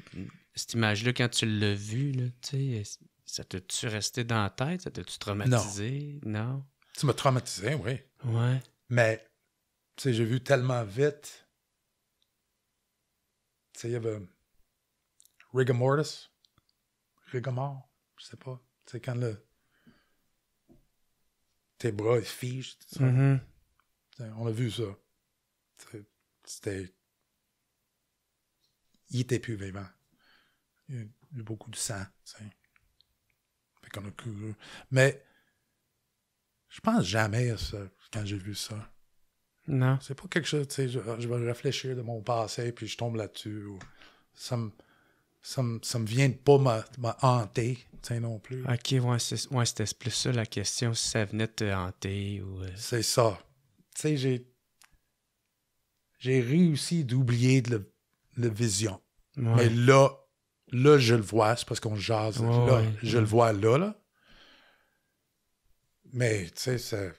cette image-là, quand tu l'as vue, tu sais, ça t'a-tu resté dans la tête? Ça t'a-tu traumatisé? Non. Tu m'as traumatisé, oui. Ouais. Mais, tu sais, j'ai vu tellement vite. Tu il y avait rigor mortis, rigor mort, je sais pas. C'est quand le tes bras ils figent. Mm-hmm. On a vu ça. C'était. Il était plus vivant. Il y a eu beaucoup de sang. Fait a cru... Mais je pense jamais à ça quand j'ai vu ça. Non. C'est pas quelque chose, tu sais, je, vais réfléchir de mon passé puis je tombe là-dessus. Ça me ça me, me vient de pas me hanter non plus. Ok, ouais, c'était plus ça la question, si ça venait de te hanter ou. Euh. C'est ça. Tu sais, j'ai. J'ai réussi d'oublier de la vision. Mais là, là, je le vois, c'est parce qu'on jase. je le vois là, là. Mais, tu sais, c'est.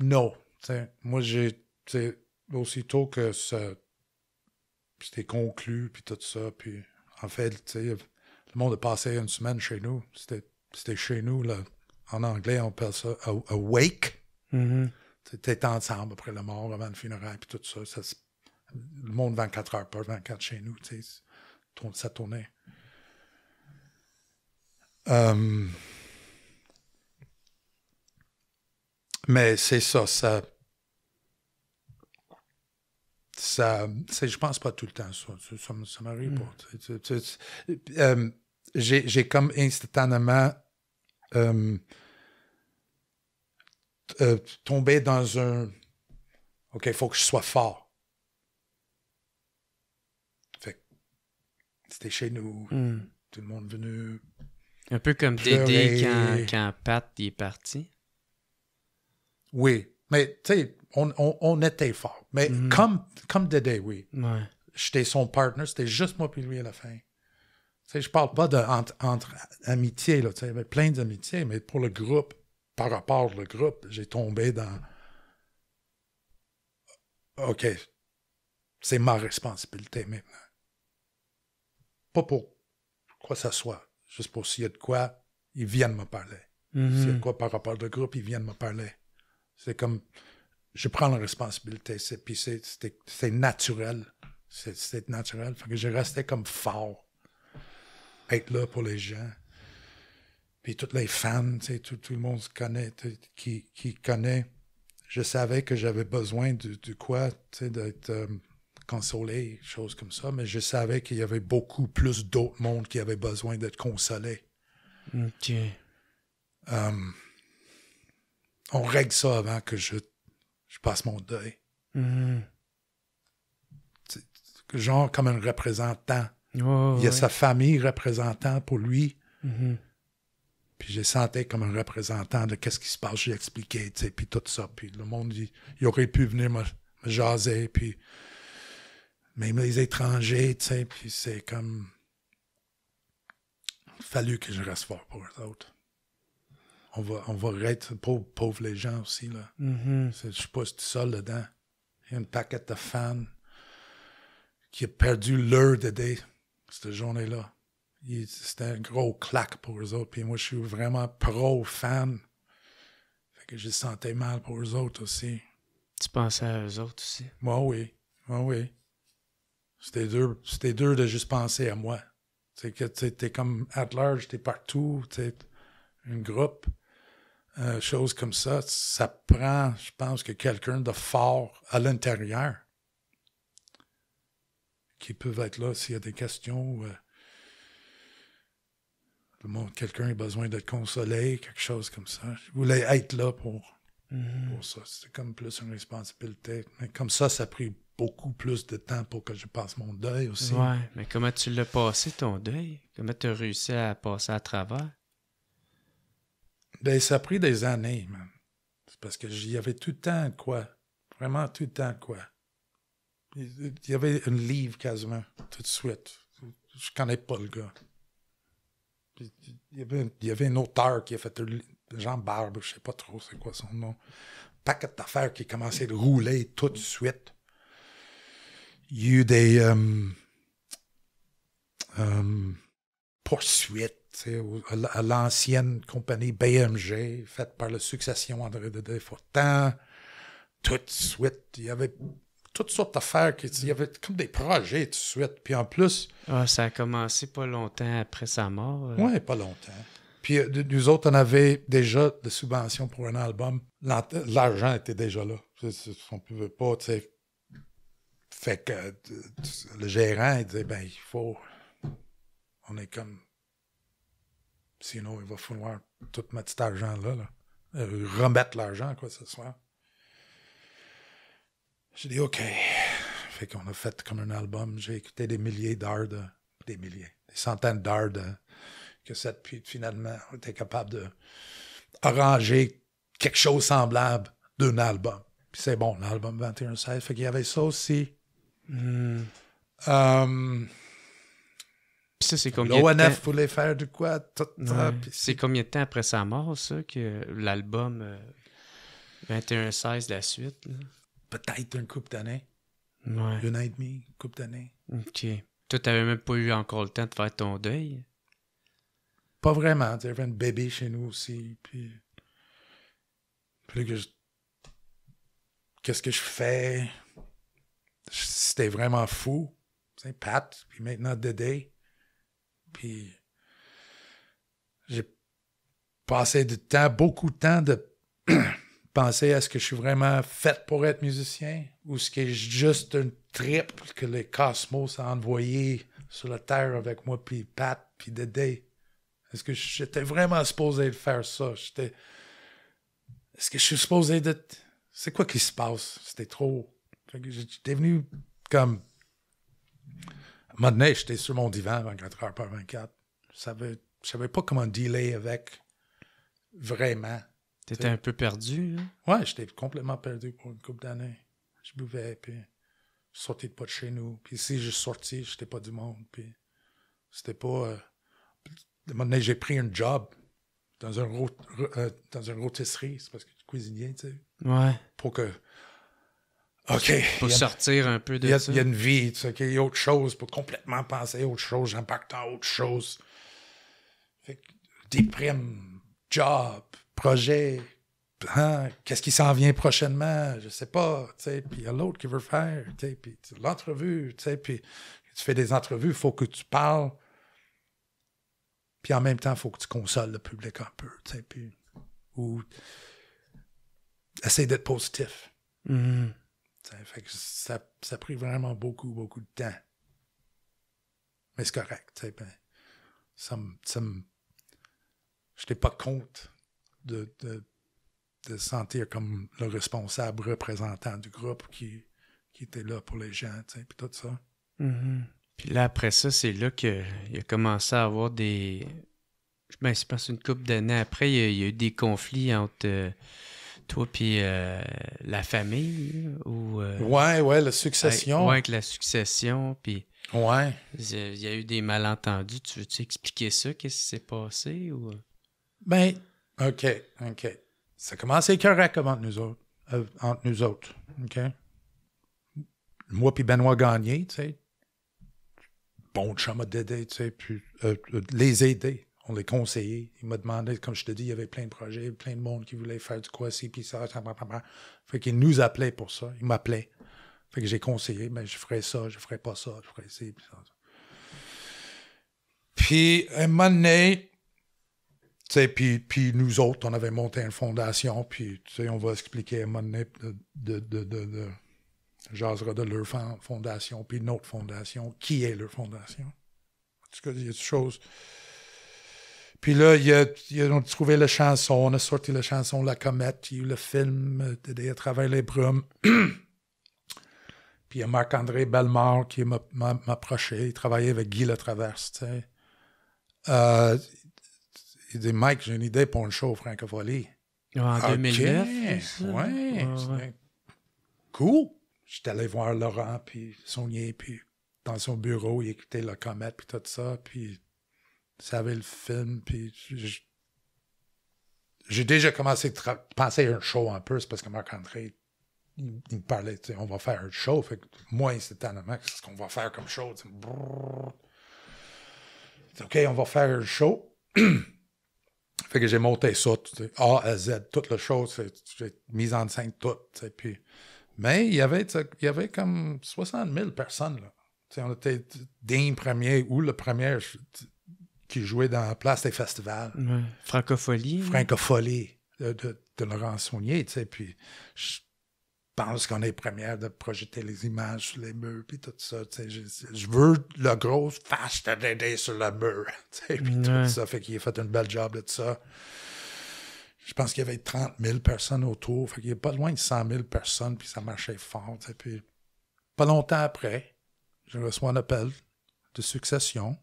Non. moi, j'ai. Aussitôt que ce c'était conclu, puis tout ça. Puis en fait, le monde a passé une semaine chez nous. C'était chez nous, là. En anglais, on appelle ça a, wake. Mm-hmm. ensemble après la mort, avant le funérail, puis tout ça. le monde 24 heures, pas 24 chez nous, ça tournait. Euh, mais c'est ça, ça ça, je pense pas tout le temps, ça, ça, m'arrive j'ai comme instantanément euh, euh, tombé dans un OK, il faut que je sois fort. c'était chez nous, mm. tout le monde venu. Un peu comme Dédé quand, quand Pat est parti. Oui, mais tu sais, on, était fort. Mais mhm. comme, comme Dédé, oui. J'étais son partner, c'était juste moi puis lui à la fin. Je je parle pas de entre, amitié, là, il y avait plein d'amitiés, mais pour le groupe, par rapport au groupe, j'ai tombé dans OK, c'est ma responsabilité maintenant. Pas pour quoi ce soit, juste pour s'il y a de quoi, ils viennent me parler. Mhm. S'il y a de quoi par rapport au groupe, ils viennent me parler. C'est comme, je prends la responsabilité. C'est, puis c'est, c'est, naturel. C'est, naturel. Fait que je restais comme fort. Être là pour les gens. Puis toutes les fans, tout, tout le monde se connaît, qui, qui connaît. Je savais que j'avais besoin de, de quoi, d'être euh, consolé, choses comme ça, mais je savais qu'il y avait beaucoup plus d'autres mondes qui avaient besoin d'être consolés. OK. Euh, on règle ça avant que je, je passe mon deuil. Mhm. Genre comme un représentant. il y a sa famille représentant pour lui. Mhm. Puis j'ai senti comme un représentant de qu'est-ce qui se passe. J'ai expliqué, tu sais, puis tout ça. Puis le monde, il, il aurait pu venir me, jaser, puis même les étrangers, tu sais, puis c'est comme... Fallu que je reste fort pour eux autres on va, on va être pauvres, pauvres les gens aussi. Là. Mm-hmm. Je suis pas tout seul dedans. Il y a une paquette de fans qui a perdu l'heure d'aider cette journée-là. C'était un gros claque pour eux autres. Puis moi, je suis vraiment pro fan Fait que je sentais mal pour eux autres aussi. Tu pensais à eux autres aussi? Moi, oui. oui. C'était dur, c'était dur de juste penser à moi. C'est que t'es comme at large, es partout, t'es un groupe. Euh, chose comme ça, ça prend, je pense, que quelqu'un de fort à l'intérieur qui peut être là s'il y a des questions. ou euh, quelqu'un a besoin d'être consolé, quelque chose comme ça. Je voulais être là pour, mhm. ça. C'était comme plus une responsabilité. Mais comme ça, ça a pris beaucoup plus de temps pour que je passe mon deuil aussi. Ouais, mais comment tu l'as passé ton deuil? Comment tu as réussi à passer à travers? Ben, ça a pris des années, man. parce que j'y avais tout le temps quoi. Vraiment tout le temps quoi. Il y avait un livre quasiment, tout de suite. Je connais pas le gars. il, y avait, un auteur qui a fait Jean Barbe, je sais pas trop c'est quoi son nom. Paquet d'affaires qui commençait à rouler tout de suite. Il y a eu des euh, euh, poursuites à l'ancienne compagnie BMG, faite par la succession André de Fortan. Tout de suite, il y avait toutes sortes d'affaires. Il y avait comme des projets tout de suite. Puis en plus... Ah, ça a commencé pas longtemps après sa mort. Euh. Oui, pas longtemps. Puis euh, nous autres, on avait déjà de subventions pour un album. L'argent était déjà là. On ne pouvait pas, tu Fait que euh, le gérant, il disait, ben, il faut... On est comme Sinon, il va falloir tout mettre cet argent-là. Euh, remettre l'argent, quoi, ce soir. J'ai dit, OK. Fait qu'on a fait comme un album. J'ai écouté des milliers d'heures Des milliers, des centaines d'heures que cette Puis finalement, était capable de arranger quelque chose semblable d'un album. Puis c'est bon, l'album 21-16. Fait qu'il y avait ça aussi. Hmm. Euh, c'est combien faire du quoi C'est combien de temps après sa mort, ça, que l'album 21-16 euh, la suite Peut-être un couple d'années. Ouais. Une et demie, une couple d'années. Ok. Toi, t'avais même pas eu encore le temps de faire ton deuil Pas vraiment. j'avais un bébé chez nous aussi. Puis. Qu'est-ce que je fais C'était vraiment fou. Pat, puis maintenant Dédé. Puis j'ai passé du temps, beaucoup de temps de penser à ce que je suis vraiment fait pour être musicien ou ce qui est juste un triple que le cosmos a envoyé sur la terre avec moi, puis Pat, puis Dédé. Est-ce que j'étais vraiment supposé de faire ça? J'étais... Est-ce que je suis supposé de... C'est quoi qui se passe? C'était trop... J'étais devenu comme un j'étais sur mon divan 24 heures par 24. Je savais, savais pas comment dealer avec vraiment. T'étais un peu perdu, là? Ouais, j'étais complètement perdu pour une couple d'années. Je buvais, puis je sortais pas de chez nous. Puis si je sortais, j'étais pas du monde, puis c'était pas... Euh... j'ai pris un job dans, un euh, dans une rôtisserie, c'est parce que je cuisinais, tu sais. Ouais. Pour que OK. Pour sortir un peu de il ça. Il y a une vie, tu il y a autre chose, pour complètement penser à autre chose, j'impacte autre chose. Fait que, déprime, job, projet, hein, qu'est-ce qui s'en vient prochainement, je sais pas, tu sais, puis il y a l'autre qui veut faire, tu sais, puis l'entrevue, tu sais, puis tu fais des entrevues, il faut que tu parles, puis en même temps, il faut que tu consoles le public un peu, tu sais, puis... Ou... Essaye d'être positif. Mm-hmm. Ça, ça, a pris vraiment beaucoup, beaucoup de temps. Mais c'est correct. Ben, je n'étais pas compte de, de, sentir comme le responsable représentant du groupe qui, était là pour les gens, puis tout ça. Mm-hmm. Puis là, après ça, c'est là qu'il a commencé à avoir des. Je pense une couple d'années après, il y, a, eu des conflits entre. Euh, toi puis euh, la famille ou euh, ouais ouais la succession ouais avec la succession puis ouais il y a eu des malentendus tu veux tu expliquer ça qu'est-ce qui s'est passé ou ben ok ok ça commence à correct entre nous autres euh, entre nous autres ok moi puis Benoît Gagné tu sais bon chum à d'aider tu sais puis les aider on les conseillait. Il m'a demandé, comme je te dis, il y avait plein de projets, plein de monde qui voulait faire du quoi, si, puis ça, ça, Fait qu'il nous appelait pour ça. Il m'appelait. Fait que j'ai conseillé, mais je ferais ça, je ferais pas ça, je ferais ci, puis ça. Puis, un moment donné, puis, puis nous autres, on avait monté une fondation, puis tu sais, on va expliquer à un moment donné de, de, de, de leur fondation, puis notre fondation, qui est leur fondation. En tout cas, il y a des choses puis là, a, ils ont trouvé la chanson, on a sorti la chanson La Comète, il y a eu le film euh, de, À travers les brumes. Puis il y a Marc-André Bellemare qui m'a approché, il travaillait avec Guy Latraverse, tu sais. Euh, il dit Mike, j'ai une idée pour une show Franco-Voilier. Oh, ah, en 2009. Oui. Ah, ouais. Cool. J'étais allé voir Laurent, puis sonnier, puis dans son bureau, il écoutait la comète, puis tout ça. Puis savais le film, puis j'ai déjà commencé à penser à un show un peu, c'est parce que Marc-André, il, me parlait, on va faire un show, fait que moi, instantanément, qu'est-ce qu'on va faire comme show? OK, on va faire un show. fait que j'ai monté ça, A à Z, toute la chose, mise en scène, tout, puis... Mais il y avait, il y avait comme 60 000 personnes, là. on était d'un premier ou le premier qui jouait dans la place des festivals. Francophonie. Francophonie euh, de, de, Laurent Saunier, Puis je pense qu'on est première de projeter les images sur les murs, tout ça. je, veux la grosse face de sur le mur, tu ça. Fait qu'il a fait une belle job de ça. Je pense qu'il y avait 30 000 personnes autour. Il n'y a pas loin de 100 000 personnes, puis ça marchait fort. puis pas longtemps après, je reçois un appel de succession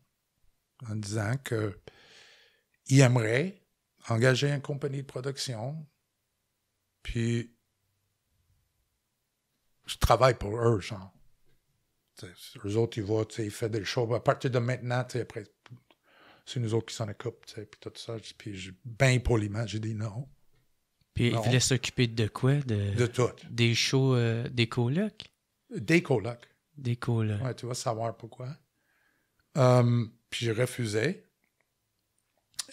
en disant qu'il aimerait engager une compagnie de production, puis je travaille pour eux, genre. eux autres, ils vont, ils font des choses. À partir de maintenant, après, c'est nous autres qui s'en occupent, puis tout ça. Puis, bien poliment, j'ai dit non. Puis, ils voulaient s'occuper de quoi De, tout. Des shows, euh, des colocs Des colocs. Des colocs. Ouais, tu vas savoir pourquoi. Euh, puis je refusé.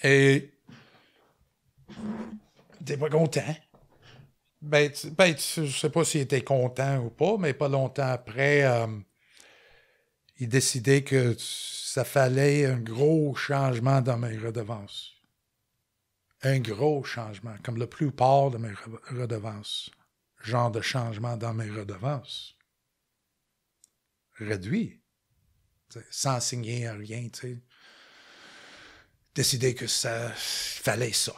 Et. T'es pas content? Ben, tu, ben je sais pas s'il était content ou pas, mais pas longtemps après, euh, il décidait que ça fallait un gros changement dans mes redevances. Un gros changement, comme la plupart de mes redevances. Genre de changement dans mes redevances. Réduit sans signer rien, tu Décider que ça fallait ça.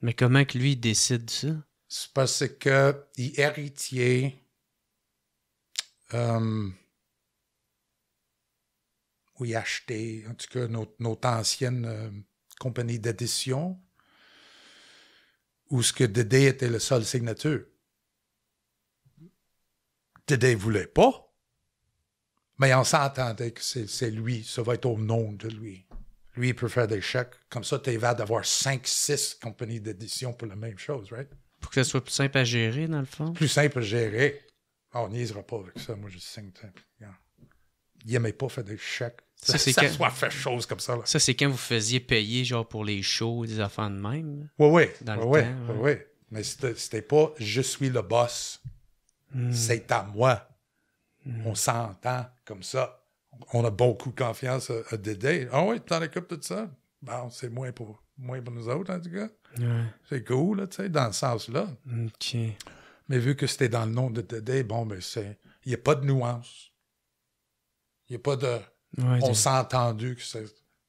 Mais comment que lui décide ça? C'est parce que il héritier. Euh, ou il achetait, en tout cas, notre, ancienne euh, compagnie d'édition, où ce que Dédé était le seul signature. Dédé voulait pas. Mais on s'attendait que c'est lui, ça va être au nom de lui. Lui, il peut faire des chèques. Comme ça, tu vas d'avoir 5-6 compagnies d'édition pour la même chose, right? Pour que ça soit plus simple à gérer, dans le fond. Plus simple à gérer. Ah, on sera pas avec ça. Moi, je signe. Il aimait pas faire des chèques. Ça, c'est quand... soit chose comme ça. Ça, c'est quand vous faisiez payer, genre, pour les shows, des affaires de même. Oui, oui. Mais c'était pas « je suis le boss hmm. c'est à moi ». Mm. On s'entend comme ça. On a beaucoup confiance à, Dédé. Ah oui, tu t'en occupes tout ça? Bon, c'est moins pour, moins pour nous autres, en tout cas. C'est cool, là, tu sais, dans ce sens-là. OK. Mais vu que c'était dans le nom de Dédé, bon, ben c'est. Il n'y a pas de nuance. Il n'y a pas de. on s'est entendu que c'est.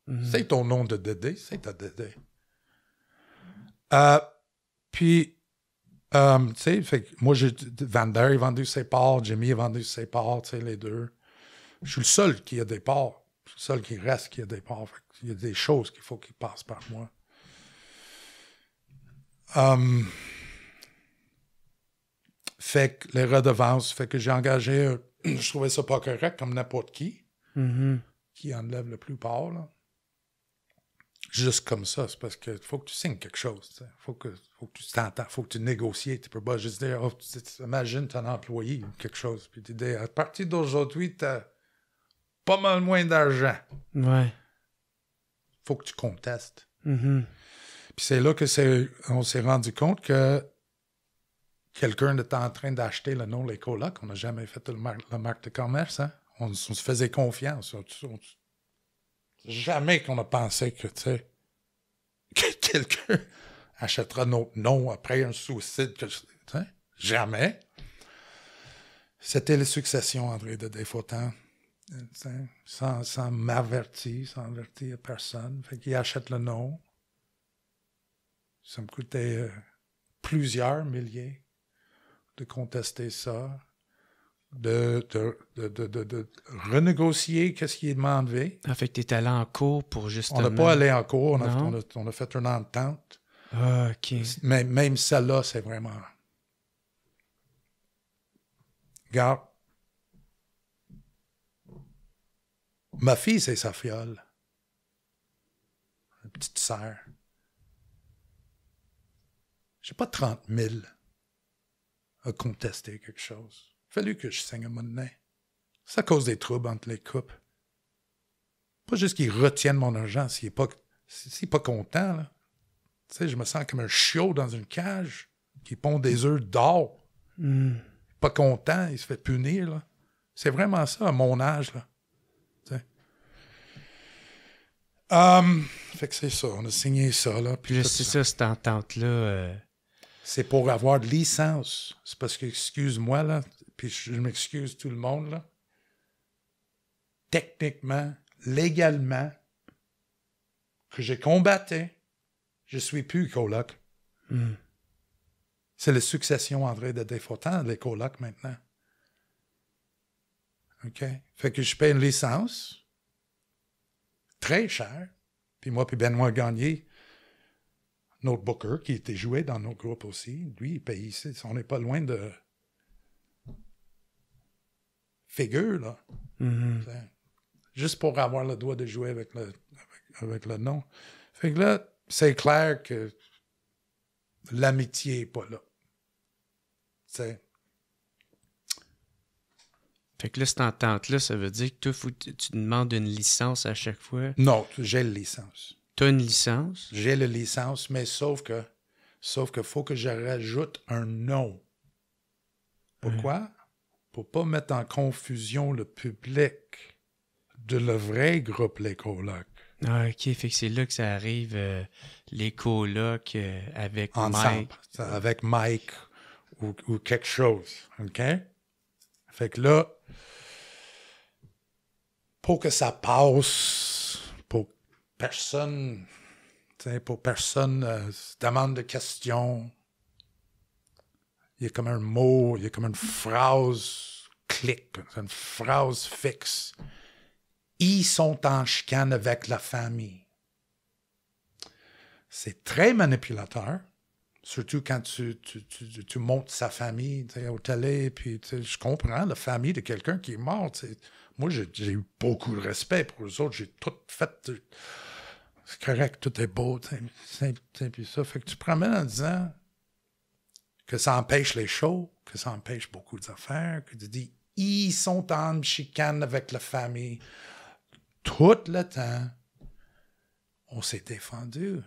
Mm-hmm. C'est ton nom de Dédé, c'est ta Dédé. Euh, puis, euh, sais fait, moi, j'ai, a vendu ses parts, Jimmy a vendu ses parts, tu sais, les deux. Je suis le seul qui a des parts. Je suis le seul qui reste qui a des parts. il y a des choses qu'il faut qu'ils passent par moi. Euh, fait que les redevances, fait que j'ai engagé, je trouvais ça pas correct comme n'importe qui, mm-hmm. qui enlève le plus part. Là juste comme ça. C'est parce qu'il faut que tu signes quelque chose. Il faut que, faut que tu t'entends, faut que tu négocies. Tu peux pas juste dire, oh, imagine, tu un employé ou quelque chose. Puis tu dis, à partir d'aujourd'hui, tu as pas mal moins d'argent. Ouais. faut que tu contestes. Mm-hmm. Puis c'est là que on s'est rendu compte que quelqu'un était en train d'acheter le nom Les Colocs. On n'a jamais fait le, marque de commerce. Hein. On, se faisait confiance jamais qu'on a pensé que, tu sais, que quelqu'un achètera notre nom après un suicide. Que, jamais. C'était les successions, André de Défautant. Sans, sans m'avertir, sans avertir personne. Fait qu'il achète le nom. Ça me coûtait euh, plusieurs milliers de contester ça de, renégocier qu'est-ce qui est demandé. Ah, fait en cours pour justement... On n'a pas allé en cours, on a, fait une entente. Mais, même celle-là, c'est vraiment... Regarde, ma fille, c'est sa fiole. Une petite sœur. J'ai pas 30 000 à contester quelque chose fallu que je saigne un nez. Ça cause des troubles entre les couples. Pas juste qu'ils retiennent mon argent s'il n'est pas, pas content. Là. je me sens comme un chiot dans une cage qui pond des œufs d'or. Hmm. Pas content, il se fait punir. C'est vraiment ça à mon âge. Là. Hum, fait que c'est ça, on a signé ça. Là, c'est ça, cette entente-là. Euh. C'est pour avoir de licence. C'est parce que, excuse-moi, là, je m'excuse tout le monde, là, techniquement, légalement, que j'ai combattu, je suis plus coloc. Hmm. C'est la succession André de Défautant, les colocs maintenant. OK? Fait que je paye une licence, très chère, puis moi, puis Benoît Gagné, notre booker, qui était joué dans nos groupes aussi, lui, il paye ici. On n'est pas loin de figure, là. Mhm. Juste pour avoir le droit de jouer avec le, avec, le nom. Fait que là, c'est clair que l'amitié n'est pas là. Fait que là, cette entente-là, ça veut dire que tu, demandes une licence à chaque fois? Non, j'ai la licence. T'as une licence? J'ai la licence, mais sauf que sauf que faut que je rajoute un nom. Pourquoi? pour pas mettre en confusion le public de le vrai groupe Les Colocs. Ah, ok, c'est là que ça arrive, euh, les colocs euh, avec Mike. Avec Mike ou, quelque chose. OK? Fait que là, pour que ça passe, pour personne, pour personne euh, demande de questions, il y a comme un mot, il y a comme une phrase clic, une phrase fixe. Ils sont en chicane avec la famille. C'est très manipulateur, surtout quand tu, tu, tu, montes sa famille au télé. Puis, je comprends la famille de quelqu'un qui est mort. Moi, j'ai eu beaucoup de respect pour les autres. J'ai tout fait. C'est correct, tout est beau. puis ça. Fait que tu promènes en disant que ça empêche les shows, que ça empêche beaucoup d'affaires, que tu dis, ils sont en chicane avec la famille. Tout le temps, on s'est défendu.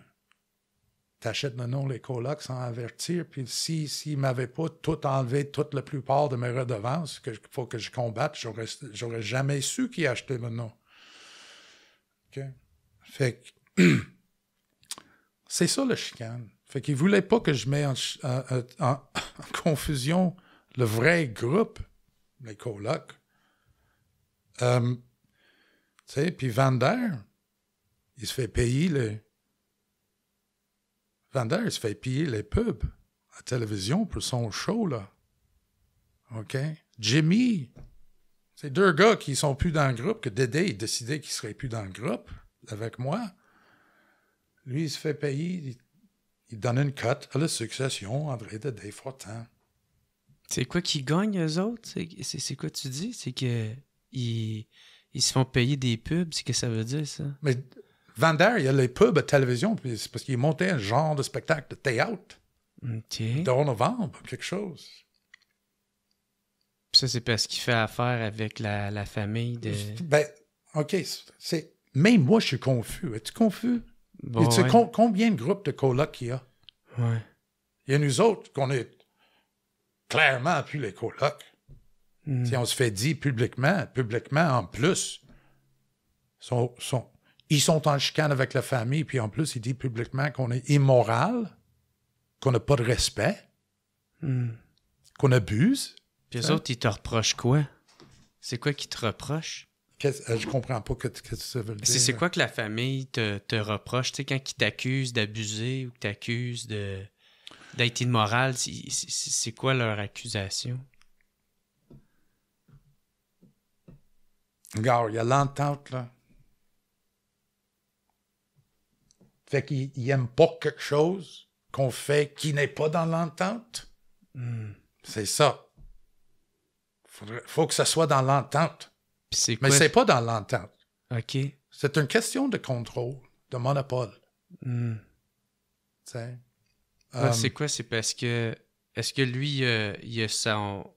T'achètes le nom les colocs sans avertir, puis s'ils si, ne m'avaient pas tout enlevé, toute la plupart de mes redevances, qu'il faut que je combatte, j'aurais jamais su qui achetait le nom. Ok, Fait que c'est ça le chicane. Fait voulait pas que je mette euh, en, confusion le vrai groupe, les colocs. Euh, tu sais, puis Vander, il se fait payer les... Vander, il se fait payer les pubs à la télévision pour son show, là. OK? Jimmy, c'est deux gars qui sont plus dans le groupe, que Dédé, il décidait qu'il serait plus dans le groupe avec moi. Lui, il se fait payer il donne une cote à la succession en vrai de Dave C'est quoi qui gagne, eux autres? C'est quoi tu dis? C'est que ils, se font payer des pubs, c'est que ça veut dire, ça? Mais Vander, il y a les pubs à télévision, c'est parce qu'il montait un genre de spectacle de out. OK. De novembre, quelque chose. ça, c'est parce qu'il fait affaire avec la, famille de. Ben, OK. c'est Même moi, je suis confus. Es-tu confus? combien de groupes de colocs il y a? Ouais. Il y a nous autres qu'on est clairement plus les colocs. Hmm. Si on se fait dire publiquement, publiquement en plus, ils sont en chicane avec la famille, puis en plus, ils disent publiquement qu'on est immoral, qu'on n'a pas de respect, hmm. qu'on abuse. Puis eux autres, ils te reprochent quoi? C'est quoi qu'ils te reprochent? Euh, je comprends pas que, que ça veut dire. C'est quoi que la famille te, reproche, tu sais, quand ils t'accusent d'abuser ou t'accusent de d'être immoral, c'est quoi leur accusation? Regarde, il y a l'entente, là. Fait qu'ils n'aiment pas quelque chose qu'on fait qui n'est pas dans l'entente. Hmm. C'est ça. Il faut que ce soit dans l'entente c'est Mais c'est pas dans l'entente. OK. C'est une question de contrôle, de monopole. Hmm. Euh, c'est quoi? C'est parce que. Est-ce que lui, il a son,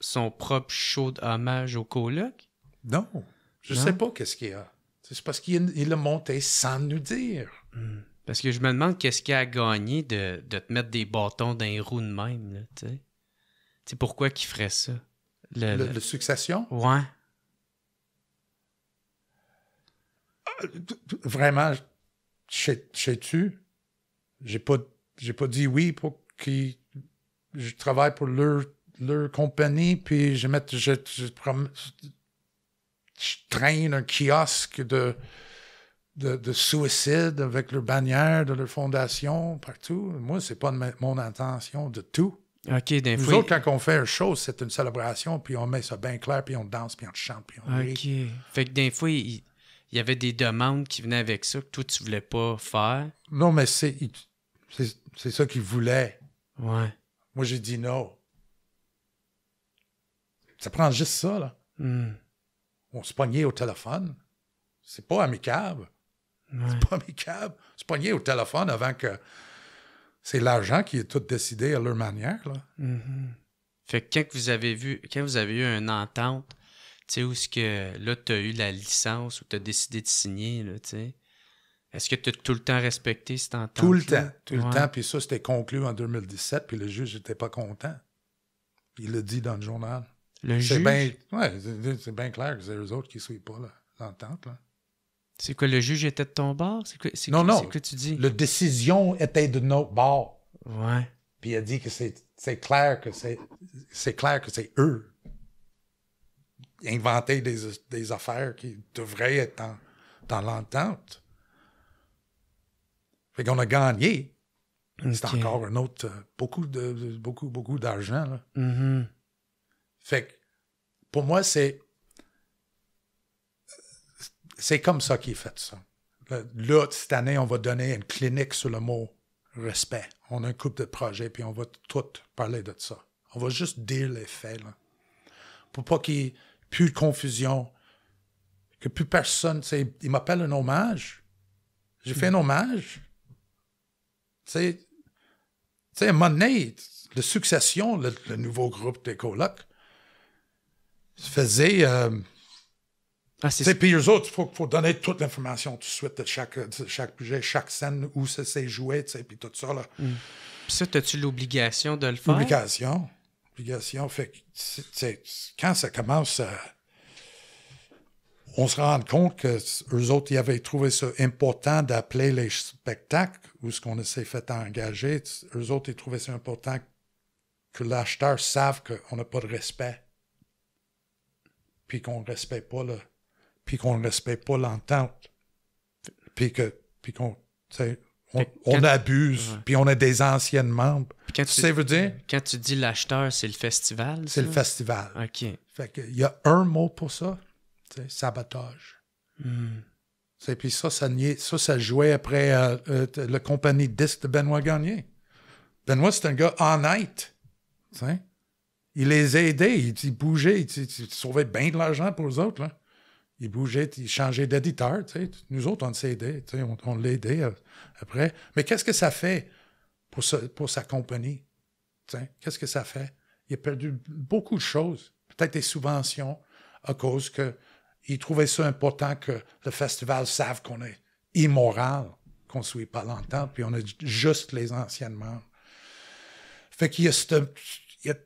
son propre show d'hommage au coloc? Non. Je sais pas qu'est-ce qu'il a. C'est parce qu'il l'a monté sans nous dire. Hmm. Parce que je me demande qu'est-ce qu'il a gagné de, te mettre des bâtons dans les roues de même, tu sais. pourquoi qu'il ferait ça? Le, le succession? Ouais. vraiment, sais-tu, j'ai pas, j'ai pas dit oui pour qu'ils. Je travaille pour leur, compagnie, puis je, mets, je, traîne un kiosque de, de, suicide avec leur bannière de leur fondation partout. Moi, c'est pas mon intention de tout. OK, Nous fois, autres, quand on fait une chose, c'est une célébration, puis on met ça bien clair, puis on danse, puis on chante, puis on Fait que des fois, ils il y avait des demandes qui venaient avec ça que toi, tu voulais pas faire. Non, mais c'est, c'est, ça qu'ils voulaient. Ouais. Moi, j'ai dit non. Ça prend juste ça, là. Hmm. On se pognait au téléphone. C'est pas amicable. Ce C'est pas amicable. se au téléphone avant que. C'est l'argent qui est tout décidé à leur manière, là. Mm-hmm. que vous avez vu, quand vous avez eu une entente, tu sais, où est-ce que là, tu as eu la licence ou tu as décidé de signer, là, tu sais? Est-ce que tu as tout le temps respecté cet entente? Tout le temps, tout le temps. Puis ça, c'était conclu en 2017, puis le juge n'était pas content. Il l'a dit dans le journal. Le juge? ouais, c'est bien clair que c'est eux autres qui ne suivent pas l'entente, là. C'est quoi, le juge était de ton bord? Non, non, non, ce que tu dis? La décision était de notre bord. Ouais. Puis il a dit que c'est clair que c'est clair que c'est eux inventer des, affaires qui devraient être dans l'entente. Fait qu'on a gagné. C'est encore un autre. Euh, beaucoup, de, beaucoup, beaucoup d'argent. Mm-hmm. Fait que pour moi, c'est. C'est comme ça qu'il fait ça. Là, cette année, on va donner une clinique sur le mot respect. On a un couple de projets, puis on va tout parler de ça. On va juste dire les faits. Pour pas qu'ils plus de confusion, que plus personne, tu sais, il m'appelle un hommage. J'ai fait un hmm. hommage. Tu sais, à un moment donné, Succession, le, nouveau groupe des colocs, faisait... Euh, ah, c'est puis eux autres, il faut, faut, donner toute l'information tout de suite de chaque, chaque projet, chaque scène, où ça s'est joué, puis tout ça. Là. Hmm. Puis ça, as-tu l'obligation de le faire? L'obligation. Fait quand ça commence On se rend compte que eux autres, ils avaient trouvé ça important d'appeler les spectacles où ce qu'on s'est fait engager. Eux autres, ils trouvaient ça important que l'acheteur sache qu'on n'a pas de respect. Puis qu'on ne respecte pas le. Puis qu'on respecte pas l'entente. Puis que. Puis qu'on. On, abuse, puis on a des anciens membres quand tu, dire? Quand tu dis l'acheteur, c'est le festival? C'est le festival. OK. il y a un mot pour ça, sabotage. Hmm. Puis ça ça, ça, jouait après euh, euh, la compagnie disque de Benoît Gagné. Benoît, c'est un gars honnête. night Il les aidait, il, bougeait, il, sauvait bien de l'argent pour les autres. Il bougeait, il changeait d'éditeur. Nous autres, on s'aidait, on, on l'aidait euh, après. Mais qu'est-ce que ça fait? pour, sa compagnie. Qu'est-ce que ça fait? Il a perdu beaucoup de choses, peut-être des subventions, à cause qu'il trouvait ça important que le festival sache qu'on est immoral, qu'on ne suit pas longtemps, puis on est juste les anciennes membres. Fait qu'il y il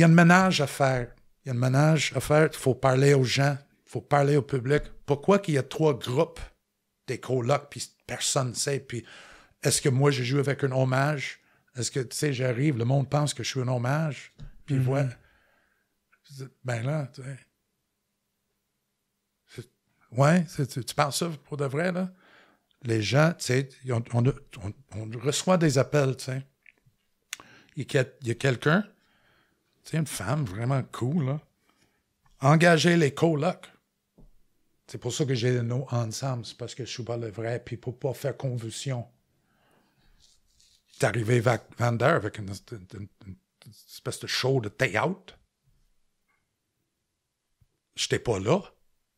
y a, un ménage à faire. Il y a un ménage à faire. Il faut parler aux gens, il faut parler au public. Pourquoi qu'il y a trois groupes des colocs, puis personne ne sait, puis est-ce que moi, je joue avec un hommage? Est-ce que, tu sais, j'arrive, le monde pense que je suis un hommage, puis mm Ben là, tu sais. Ouais, tu, tu, penses ça pour de vrai, là? Les gens, tu sais, on, reçoit des appels, tu sais. Il y a, quelqu'un, tu sais, une femme vraiment cool, là. Engager les colocs. C'est pour ça que j'ai le nom ensemble, c'est parce que je suis pas le vrai, puis pour pas faire convulsion arrivé Vander avec une, espèce de show de take-out. J'étais pas là.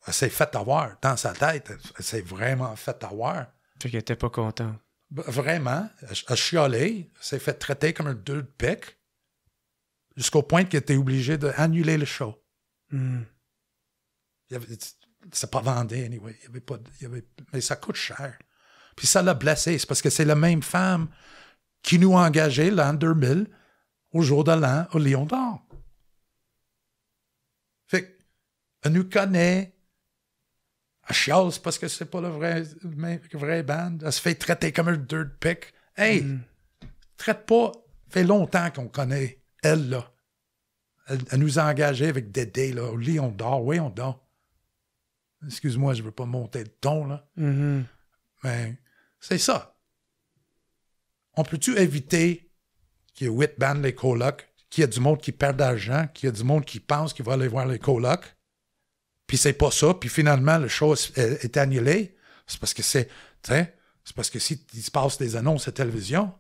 Elle s'est faite avoir. Dans sa tête, elle s'est vraiment fait avoir. Fait qu'elle était pas content. Bah, vraiment. Elle, a chiolé. Elle s'est fait traiter comme un deux de Jusqu'au point qu'elle était obligée d'annuler le show. Ça hmm. pas vendu, anyway. mais ça coûte cher. Puis ça l'a blessé. C'est parce que c'est la même femme qui nous a engagés l'an 2000 au jour de l'an au Lion d'Or. Fait qu'elle nous connaît, à chiale parce que c'est pas le vrai, vrai band, elle se fait traiter comme un dirt pic. Hey, mm. traite pas, fait longtemps qu'on connaît elle là. Elle, nous a engagés avec Dédé là, au Lion d'Or, oui, on dort. Excuse-moi, je veux pas monter de ton là. Mm-hmm. Mais c'est ça on peut-tu éviter qu'il y ait huit bandes les colocs, qu'il y ait du monde qui perd d'argent, qu'il y ait du monde qui pense qu'il va aller voir les colocs, puis c'est pas ça, puis finalement, le show est, annulé, c'est parce que c'est, c'est parce que si se passe des annonces à télévision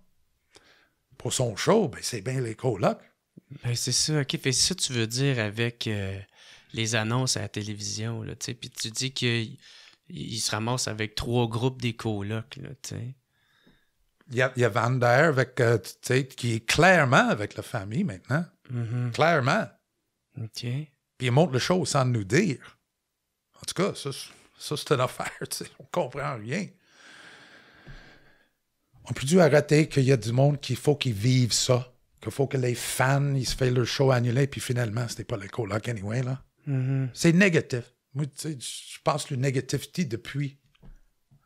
pour son show, ben c'est bien les colocs. Ben c'est ça, ok, fait ça tu veux dire avec euh, les annonces à la télévision, là, tu puis tu dis qu'il se ramasse avec trois groupes des colocs, là, tu sais. Il y, a, Van Der avec, euh, qui est clairement avec la famille maintenant. Mm-hmm. Clairement. Puis il montre le show sans nous dire. En tout cas, ça, ça une affaire. On comprend rien. On peut dû arrêter qu'il y a du monde qui faut qu'ils vivent ça. Qu'il faut que les fans, ils se fassent leur show annulé, puis finalement, c'était pas le coloc anyway, là. Mm-hmm. C'est négatif. Moi, je pense que la négativité depuis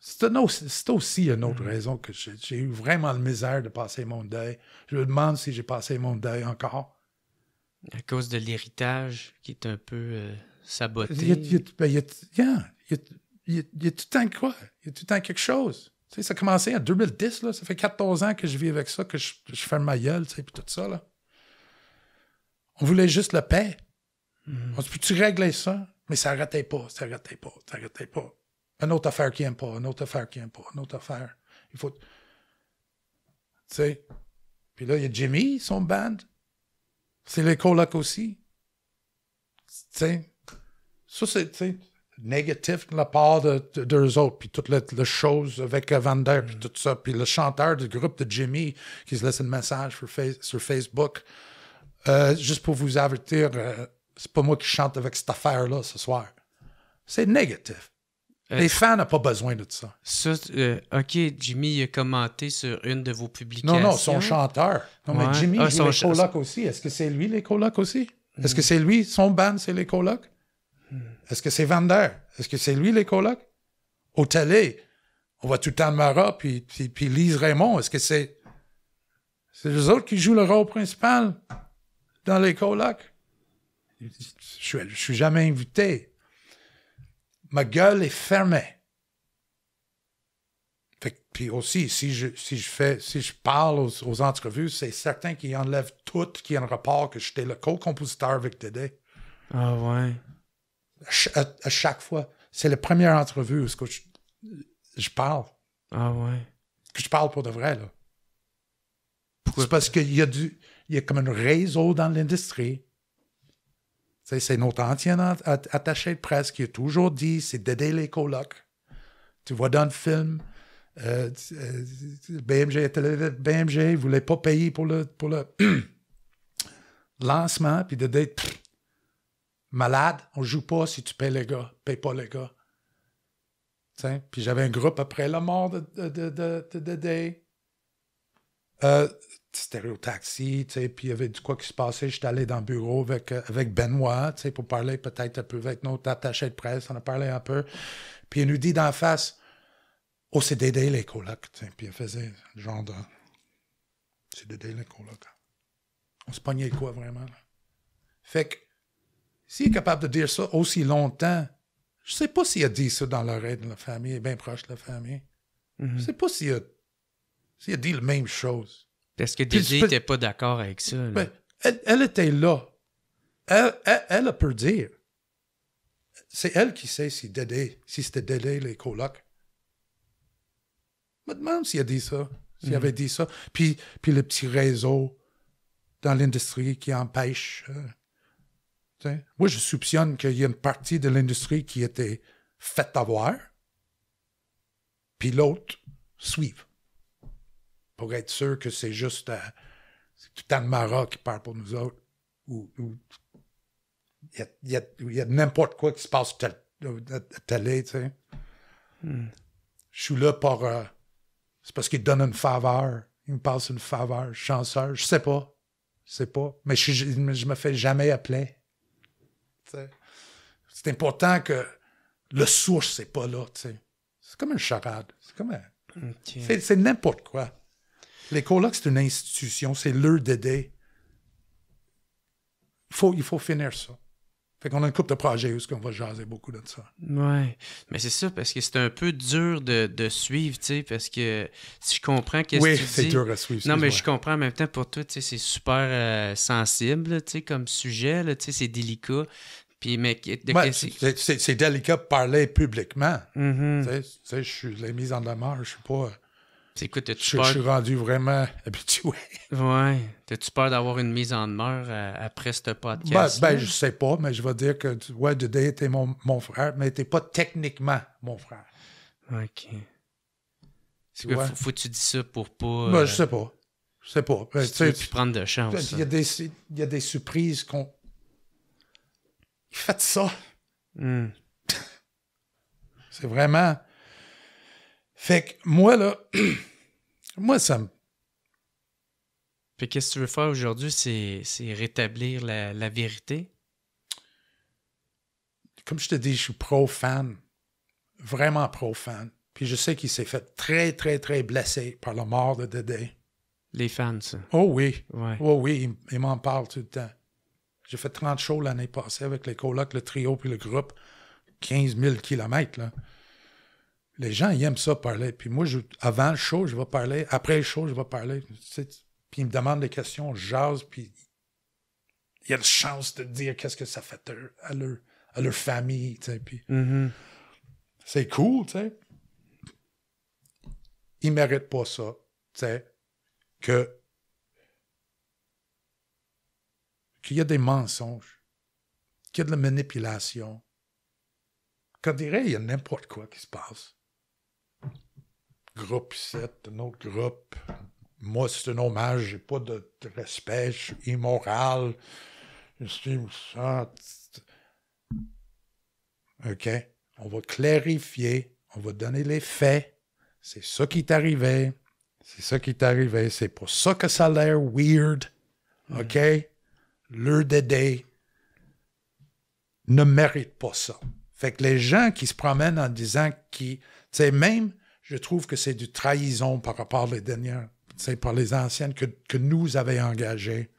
c'est aussi une autre mm. raison que j'ai eu vraiment le misère de passer mon deuil. Je me demande si j'ai passé mon deuil encore. À cause de l'héritage qui est un peu saboté. Il y, a, tout le quoi? Il y a tout le temps quelque chose. ça a commencé en 2010, là. ça fait 14 ans que je vis avec ça, que je, ferme ma gueule, tu puis tout ça. On voulait juste la paix. Mm. On se tu régler ça? Mais ça n'arrêtait pas, ça n'arrêtait pas, ça n'arrêtait pas. Une autre affaire qui n'aime pas, une autre affaire qui n'aime pas, une autre affaire. Il faut. Tu sais. Puis là, il y a Jimmy, son band. C'est les colocs aussi. Tu sais. Ça, c'est, tu sais, négatif de la part de, de, autres. Puis toutes les, choses avec Vander, puis tout ça. Puis le chanteur du groupe de Jimmy qui se laisse un message sur, sur Facebook. Euh, juste pour vous avertir, euh, c'est pas moi qui chante avec cette affaire-là ce soir. C'est négatif. Euh, les fans n'ont pas besoin de ça. ça euh, OK, Jimmy a commenté sur une de vos publications. Non, non, son chanteur. Non, mais Jimmy ah, aussi. Est-ce que c'est lui, les colocs aussi? Hmm. Est-ce que c'est lui, son band, c'est les colocs? Hmm. Est-ce que c'est Vander? Est-ce que c'est lui, les colocs? Au télé, on voit tout le temps Mara puis, puis, Lise Raymond. Est-ce que c'est... C'est les autres qui jouent le rôle principal dans les colocs? Je, je suis jamais invité ma gueule est fermée. puis aussi, si je, si je, fais, si je parle aux, entrevues, c'est certain qu'ils enlèvent tout, qui en rapport que j'étais le co-compositeur avec Dédé. Ah ouais. À, chaque fois. C'est la première entrevue où je, je parle. Ah ouais. Que je parle pour de vrai, là. C'est parce qu'il y a du. Il y a comme un réseau dans l'industrie c'est notre ancien attaché de presse qui a toujours dit c'est d'aider les colocs. Tu vois dans le film, euh, euh, BMG, BMG ne voulait pas payer pour le, le lancement, puis de malade, on joue pas si tu payes les gars, paye pas les gars. Puis j'avais un groupe après la mort de, de, euh, stéréotaxi, tu sais, puis il y avait du quoi qui se passait. J'étais allé dans le bureau avec, euh, avec Benoît, tu sais, pour parler peut-être un peu avec notre attaché de presse. On a parlé un peu. Puis il nous dit d'en face, oh, c'est Dédé les colocs, tu sais. Puis il faisait genre de, c'est les colocs. On se pognait quoi vraiment, Fait que, s'il est capable de dire ça aussi longtemps, je sais pas s'il a dit ça dans l'oreille de la famille, bien proche de la famille. Mm-hmm. Je sais pas s'il a dit la même chose. Parce que Dédé n'était pas d'accord avec ça. Ben, elle, était là. Elle, a pu dire. C'est elle qui sait si Dédé, si c'était Dédé les colocs. Je me demande s'il a dit ça. S'il mhm. avait dit ça. Puis, puis le petit réseau dans l'industrie qui empêche. Euh, moi, je soupçonne qu'il y a une partie de l'industrie qui était faite avoir, puis l'autre suivre pour être sûr que c'est juste euh, tout le Maroc qui parle pour nous autres. Ou il y a, n'importe quoi qui se passe euh, à télé, tu hmm. Je suis là pour. Euh, c'est parce qu'il donne une faveur. Il me passe une faveur. Chanceur. Je sais pas. Je sais pas. Mais je, ne me fais jamais appeler. C'est important que le source, c'est pas là. C'est comme une charade. C'est comme C'est n'importe quoi. Les c'est une institution, c'est l'heure dédé. Il faut, il faut finir ça. Fait qu'on a un couple de projets où on va jaser beaucoup de ça. Ouais. Mais c'est ça, parce que c'est un peu dur de, suivre, tu parce que si je comprends ce que tu dis... Oui, c'est dur à suivre. Non, mais je comprends en même temps, pour toi, tu sais, c'est super euh, sensible, tu comme sujet, tu sais, c'est délicat. Puis, mais... c'est délicat de parler publiquement. Mm-hmm. Tu sais, je suis les mises en demeure, je suis pas... C'est quoi, tu je, Je suis rendu vraiment habitué. Ouais. T'as-tu peur d'avoir une mise en demeure euh, après ce ben, podcast? Ben, je sais pas, mais je vais dire que, ouais, Dédé était mon, mon frère, mais t'es pas techniquement mon frère. OK. C'est faut, que tu dis ça pour pas... Ben, euh... je sais pas. Je sais pas. Ben, tu prendre de chance. Il y, a des, y a des surprises qu'on... Faites ça! Hmm. C'est vraiment... Fait que moi, là, moi, ça me. Puis qu'est-ce que tu veux faire aujourd'hui? C'est, rétablir la, vérité? Comme je te dis, je suis pro Vraiment pro Puis je sais qu'il s'est fait très, très, très blessé par la mort de Dédé. Les fans, ça. Oh oui. Ouais. Oh oui, ils, m'en parlent tout le temps. J'ai fait 30 shows l'année passée avec les colocs, le trio puis le groupe. 15 000 kilomètres, là les gens, ils aiment ça, parler. Puis moi, avant le show, je vais parler. Après le show, je vais parler. puis ils me demandent des questions, je jase, puis il y a de chance de dire qu'est-ce que ça fait à leur, famille, mm-hmm. c'est cool, tu sais. Ils méritent pas ça, tu sais, que qu'il y a des mensonges, qu'il y a de la manipulation, quand dirait il y a n'importe quoi qui se passe groupe 7, un autre groupe. Moi, c'est un hommage, j'ai pas de respect, je suis immoral. Je suis. OK? On va clarifier, on va donner les faits. C'est ça qui t'arrivait, C'est ça qui t'arrivait. C'est pour ça que ça a l'air weird. OK? Le ne mérite pas ça. Fait que les gens qui se promènent en disant qu'ils. Tu sais, même je trouve que c'est du trahison par rapport les dernières, c'est par les anciennes que, nous avons engagées,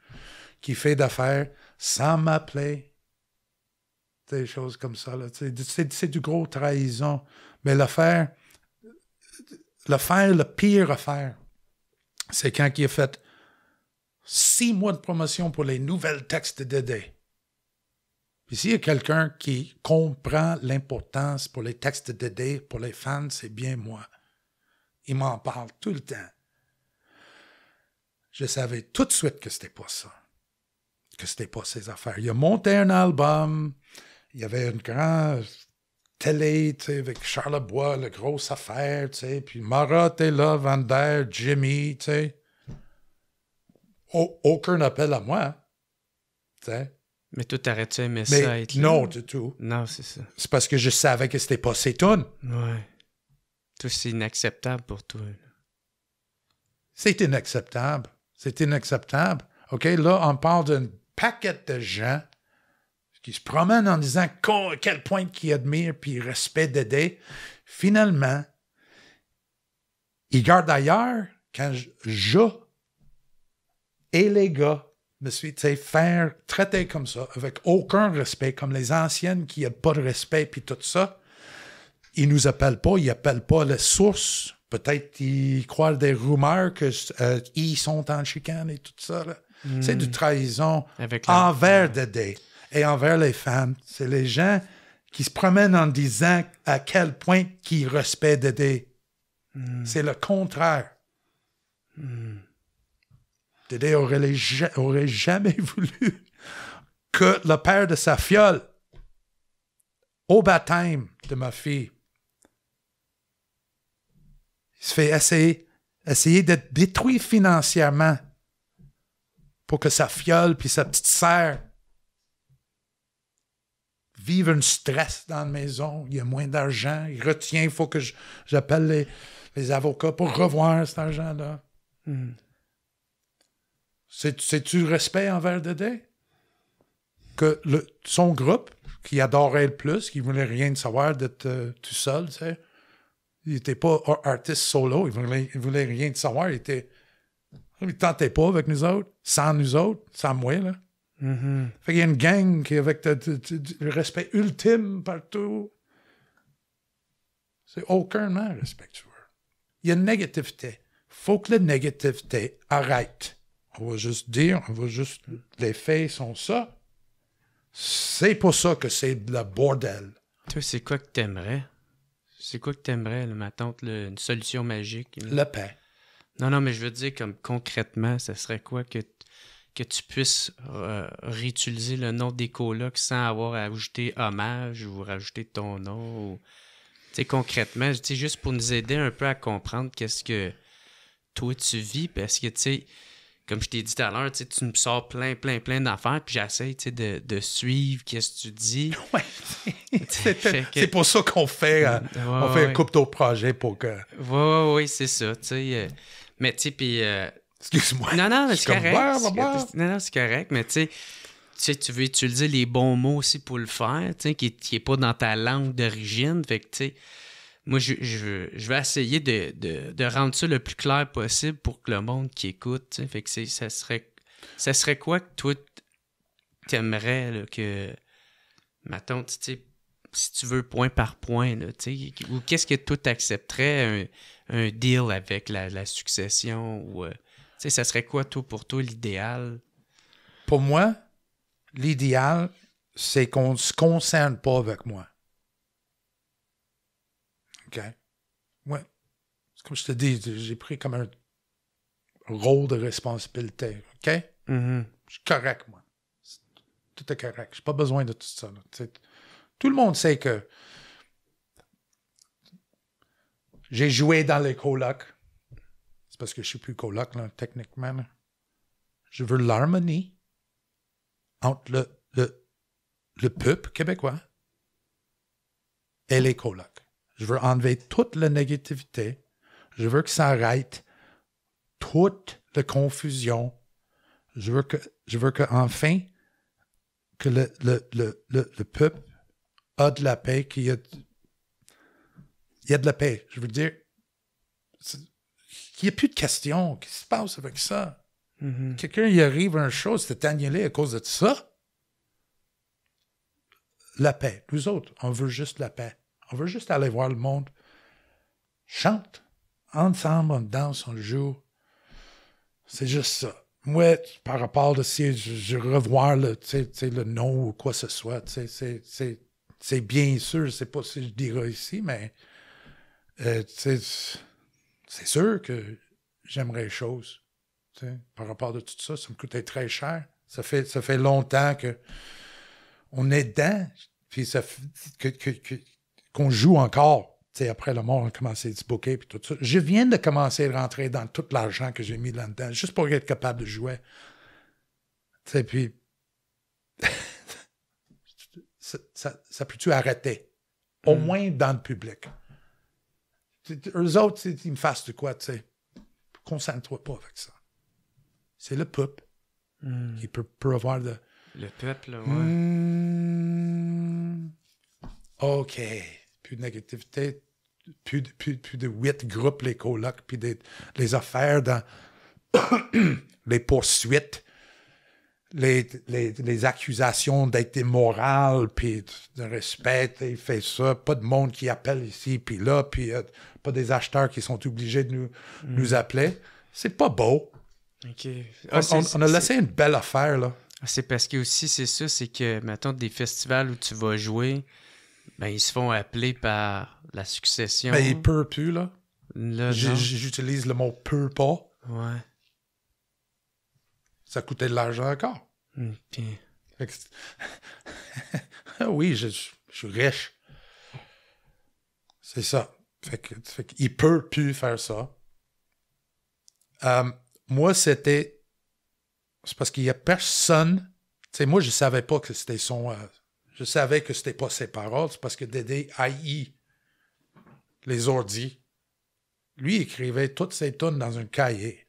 qui fait d'affaires sans m'appeler, des choses comme ça. C'est du gros trahison. Mais l'affaire, l'affaire, le pire affaire, c'est quand il a fait six mois de promotion pour les nouvelles textes de Dédé. Puis y a quelqu'un qui comprend l'importance pour les textes de pour les fans, c'est bien moi. Il m'en parle tout le temps. Je savais tout de suite que c'était pas ça. Que c'était pas ses affaires. Il a monté un album. Il y avait une grande télé, tu sais, avec Charlebois, la grosse affaire, tu sais. Puis Marat est là, Vander, Jimmy, tu sais. aucun appel à moi. Tu sais. Mais tout t'aurais-tu Mais ça être Non, du tout. Non, c'est ça. C'est parce que je savais que c'était pas ses tunes. Ouais. Tout c'est inacceptable pour toi. C'est inacceptable. C'est inacceptable. OK, là, on parle d'un paquet de gens qui se promènent en disant quel point qu'ils admirent puis respect d'aider. Finalement, ils gardent ailleurs quand je, et les gars me suis fait faire traiter comme ça, avec aucun respect, comme les anciennes qui n'ont pas de respect puis tout ça il nous appelle pas, il appelle pas la source. Peut-être qu'ils croient des rumeurs que euh, ils sont en chicane et tout ça. Hmm. C'est de trahison envers Dédé et envers les femmes. C'est les gens qui se promènent en disant à quel point ils respectent Dédé. Hmm. C'est le contraire. Hmm. Dédé aurait, jamais voulu que le père de sa fiole au baptême de ma fille se fait essayer, essayer d'être détruit financièrement pour que sa fiole puis sa petite serre vivent un stress dans la maison. Il y a moins d'argent. Il retient. Il faut que j'appelle les, avocats pour revoir cet argent-là. Hmm. C'est-tu respect envers Dédé? Que le, son groupe, qui adorait le plus, qui voulait rien savoir d'être tout seul, tu sais, il n'était pas artiste solo. Il voulait, rien de savoir. Il tentait ah, pas avec nous autres, sans nous autres, sans moi, là. Mm-hmm. Fait qu'il y a une gang qui avec le euh, respect ultime partout. C'est aucunement respectueux. Il y a une négativité. Faut que la négativité arrête. On va juste dire, on va juste. Les faits sont ça. C'est pour ça que c'est de la bordel. Toi, c'est quoi que t'aimerais? C'est quoi que t'aimerais, ma tante, une solution magique? Le pain. Non, non, mais je veux dire, comme concrètement, ce serait quoi que, que tu puisses euh, réutiliser le nom des colocs sans avoir à ajouter hommage ou rajouter ton nom? Tu sais, concrètement, juste pour nous aider un peu à comprendre qu'est-ce que toi tu vis, parce que, tu sais, comme je t'ai dit tout à l'heure, tu me sors plein, plein, plein d'affaires, puis j'essaie de, de suivre qu'est-ce que tu dis. Ouais. c'est pour ça qu'on fait, euh, on fait un couple d'autres projets pour que. Oui, oui, c'est ça. Euh, mais tu sais, puis. Euh, Excuse-moi. Non, non, c'est correct. Non, non, c'est correct, mais tu sais. Tu, sais, tu veux utiliser les bons mots aussi pour le faire, tu sais, qui n'est pas dans ta langue d'origine. Fait que, tu sais, moi, je, vais essayer de, rendre ça le plus clair possible pour que le monde qui écoute, ça serait, ça serait quoi que toi t'aimerais que, tante, tu si tu veux point par point, ou qu'est-ce que toi t'accepterais un, deal avec la, succession ou, euh, ça serait quoi toi pour toi l'idéal? Pour moi, l'idéal, c'est qu'on ne se concerne pas avec moi. OK. Ouais. comme je te dis, j'ai pris comme un rôle de responsabilité. OK? Mm-hmm. Je suis correct, moi. Tout est correct. J'ai pas besoin de tout ça. Tout le monde sait que j'ai joué dans les colocs. C'est parce que je suis plus coloc, là, techniquement. Je veux l'harmonie entre le, le, le peuple québécois et les colocs. Je veux enlever toute la négativité. Je veux que ça arrête toute la confusion. Je veux que, je veux que enfin, que le, peuple a de la paix, qu'il y a, il y a de la paix. Je veux dire, qu'il n'y a plus de questions. Qu'est-ce qui se passe avec ça? Mm-hmm. Quelqu'un y arrive à une chose, c'est annulé à cause de ça. La paix. Nous autres, on veut juste la paix. On veut juste aller voir le monde. Chante. Ensemble, on danse, on joue. C'est juste ça. Moi, par rapport à si je, revoir le, le nom ou quoi que ce soit, c'est bien sûr, c'est sais pas si je dirais ici, mais euh, c'est sûr que j'aimerais les choses. Par rapport à tout ça, ça me coûtait très cher. Ça fait, ça fait longtemps que on est dedans. Puis ça, qu'on joue encore. sais après le mort, on a commencé à se bouquer puis tout ça. Je viens de commencer à rentrer dans tout l'argent que j'ai mis là-dedans, juste pour être capable de jouer. sais, puis ça, peut-tu arrêter? Au hmm. moins dans le public. Eux autres, ils me fassent de quoi, tu sais. Concentre-toi pas avec ça. C'est le peuple hmm. Il qui peut, avoir de. Le peuple, ouais. Hmm. OK plus de négativité, plus, de huit groupes, les colloques, puis les affaires dans les poursuites, les, accusations d'être immoral, puis de respect, il fait ça, pas de monde qui appelle ici, puis là, puis euh, pas des acheteurs qui sont obligés de nous, mm. nous appeler. C'est pas beau. Ah, on, a laissé une belle affaire, là. Ah, c'est parce que aussi, c'est ça, c'est que, maintenant des festivals où tu vas jouer, ben, ils se font appeler par la succession. Ben, ils peuvent plus, là. J'utilise le mot peut pas. Ouais. Ça coûtait de l'argent encore. OK. oui, je, suis riche. C'est ça. Fait que, fait peut plus faire ça. Euh, moi, c'était. C'est parce qu'il y a personne. Tu sais, moi, je savais pas que c'était son, euh, je savais que c'était pas ses paroles, c'est parce que Dédé haï les ordi. Lui écrivait toutes ses tonnes dans un cahier.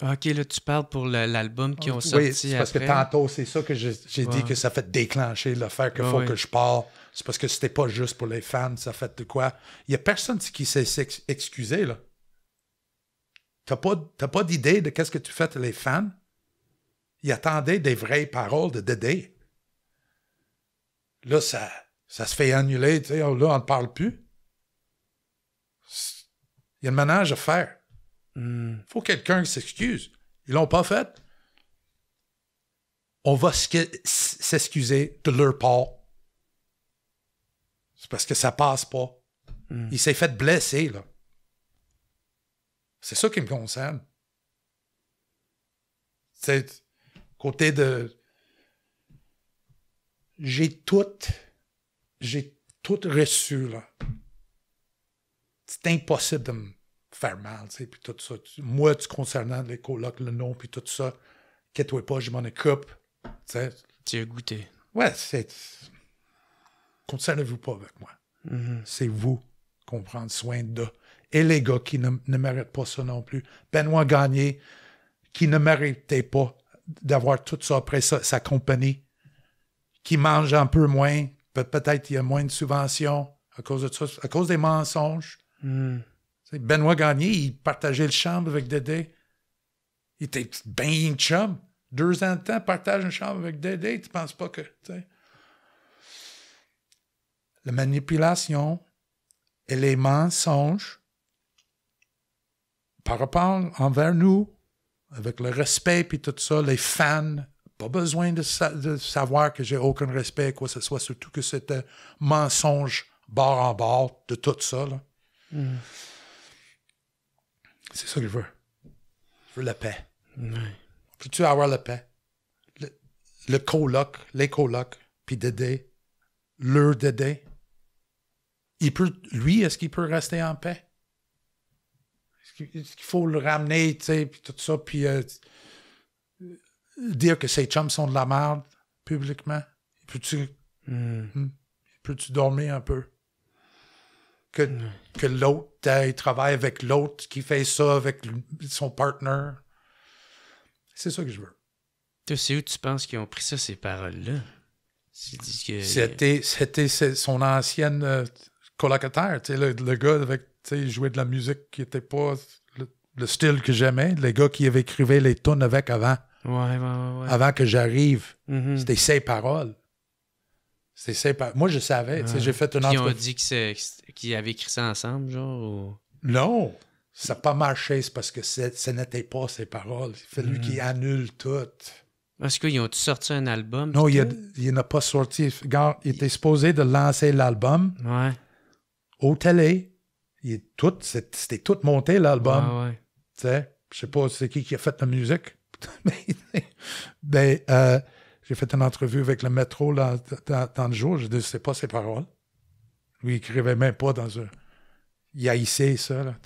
OK, là, tu parles pour l'album qui ont sorti. Oui, c'est parce que tantôt, c'est ça que j'ai dit que ça fait déclencher l'affaire qu'il faut que je parle. C'est parce que c'était pas juste pour les fans, ça fait de quoi. Il y a personne qui s'est excusé, là. T'as pas, d'idée de qu'est-ce que tu fais les fans? Ils attendaient des vraies paroles de Dédé. Là, ça, ça se fait annuler, tu sais, là, on ne parle plus. Il y a le ménage à faire. Il hmm. faut quelqu'un qui s'excuse. Ils l'ont pas fait. On va s'excuser de leur part. C'est parce que ça passe pas. Hmm. Il s'est fait blesser, là. C'est ça qui me concerne. C'est côté de j'ai tout, j'ai tout reçu, là. C'est impossible de me faire mal, tu sais, puis tout ça. Moi, tu concernant les colocs, le nom, puis tout ça, qu'est-ce pas, je m'en occupe, tu as goûté. Ouais, c'est... Concernez-vous pas avec moi. Mm-hmm. C'est vous qu'on prend soin de. Et les gars qui ne, méritent pas ça non plus. Benoît Gagné, qui ne méritait pas d'avoir tout ça après sa compagnie qui mangent un peu moins. Peut-être il y a moins de subventions à cause, de ça, à cause des mensonges. Hmm. Benoît Gagné, il partageait le chambre avec Dédé. Il était bien chum. Deux ans de temps, partage une chambre avec Dédé. Tu penses pas que. La manipulation et les mensonges par rapport envers nous, avec le respect et tout ça, les fans, pas besoin de, savoir que j'ai aucun respect, quoi que ce soit, surtout que c'était mensonge bord en bord de tout ça. Mm. C'est ça qu'il veut. Il veut la paix. Mm. Veux-tu avoir la paix? Le, le coloc, les colocs, puis Dédé, leur Dédé, il peut, lui, est-ce qu'il peut rester en paix? Est-ce qu'il faut le ramener, tu sais, puis tout ça, puis... Euh, dire que ces chums sont de la merde publiquement? Peux-tu hmm. hmm, tu dormir un peu? Que, hmm. que l'autre travaille avec l'autre qui fait ça avec son partner. C'est ça que je veux. C'est où tu penses qu'ils ont pris ça, ces paroles-là? C'était, c'était son ancienne euh, colocataire, le, gars avec, il jouait de la musique qui n'était pas le, style que j'aimais, les gars qui avait écrivé les tunes avec avant. Avant que j'arrive, mm-hmm. c'était ses paroles. C'était ses Moi, je savais. sais, J'ai fait une Ils ont dit qu'ils avaient écrit ça ensemble, genre? Non! Ça n'a pas marché, c'est parce que ce n'était pas ses paroles. Il a fallu mm. qu'il annule tout. Est-ce qu'ils ont sorti un album? Non, il n'a pas sorti. il était supposé de lancer l'album. Ouais. Au télé. C'était tout monté, l'album. Ouais, ouais. je sais pas c'est qui qui a fait la musique. ben, euh, j'ai fait une entrevue avec le métro là, dans, le jour. Je dis, c'est pas ses paroles. Lui, il écrivait même pas dans un. Il haïssait ça, là,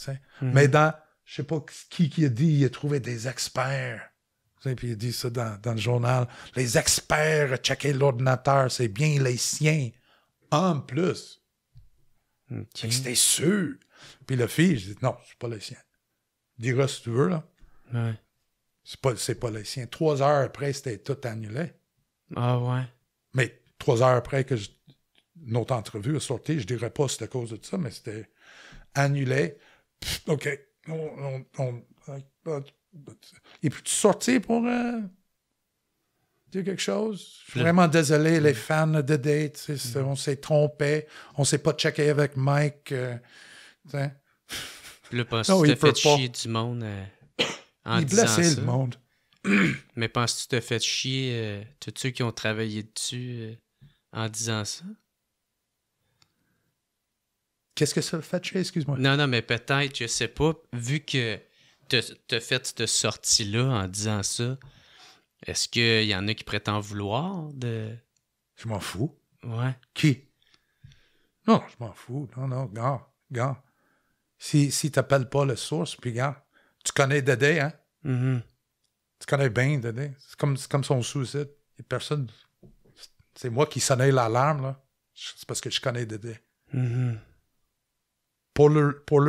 mhm. Mais dans, je sais pas qui qui a dit, il a trouvé des experts. puis il a dit ça dans, le journal. Les experts checké l'ordinateur, c'est bien les siens. En plus. C'était sûr. Puis la fille, je dis non, c'est pas les siens. Dira si tu veux, là. C'est pas, c'est pas les siens. Trois heures après, c'était tout annulé. Ah ouais. Mais trois heures après que notre entrevue a sorti, je dirais pas c'était à cause de ça, mais c'était annulé. OK. et puis tu sorti pour euh, dire quelque chose? Je suis vraiment désolé, les fans de Date. Mm. On s'est trompé. On s'est pas checké avec Mike. Euh, le poste, fait chier du monde. Euh, en Il blessait le monde. Mais penses-tu te fait chier euh, tous ceux qui ont travaillé dessus euh, en disant ça? Qu'est-ce que ça fait chier, excuse-moi? Non, non, mais peut-être, je sais pas, vu que tu te fait cette sortie-là en disant ça, est-ce qu'il y en a qui prétendent vouloir de. Je m'en fous. Ouais. Qui? Non, je m'en fous. Non, non, gars, gars. Si, si t'appelles pas le source, puis gars, tu connais Dédé, hein? Mm-hmm. Tu connais bien Dédé. C'est comme, comme son souci. personne. C'est moi qui sonnais l'alarme, là. C'est parce que je connais Dédé. Mm-hmm. Pour leur, pour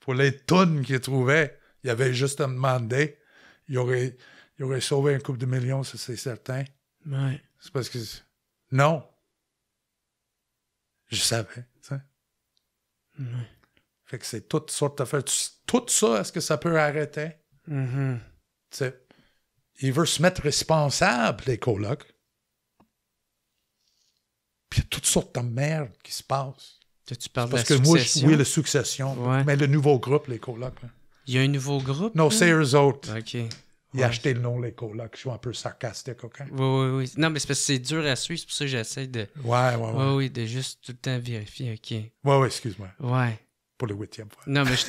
pour les tunes qu'ils trouvaient, ils avait juste à demander. Ils auraient, sauvé un couple de millions, c'est certain. C'est parce que. Non. Je savais, tu Fait que c'est toutes sortes d'affaires. Tu, tout ça, est-ce que ça peut arrêter? Mm-hmm. Il veut se mettre responsable les colocs. Puis il y a toutes sortes de merde qui se passe. Tu parles Parce de la que moi, je, oui, la succession. Mais le nouveau groupe, les colocs. Hein. Il y a un nouveau groupe? Non, c'est eux autres. OK. Il a acheté le nom, les colocs. Je suis un peu sarcastique, OK? Oui, oui, oui. Non, mais c'est parce que c'est dur à suivre. C'est pour ça que j'essaie de. Ouais, ouais, ouais. Oui, oui, de juste tout le temps vérifier, OK. Ouais, ouais, excuse-moi. Ouais pour le huitième fois. Non, mais je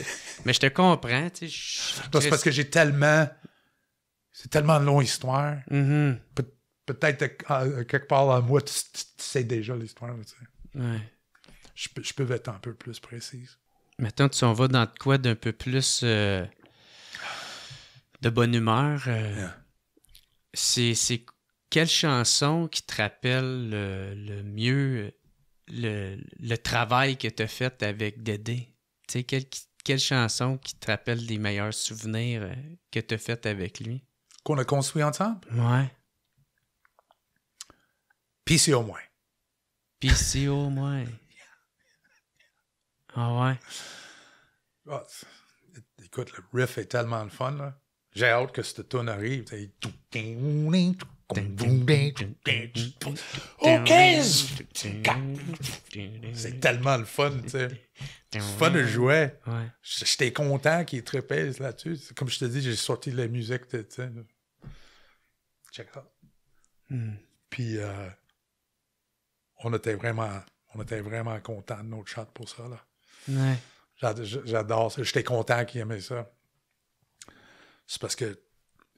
te, comprends. c'est parce que j'ai tellement. C'est tellement long histoire. Mm-hmm. Peut-être ah, euh, quelque part à moi, tu, sais déjà l'histoire. je, peux être un peu plus précise. Maintenant, tu en vas dans quoi d'un peu plus euh, de bonne humeur. Euh, c'est quelle chanson qui te rappelle le, mieux le, le, travail que tu as fait avec Dédé? sais, quelle, chanson qui te rappelle les meilleurs souvenirs euh, que tu as fait avec lui? Qu'on a construit ensemble? Ouais. PC au moins. PC au moins. Ah ouais. Ah, écoute, le riff est tellement le fun, là. J'ai hâte que ce tune arrive. C'est tellement le fun, tu sais. Fun de jouer. J'étais content qu'il trépèse là-dessus. Comme je te dis, j'ai sorti de la musique, tu sais. Check out. Puis, on était vraiment on était vraiment content de notre chat pour ça, J'adore ça. J'étais content qu'il aimait ça. C'est parce que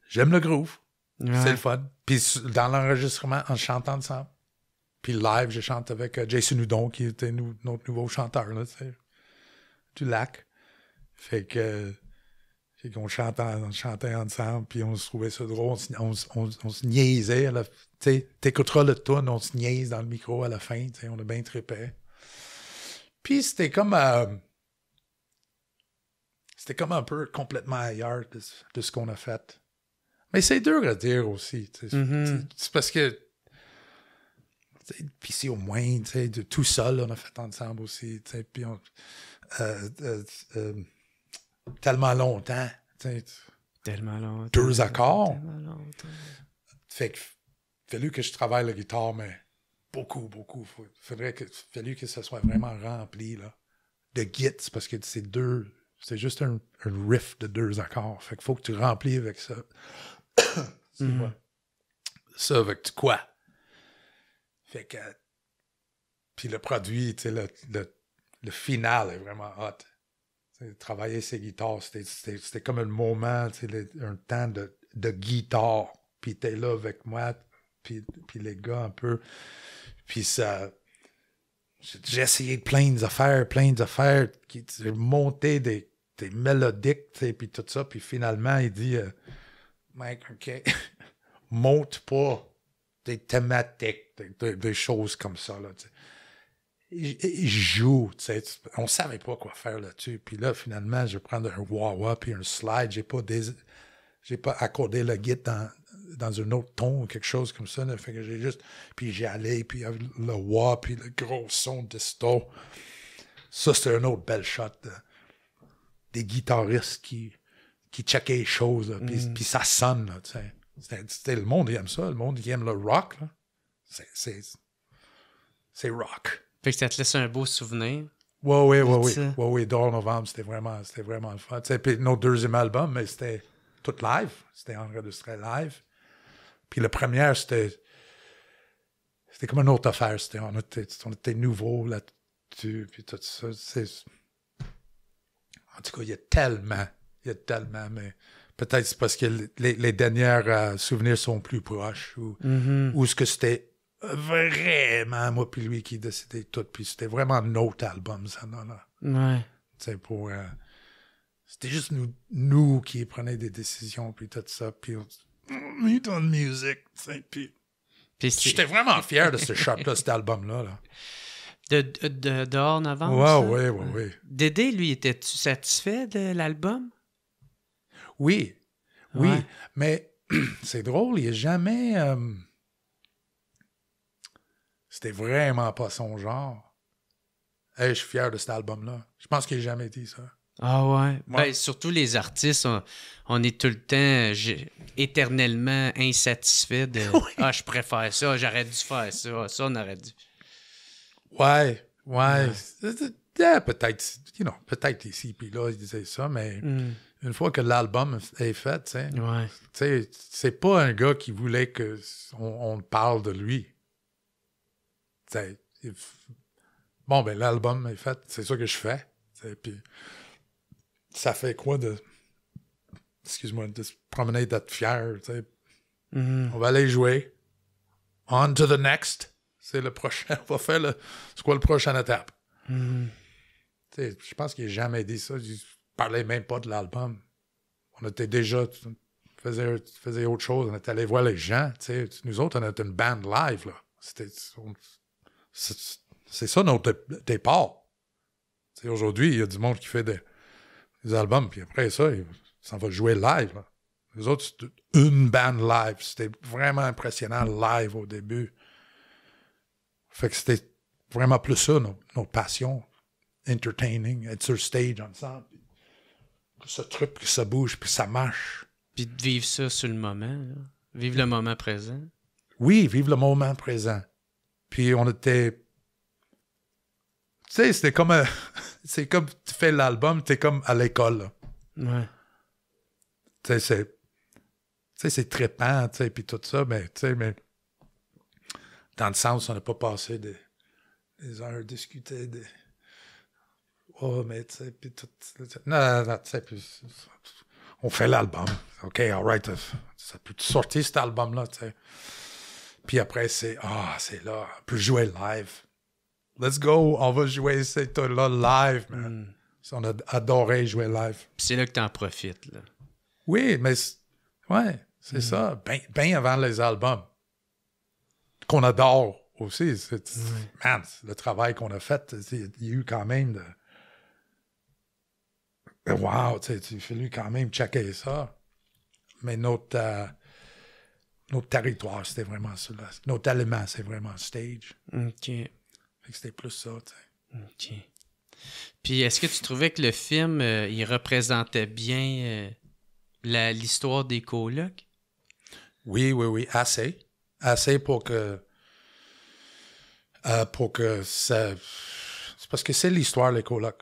j'aime le groove. C'est le fun. Puis dans l'enregistrement, en chantant ensemble. Puis live, je chante avec euh, Jason Noudon, qui était notre nouveau chanteur là, du lac. Fait que. qu'on on chantait ensemble, puis on se trouvait ça drôle, on, se niaisait. Tu écouteras le ton, on se niaise dans le micro à la fin, on a bien trippé. Puis c'était comme. Euh, c'était comme un peu complètement ailleurs de ce qu'on a fait. Mais c'est dur à dire aussi. Mm-hmm. C'est parce que. Puis c'est au moins, de, tout seul, on a fait ensemble aussi. Puis on. Euh, euh, euh, tellement longtemps. tellement longtemps. Deux accords. Tellement Fait que. Fallu que je travaille la guitare, mais beaucoup, beaucoup. Faudrait que. Fallu que ça soit vraiment rempli, là. De gits, parce que c'est deux c'est juste un, un, riff de deux accords. Fait qu'il faut que tu remplis avec ça c'est mhm. Ça avec tu quoi? Fait que. Puis le produit, tu sais, le, final est vraiment hot. travailler ses guitares, c'était comme un moment, tu un temps de, guitare. Puis t'es là avec moi, puis, les gars un peu. Puis ça. J'ai essayé plein d'affaires, plein d'affaires. J'ai monté des, des mélodiques, tu sais, puis tout ça. Puis finalement, il dit. Euh, mec, OK, monte pas des thématiques, des, choses comme ça. Là, il joue, sais. on savait pas quoi faire là-dessus. Puis là, finalement, je prends un wah-wah puis un slide. J'ai pas j'ai pas accordé le guide dans, un autre ton ou quelque chose comme ça. Là. Fait que j'ai juste, puis j'y allais, puis le wah, puis le gros son de disto. Ça, c'est un autre bel shot des guitaristes qui qui checkait les choses, mm. puis, ça sonne, C'était, le monde il aime ça, le monde qui aime le rock, C'est, c'est, rock. Fait que ça te laisse un beau souvenir. Ouais, ouais, ouais, oui. Ouais, ouais, D'or Novembre, c'était vraiment, c'était vraiment le fun. Puis notre deuxième album, mais c'était tout live. C'était enregistré live. Puis le premier, c'était, c'était comme une autre affaire. C'était, on, était, nouveaux, nouveau là-dessus, puis tout ça. En tout cas, il y a tellement il y a tellement, mais peut-être c'est parce que les, les dernières euh, souvenirs sont plus proches ou, est mm-hmm. ce que c'était vraiment moi puis lui qui décidait tout. Puis c'était vraiment notre album, ça, non, là pour. Euh, c'était juste nous, qui prenions des décisions, puis tout ça. Puis on dit musique, Puis. J'étais vraiment fier de ce shop-là, cet album-là. Là. De, de, de, dehors novembre? Ouais, ouais, ouais, Dédé, lui, était tu satisfait de l'album? Oui, oui, mais c'est drôle, il a jamais. Euh, c'était vraiment pas son genre. Hey, je suis fier de cet album-là. Je pense qu'il n'a jamais été ça. Ah ouais. Ben, surtout les artistes, on, est tout le temps éternellement insatisfait de Ah, je préfère ça, j'aurais dû faire ça, ça on aurait dû. Ouais, ouais. Peut-être, you know, peut-être ici là, ils disaient ça, mais. Mm une fois que l'album est fait, c'est pas un gars qui voulait que on, parle de lui. bon, ben l'album est fait, c'est ça que je fais. Puis ça fait quoi de. Excuse-moi, de se promener, d'être fier. Mm-hmm. On va aller jouer. On to the next. C'est le prochain. On va faire le. C'est quoi le prochain étape? Mm-hmm. Je pense qu'il n'a jamais dit ça parlait même pas de l'album. On était déjà. faisait faisait autre chose. On était allé voir les gens. Nous autres, on était une band live. Là. C'était, c'est, ça notre départ. aujourd'hui, il y a du monde qui fait des, albums, puis après ça, il s'en va jouer live. Nous autres, c'était une band live. C'était vraiment impressionnant live au début. Fait que c'était vraiment plus ça, notre passion, Entertaining, être sur stage ensemble ce truc, puis ça bouge, puis ça marche. Puis de vivre ça sur le moment, vivre le moment présent. Oui, vivre le moment présent. Puis on était. Tu sais, c'était comme. Euh, c'est comme tu fais l'album, tu es comme à l'école. Ouais. Tu sais, c'est. Tu sais, c'est pâle, tu sais, puis tout ça, mais tu sais, mais. Dans le sens, on n'a pas passé des, des heures discuter des oh, mais tu sais, puis tout. Non, non, non, tu sais, puis on fait l'album. OK, all right, euh, ça peut sortir cet album-là, tu sais. Puis après, c'est, ah, c'est là, on peut jouer live. Let's go, on va jouer cette là live, man. Hmm. On a adoré jouer live. c'est là que tu en profites, là. Oui, mais, ouais, c'est hmm. ça, bien ben avant les albums. Qu'on adore aussi. Mm. Man, le travail qu'on a fait, il y a eu quand même de wow, tu fais lui quand même checker ça. Mais notre, euh, notre territoire, c'était vraiment ça. Notre élément, c'est vraiment stage. OK. c'était plus ça, sais. OK. Puis est-ce que tu trouvais que le film, euh, il représentait bien euh, l'histoire des colocs? Oui, oui, oui, assez. Assez pour que. pour que ça. C'est parce que c'est l'histoire les colocs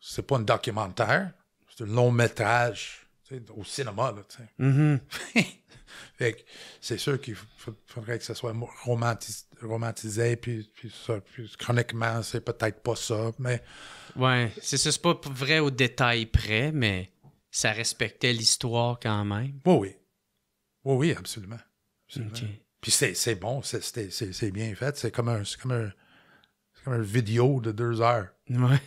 c'est pas un documentaire, c'est un long métrage au cinéma. Mm-hmm. c'est sûr qu'il faudrait que ça soit romantisé, puis, chroniquement, c'est peut-être pas ça, mais... Ouais, c'est pas vrai au détail près, mais ça respectait l'histoire quand même. Oui, oui. Oui, oui, absolument. Puis c'est bon, c'est bien fait, c'est comme un... C'est comme un, comme un vidéo de deux heures. Ouais.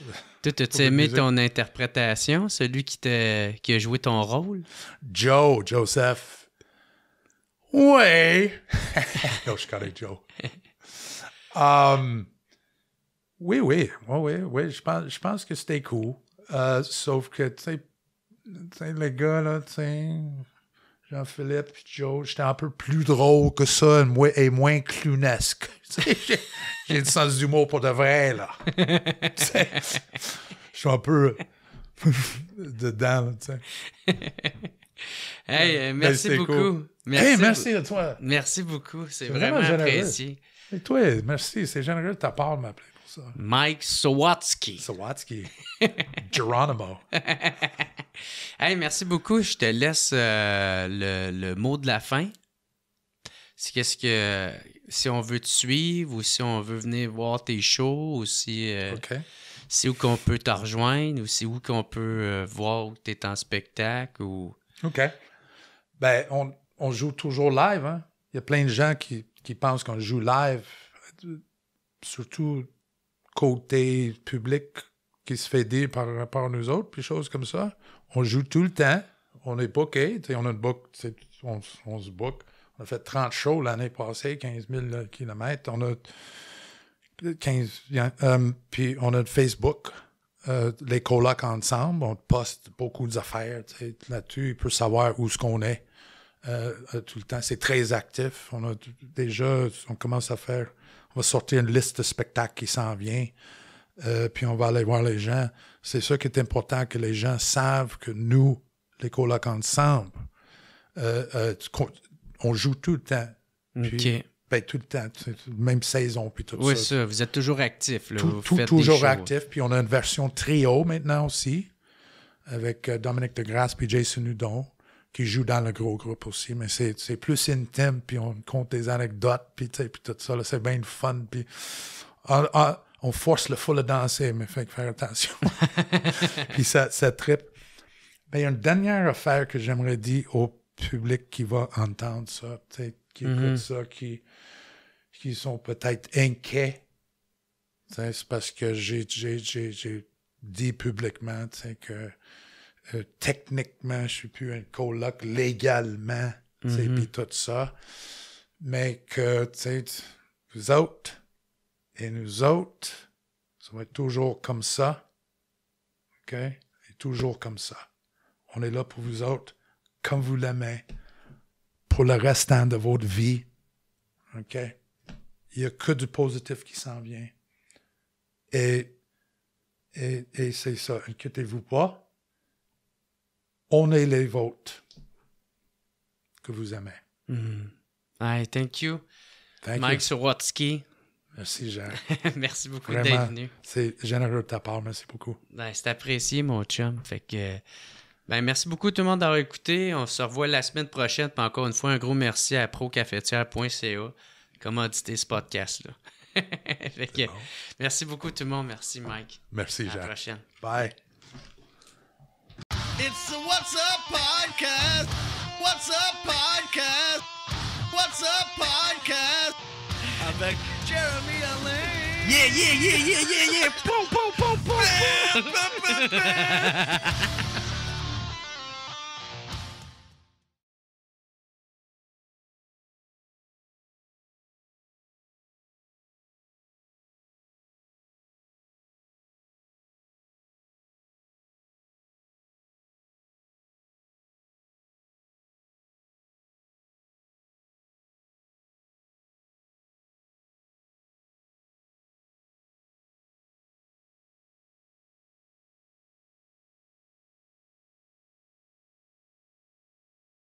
Tu as-tu aimé ton interprétation, celui qui, a joué ton rôle? Joe, Joseph. Oui! non, je connais Joe. oui, oui, oui, oui, oui. Je pense, que c'était cool. sauf que, tu sais, les gars, là, tu sais, Jean-Philippe et Joe, j'étais un peu plus drôle que ça et moins clunesque. J'ai du sens d'humour pour de vrai, là. Je suis un peu dedans, tu sais. Hey, euh, ben, merci beaucoup. Merci, hey, merci à toi. Merci beaucoup. C'est vraiment, apprécié. Et toi, merci. C'est généreux de ta part de m'appeler pour ça. Mike Sawatsky. Sawatsky. Geronimo hey, merci beaucoup. Je te laisse euh, le, mot de la fin. C'est qu'est-ce que si on veut te suivre ou si on veut venir voir tes shows ou si euh, ok c'est où qu'on peut te rejoindre ou c'est où qu'on peut euh, voir où tu en spectacle ou. OK. Ben, on, on joue toujours live. Hein. Il y a plein de gens qui, qui pensent qu'on joue live, surtout côté public qui se fait dire par rapport à nous autres, puis choses comme ça on joue tout le temps. On est booké. On, a book, on, se book. On a fait 30 shows l'année passée, 15 000 km. On a 15, euh, puis on a Facebook, euh, les colocs ensemble. On poste beaucoup d'affaires là-dessus. Il peut savoir où ce qu'on est euh, tout le temps. C'est très actif. On a déjà, on commence à faire, on va sortir une liste de spectacles qui s'en vient. puis on va aller voir les gens. C'est ça qui est important que les gens savent que nous, les colocs ensemble, euh, euh, on joue tout le temps. Puis, ben, tout le temps, même saison, puis tout oui, ça. Vous êtes toujours actif. Là, tout, toujours actif. Puis on a une version trio maintenant aussi, avec euh, Dominique DeGrasse puis Jason Hudon, qui joue dans le gros groupe aussi. Mais c'est plus intime, puis on compte des anecdotes, puis, tout ça. C'est bien fun. Puis. Ah, ah, on force le fou à danser, mais fait faire attention. Puis ça, ça tripe. Ben, il y a une dernière affaire que j'aimerais dire au public qui va entendre ça, qui mm qui écoute mm-hmm. ça, qui, qui sont peut-être inquiets. C'est parce que j'ai dit publiquement que euh, techniquement, je suis plus un colloque légalement, mm-hmm. puis tout ça. Mais que, tu sais, vous autres, et nous autres, ça va être toujours comme ça. OK? Et toujours comme ça. On est là pour vous autres, comme vous l'aimez, pour le restant de votre vie. OK? Il n'y a que du positif qui s'en vient. Et, et, et c'est ça. Inquiétez-vous pas. On est les vôtres que vous aimez. Mm. thank you. Mike you. Merci, Jean. merci beaucoup d'être venu. C'est généreux de ta part. Merci beaucoup. Ben, c'est apprécié, mon chum. Fait que, ben, merci beaucoup tout le monde d'avoir écouté. On se revoit la semaine prochaine. encore une fois, un gros merci à procafetière.ca, c'est ce podcast-là. Merci beaucoup tout le monde. Merci, Mike. Merci, Jean. À la prochaine. Bye. It's the What's Up Podcast. What's Up Podcast. What's Up Podcast. Avec Jeremy Yeah, yeah, yeah, yeah, yeah, yeah. boom, boom, boom, boom. boom.